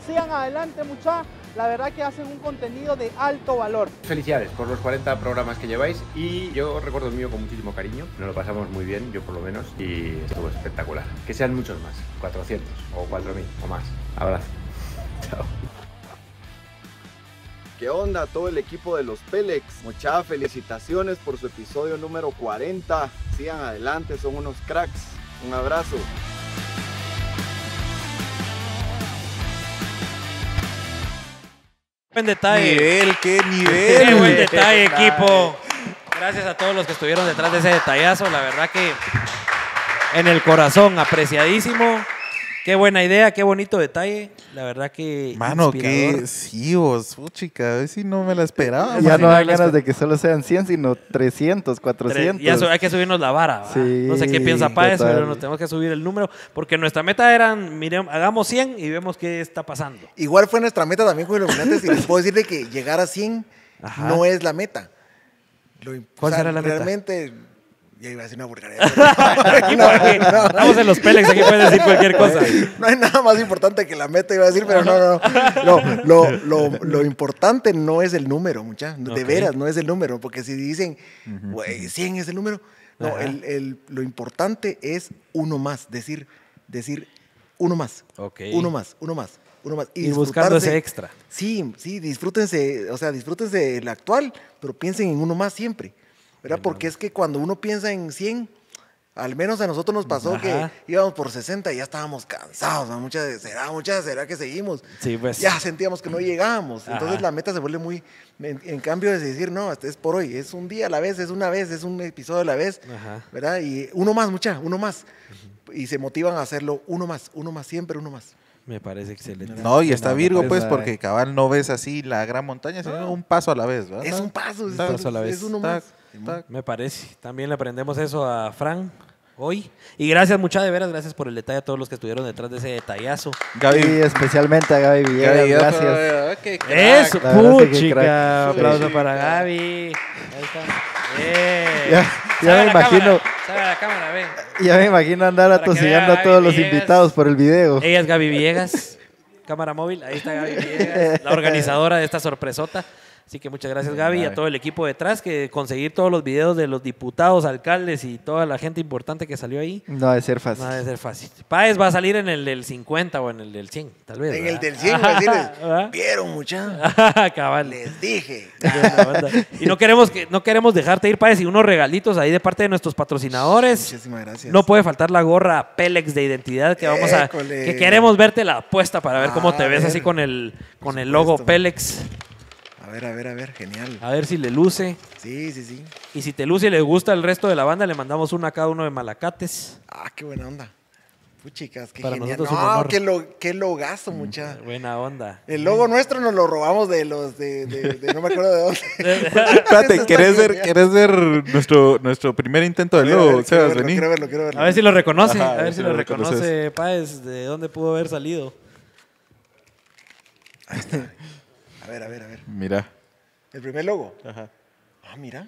Sigan adelante mucha, la verdad que hacen un contenido de alto valor. Felicidades por los 40 programas que lleváis y yo recuerdo el mío con muchísimo cariño, nos lo pasamos muy bien, yo por lo menos, y estuvo espectacular. Que sean muchos más, 400 o 4000 o más. Abrazo. Chao. ¿Qué onda todo el equipo de los Pelex? mucha felicitaciones por su episodio número 40. Sigan adelante, son unos cracks. Un abrazo. Buen detalle. Nivel, qué nivel. Qué buen detalle, equipo. Gracias a todos los que estuvieron detrás de ese detallazo. La verdad que en el corazón, apreciadísimo. Qué buena idea, qué bonito detalle. La verdad que. Mano, qué. Sí, vos, chica, a ver si no me la esperaba. Ya no hay ganas de que solo sean 100, sino 300, 400. ya hay que subirnos la vara. no sé qué piensa Páez, pero nos tenemos que subir el número. Porque nuestra meta eran, miremos, hagamos 100 y vemos qué está pasando. Igual fue nuestra meta también con Iluminantes. y les puedo decir que llegar a 100 no es la meta. Lo, ¿Cuál era la meta? Realmente ya iba a decir una burgaría. Estamos en los pelex aquí puedes decir cualquier cosa. No hay nada más importante que la meta, iba a decir, pero no, no, no. Lo, lo, lo, importante no es el número, muchachos. De veras, no es el número. Porque si dicen, güey, 100 es el número. No, el, el, lo importante es uno más. Decir, decir uno más. Uno más, uno más. Uno más. Y, y buscando ese extra. Sí, sí, disfrútense, o sea, disfrútense el actual, pero piensen en uno más siempre. Porque es que cuando uno piensa en 100, al menos a nosotros nos pasó que íbamos por 60 y ya estábamos cansados. Muchas será, muchas será que seguimos. Pues. Ya sentíamos que no llegábamos. Entonces la meta se vuelve muy. En, cambio, es decir, no, es por hoy, es un día a la vez, es una vez, es un episodio a la vez, ¿verdad? Y uno más, mucha, uno más. Y se motivan a hacerlo uno más, uno más, siempre uno más. Me parece excelente. No, y está Virgo, pues, porque cabal no ves así la gran montaña, sino un paso a la vez, ¿verdad? Es un paso, es, un paso a la vez. uno más. Me parece. También le aprendemos eso a Fran hoy. Y gracias, muchas de veras, gracias por el detalle a todos los que estuvieron detrás de ese detallazo. Gaby, especialmente a Gaby Villegas, gracias. eso, aplauso para Gaby. Ya, me imagino. Ya me imagino andar atosillando a todos los invitados por el video. Ella es Gaby Villegas. cámara móvil, ahí está Gaby Villegas, la organizadora de esta sorpresota. Así que muchas gracias Gaby y a todo el equipo detrás, que conseguir todos los videos de los diputados, alcaldes y toda la gente importante que salió ahí. No va de ser fácil. No ser fácil. Páez va a salir en el del 50 o en el del 100, tal vez. En el del 100, vieron muchachos. Cabal. Les dije. y no queremos, que, no queremos dejarte ir, Páez, y unos regalitos ahí de parte de nuestros patrocinadores. Muchísimas gracias. No puede faltar la gorra Pélex de identidad que vamos a... Que queremos verte la apuesta para ver cómo te ves así ah, con el, con el logo Pelex Pélex. A ver, a ver, a ver, genial. A ver si le luce. Sí, sí, sí. Y si te luce y le gusta el resto de la banda, le mandamos una a cada uno de Malacates. Ah, qué buena onda. chicas, qué genial. no, qué, lo, qué logazo, mm, mucha. Buena onda. El logo nuestro nos lo robamos de los de, de, no me acuerdo de dónde. Espérate, ¿querés ver, ver nuestro, nuestro primer intento de logo? quiero, verlo, verlo, A ver si lo reconoce, a ver si lo, reconoce Páez, de dónde pudo haber salido. Ahí está. A ver, a ver, a ver. Mira. El primer logo. Ajá. Ah, mira.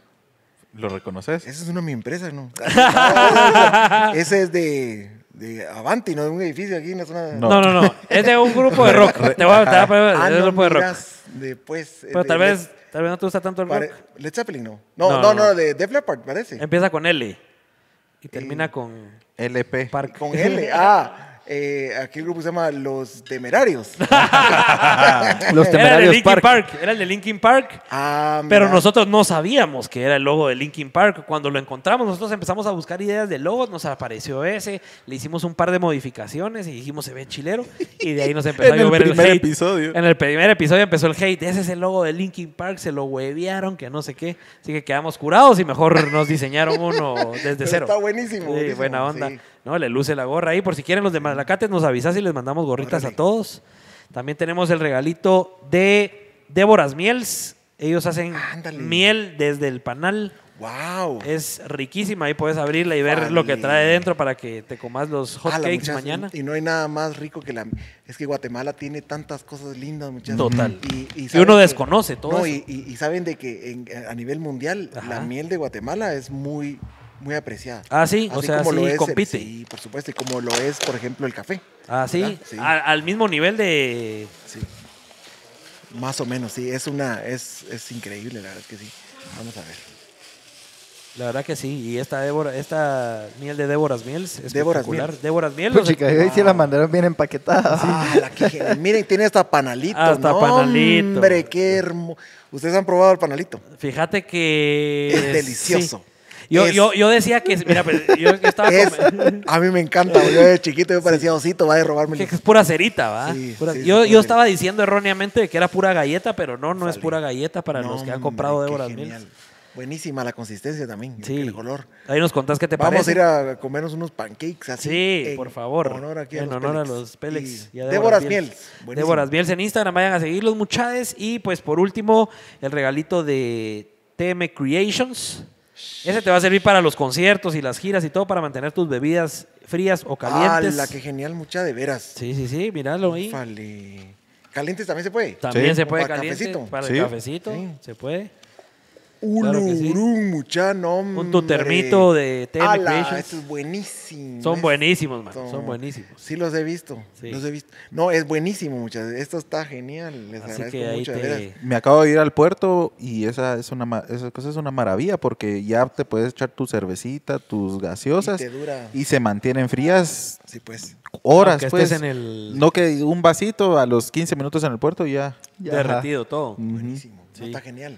¿Lo reconoces? Esa es una de mi empresa, ¿no? Ese es de, Avanti, ¿no? De un edificio aquí No, no, no. Es de un grupo de rock. te voy a, te a ah, un grupo de rock. Después, eh, Pero tal, vez, tal vez no te gusta tanto el rock. Led Zeppelin, no. No, no, no, de Def Leppard, parece. Empieza con L y termina eh, con. LP. Con L, ah. eh, el grupo se llama Los Temerarios. Los Temerarios Park. Era el de Linkin Park. Ah, Pero nosotros no sabíamos que era el logo de Linkin Park. Cuando lo encontramos, nosotros empezamos a buscar ideas de logos, nos apareció ese, le hicimos un par de modificaciones y dijimos se ve chilero. Y de ahí nos empezó a el llover el, primer episodio. En el primer episodio empezó el hate. Ese es el logo de Linkin Park, se lo huevearon, que no sé qué. Así que quedamos curados y mejor nos diseñaron uno desde cero. Está buenísimo. Sí, buena onda. No, le luce la gorra ahí. Por si quieren los de Malacates, nos avisas y les mandamos gorritas a todos. También tenemos el regalito de Déboras Miels. Ellos hacen miel desde el panal. ¡Wow! Es riquísima. Ahí puedes abrirla y ver lo que trae dentro para que te comas los hot cakes mañana. Y no hay nada más rico que la... Es que Guatemala tiene tantas cosas lindas, muchachos. Total. Y, uno desconoce todo y, saben de que a nivel mundial la miel de Guatemala es muy, muy apreciada. Ah, sí, Así o sea, como lo es, compite. Sí, por supuesto, y como lo es, por ejemplo, el café. Ah, sí, Al, mismo nivel de... Sí. Más o menos, sí, es una, es, increíble, la verdad que sí. Vamos a ver. La verdad que sí, y esta Débora, esta miel de Déboras Miel es espectacular. Miel. Déboras Miel. Pues ahí sí la mandaron bien empaquetada. Ah, la que, miren, tiene hasta panalito. Ah, hasta Hombre, qué hermoso. Ustedes han probado el panalito. Fíjate que... Es delicioso. Yo, decía que, mira, yo estaba A mí me encanta, yo de chiquito me parecía osito, va a robarme. es pura cerita, va. yo, yo estaba diciendo erróneamente que era pura galleta, pero no, no es pura galleta para los que han comprado Débora. Miel. Buenísima la consistencia también, sí. el color. Ahí nos contás qué te parece. Vamos a ir a comernos unos pancakes así. Sí, por favor. Honor aquí en honor a los Pélex. Déboras en Instagram, vayan a seguirlos, muchades. Y pues por último, el regalito de TM Creations. Ese te va a servir para los conciertos y las giras y todo para mantener tus bebidas frías o calientes. Ah, la que genial! Mucha de veras. Sí, sí, sí, míralo ahí. ¿Calientes también se puede? También se puede Para Para el cafecito, se puede un que sí. mucha, no, de té Son buenísimos, man. Son, buenísimos. Sí, los he visto. Los he visto. No, es buenísimo, muchachos. Esto está genial. que Me acabo de ir al puerto y esa es una cosa es una maravilla porque ya te puedes echar tu cervecita, tus gaseosas y, se mantienen frías. Sí, pues. Horas, pues. en el... No que un vasito a los 15 minutos en el puerto ya. ya Derretido todo. Buenísimo. está genial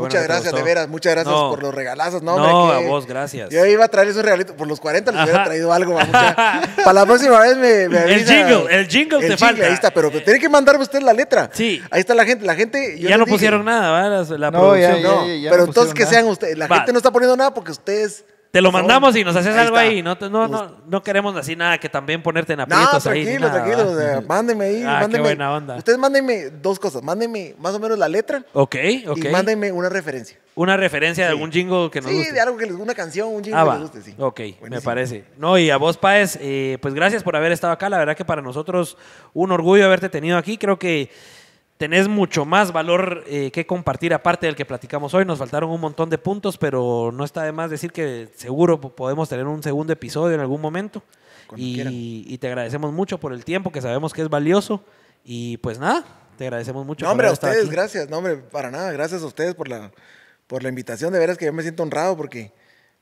muchas gracias, de veras, muchas gracias por los regalazos. No, no a vos, gracias. Yo iba a traer un regalito. por los 40 les hubiera traído algo. Para la próxima vez me, me El jingle, el jingle te falta. Ahí está, pero tiene que mandarme usted la letra. Sí. Ahí está la gente, la gente... ya no pusieron nada, ¿verdad? La, la no, Ya, pero entonces que sean ustedes, la gente no está poniendo nada porque ustedes te lo mandamos y nos haces algo ahí. No, no, no, no queremos así nada que también ponerte en aprietos ahí. tranquilo, tranquilo. mándenme ahí. Ah, qué buena onda. Ustedes mándenme dos cosas. Mándenme más o menos la letra Ok, ok. y mándenme una referencia. Una referencia de algún jingo que nos Sí, de algo que les una canción, un jingle ah, que les guste, sí. Ok, me parece. No, y a vos, Paez, eh, pues gracias por haber estado acá. La verdad que para nosotros un orgullo haberte tenido aquí. Creo que tenés mucho más valor eh, que compartir aparte del que platicamos hoy. Nos faltaron un montón de puntos, pero no está de más decir que seguro podemos tener un segundo episodio en algún momento. Y, te agradecemos mucho por el tiempo, que sabemos que es valioso. Y pues nada, te agradecemos mucho. No, hombre, a ustedes, gracias. No, hombre, para nada. Gracias a ustedes por la, por la invitación. De veras que yo me siento honrado porque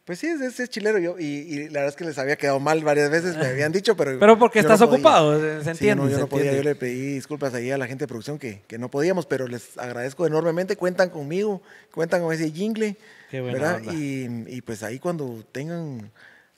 pues sí, ese es chilero yo. Y, la verdad es que les había quedado mal varias veces, me habían dicho, pero. Pero porque estás ocupado, se entiende. yo le pedí disculpas ahí a la gente de producción que, no podíamos, pero les agradezco enormemente. Cuentan conmigo, cuentan con ese jingle. Qué bueno. ¿verdad? Y, y, pues ahí cuando tengan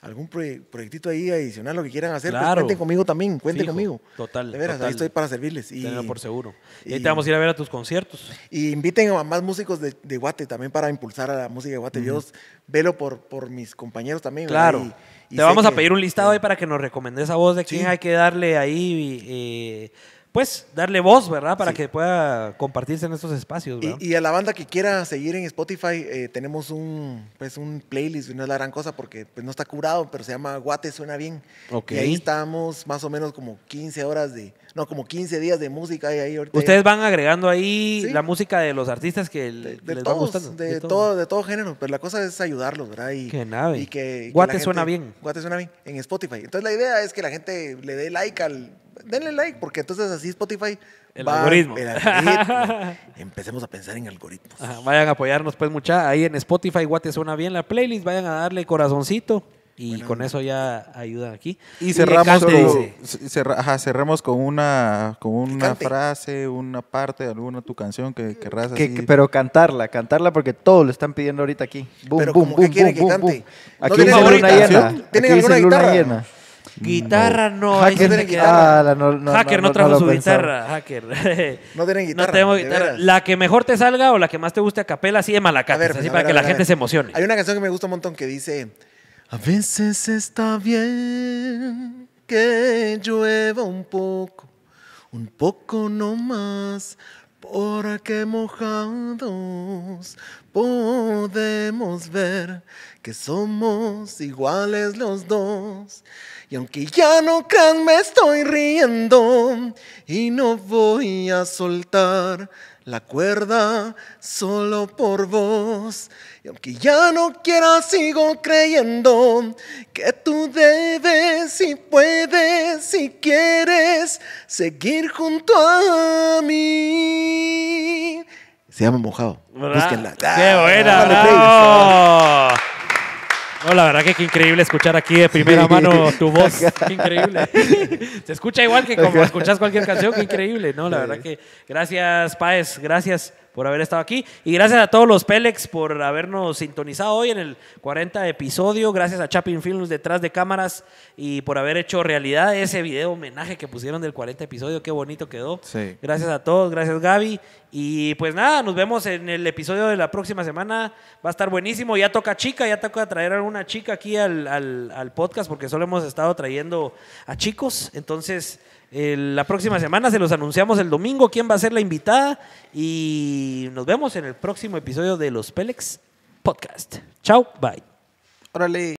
algún proyectito ahí adicional, lo que quieran hacer, pues, cuenten conmigo también, cuenten conmigo. Total. De veras, ahí estoy para servirles. Y, por seguro. Y, ahí te vamos a ir a ver a tus conciertos. Y inviten a más músicos de, Guate también para impulsar a la música de Guate. Yo velo por, por mis compañeros también. Claro. Y, te vamos a pedir un listado ahí para que nos recomendes a vos de quién hay que darle ahí. Eh, pues darle voz, ¿verdad? Para que pueda compartirse en estos espacios. ¿verdad? Y, a la banda que quiera seguir en Spotify, eh, tenemos un, pues, un playlist, no es la gran cosa porque pues, no está curado, pero se llama Guate Suena Bien. Okay. Y ahí estamos más o menos como 15 horas de, no, como 15 días de música. Ahí, Ustedes van agregando ahí la música de los artistas que les va gustando. De, todo. de todo género, pero la cosa es ayudarlos, ¿verdad? Y, que, Guate Suena Bien. Guate Suena Bien en Spotify. Entonces la idea es que la gente le dé like al denle like, porque entonces así Spotify va, algoritmo. Empecemos a pensar en algoritmos. vayan a apoyarnos, pues, mucha. Ahí en Spotify, Guate suena bien la playlist. Vayan a darle corazoncito. Y con eso ya ayuda aquí. Y cerramos, con, cerramos con una, con una frase, una parte de alguna tu canción que querrás pero cantarla, cantarla porque todos lo están pidiendo ahorita aquí. pero que quieren que cante. Aquí alguna Llena. Guitarra ah, no. Hacker, no, hacker no, trajo su guitarra. Hacker. no tienen guitarra. No tenemos guitarra. La que mejor te salga o la que más te guste a capela, así de malacates, así para que la gente se emocione. Hay una canción que me gusta un montón que dice: A veces está bien que llueva un poco, un poco no más. Porque mojados podemos ver que somos iguales los dos. Y aunque ya no crean, me estoy riendo y no voy a soltar la cuerda solo por vos. Y aunque ya no quiera, sigo creyendo que tú debes y puedes y quieres seguir junto a mí. Se llama Mojado. ¡Qué buena! Ah, no, la verdad que qué increíble escuchar aquí de primera mano tu voz. Qué increíble. Se escucha igual que como escuchas cualquier canción, qué increíble, ¿no? La verdad que gracias, Paez, gracias por haber estado aquí. Y gracias a todos los Pelex por habernos sintonizado hoy en el 40 episodio. Gracias a Chapin Films detrás de cámaras y por haber hecho realidad ese video homenaje que pusieron del 40 episodio. Qué bonito quedó. Sí. Gracias a todos, gracias Gaby. Y pues nada, nos vemos en el episodio de la próxima semana. Va a estar buenísimo. Ya toca chica, ya toca traer a una chica aquí al, al, podcast porque solo hemos estado trayendo a chicos. Entonces, eh, la próxima semana se los anunciamos el domingo quién va a ser la invitada. Y nos vemos en el próximo episodio de los Pelex Podcast. Chao, bye. Órale.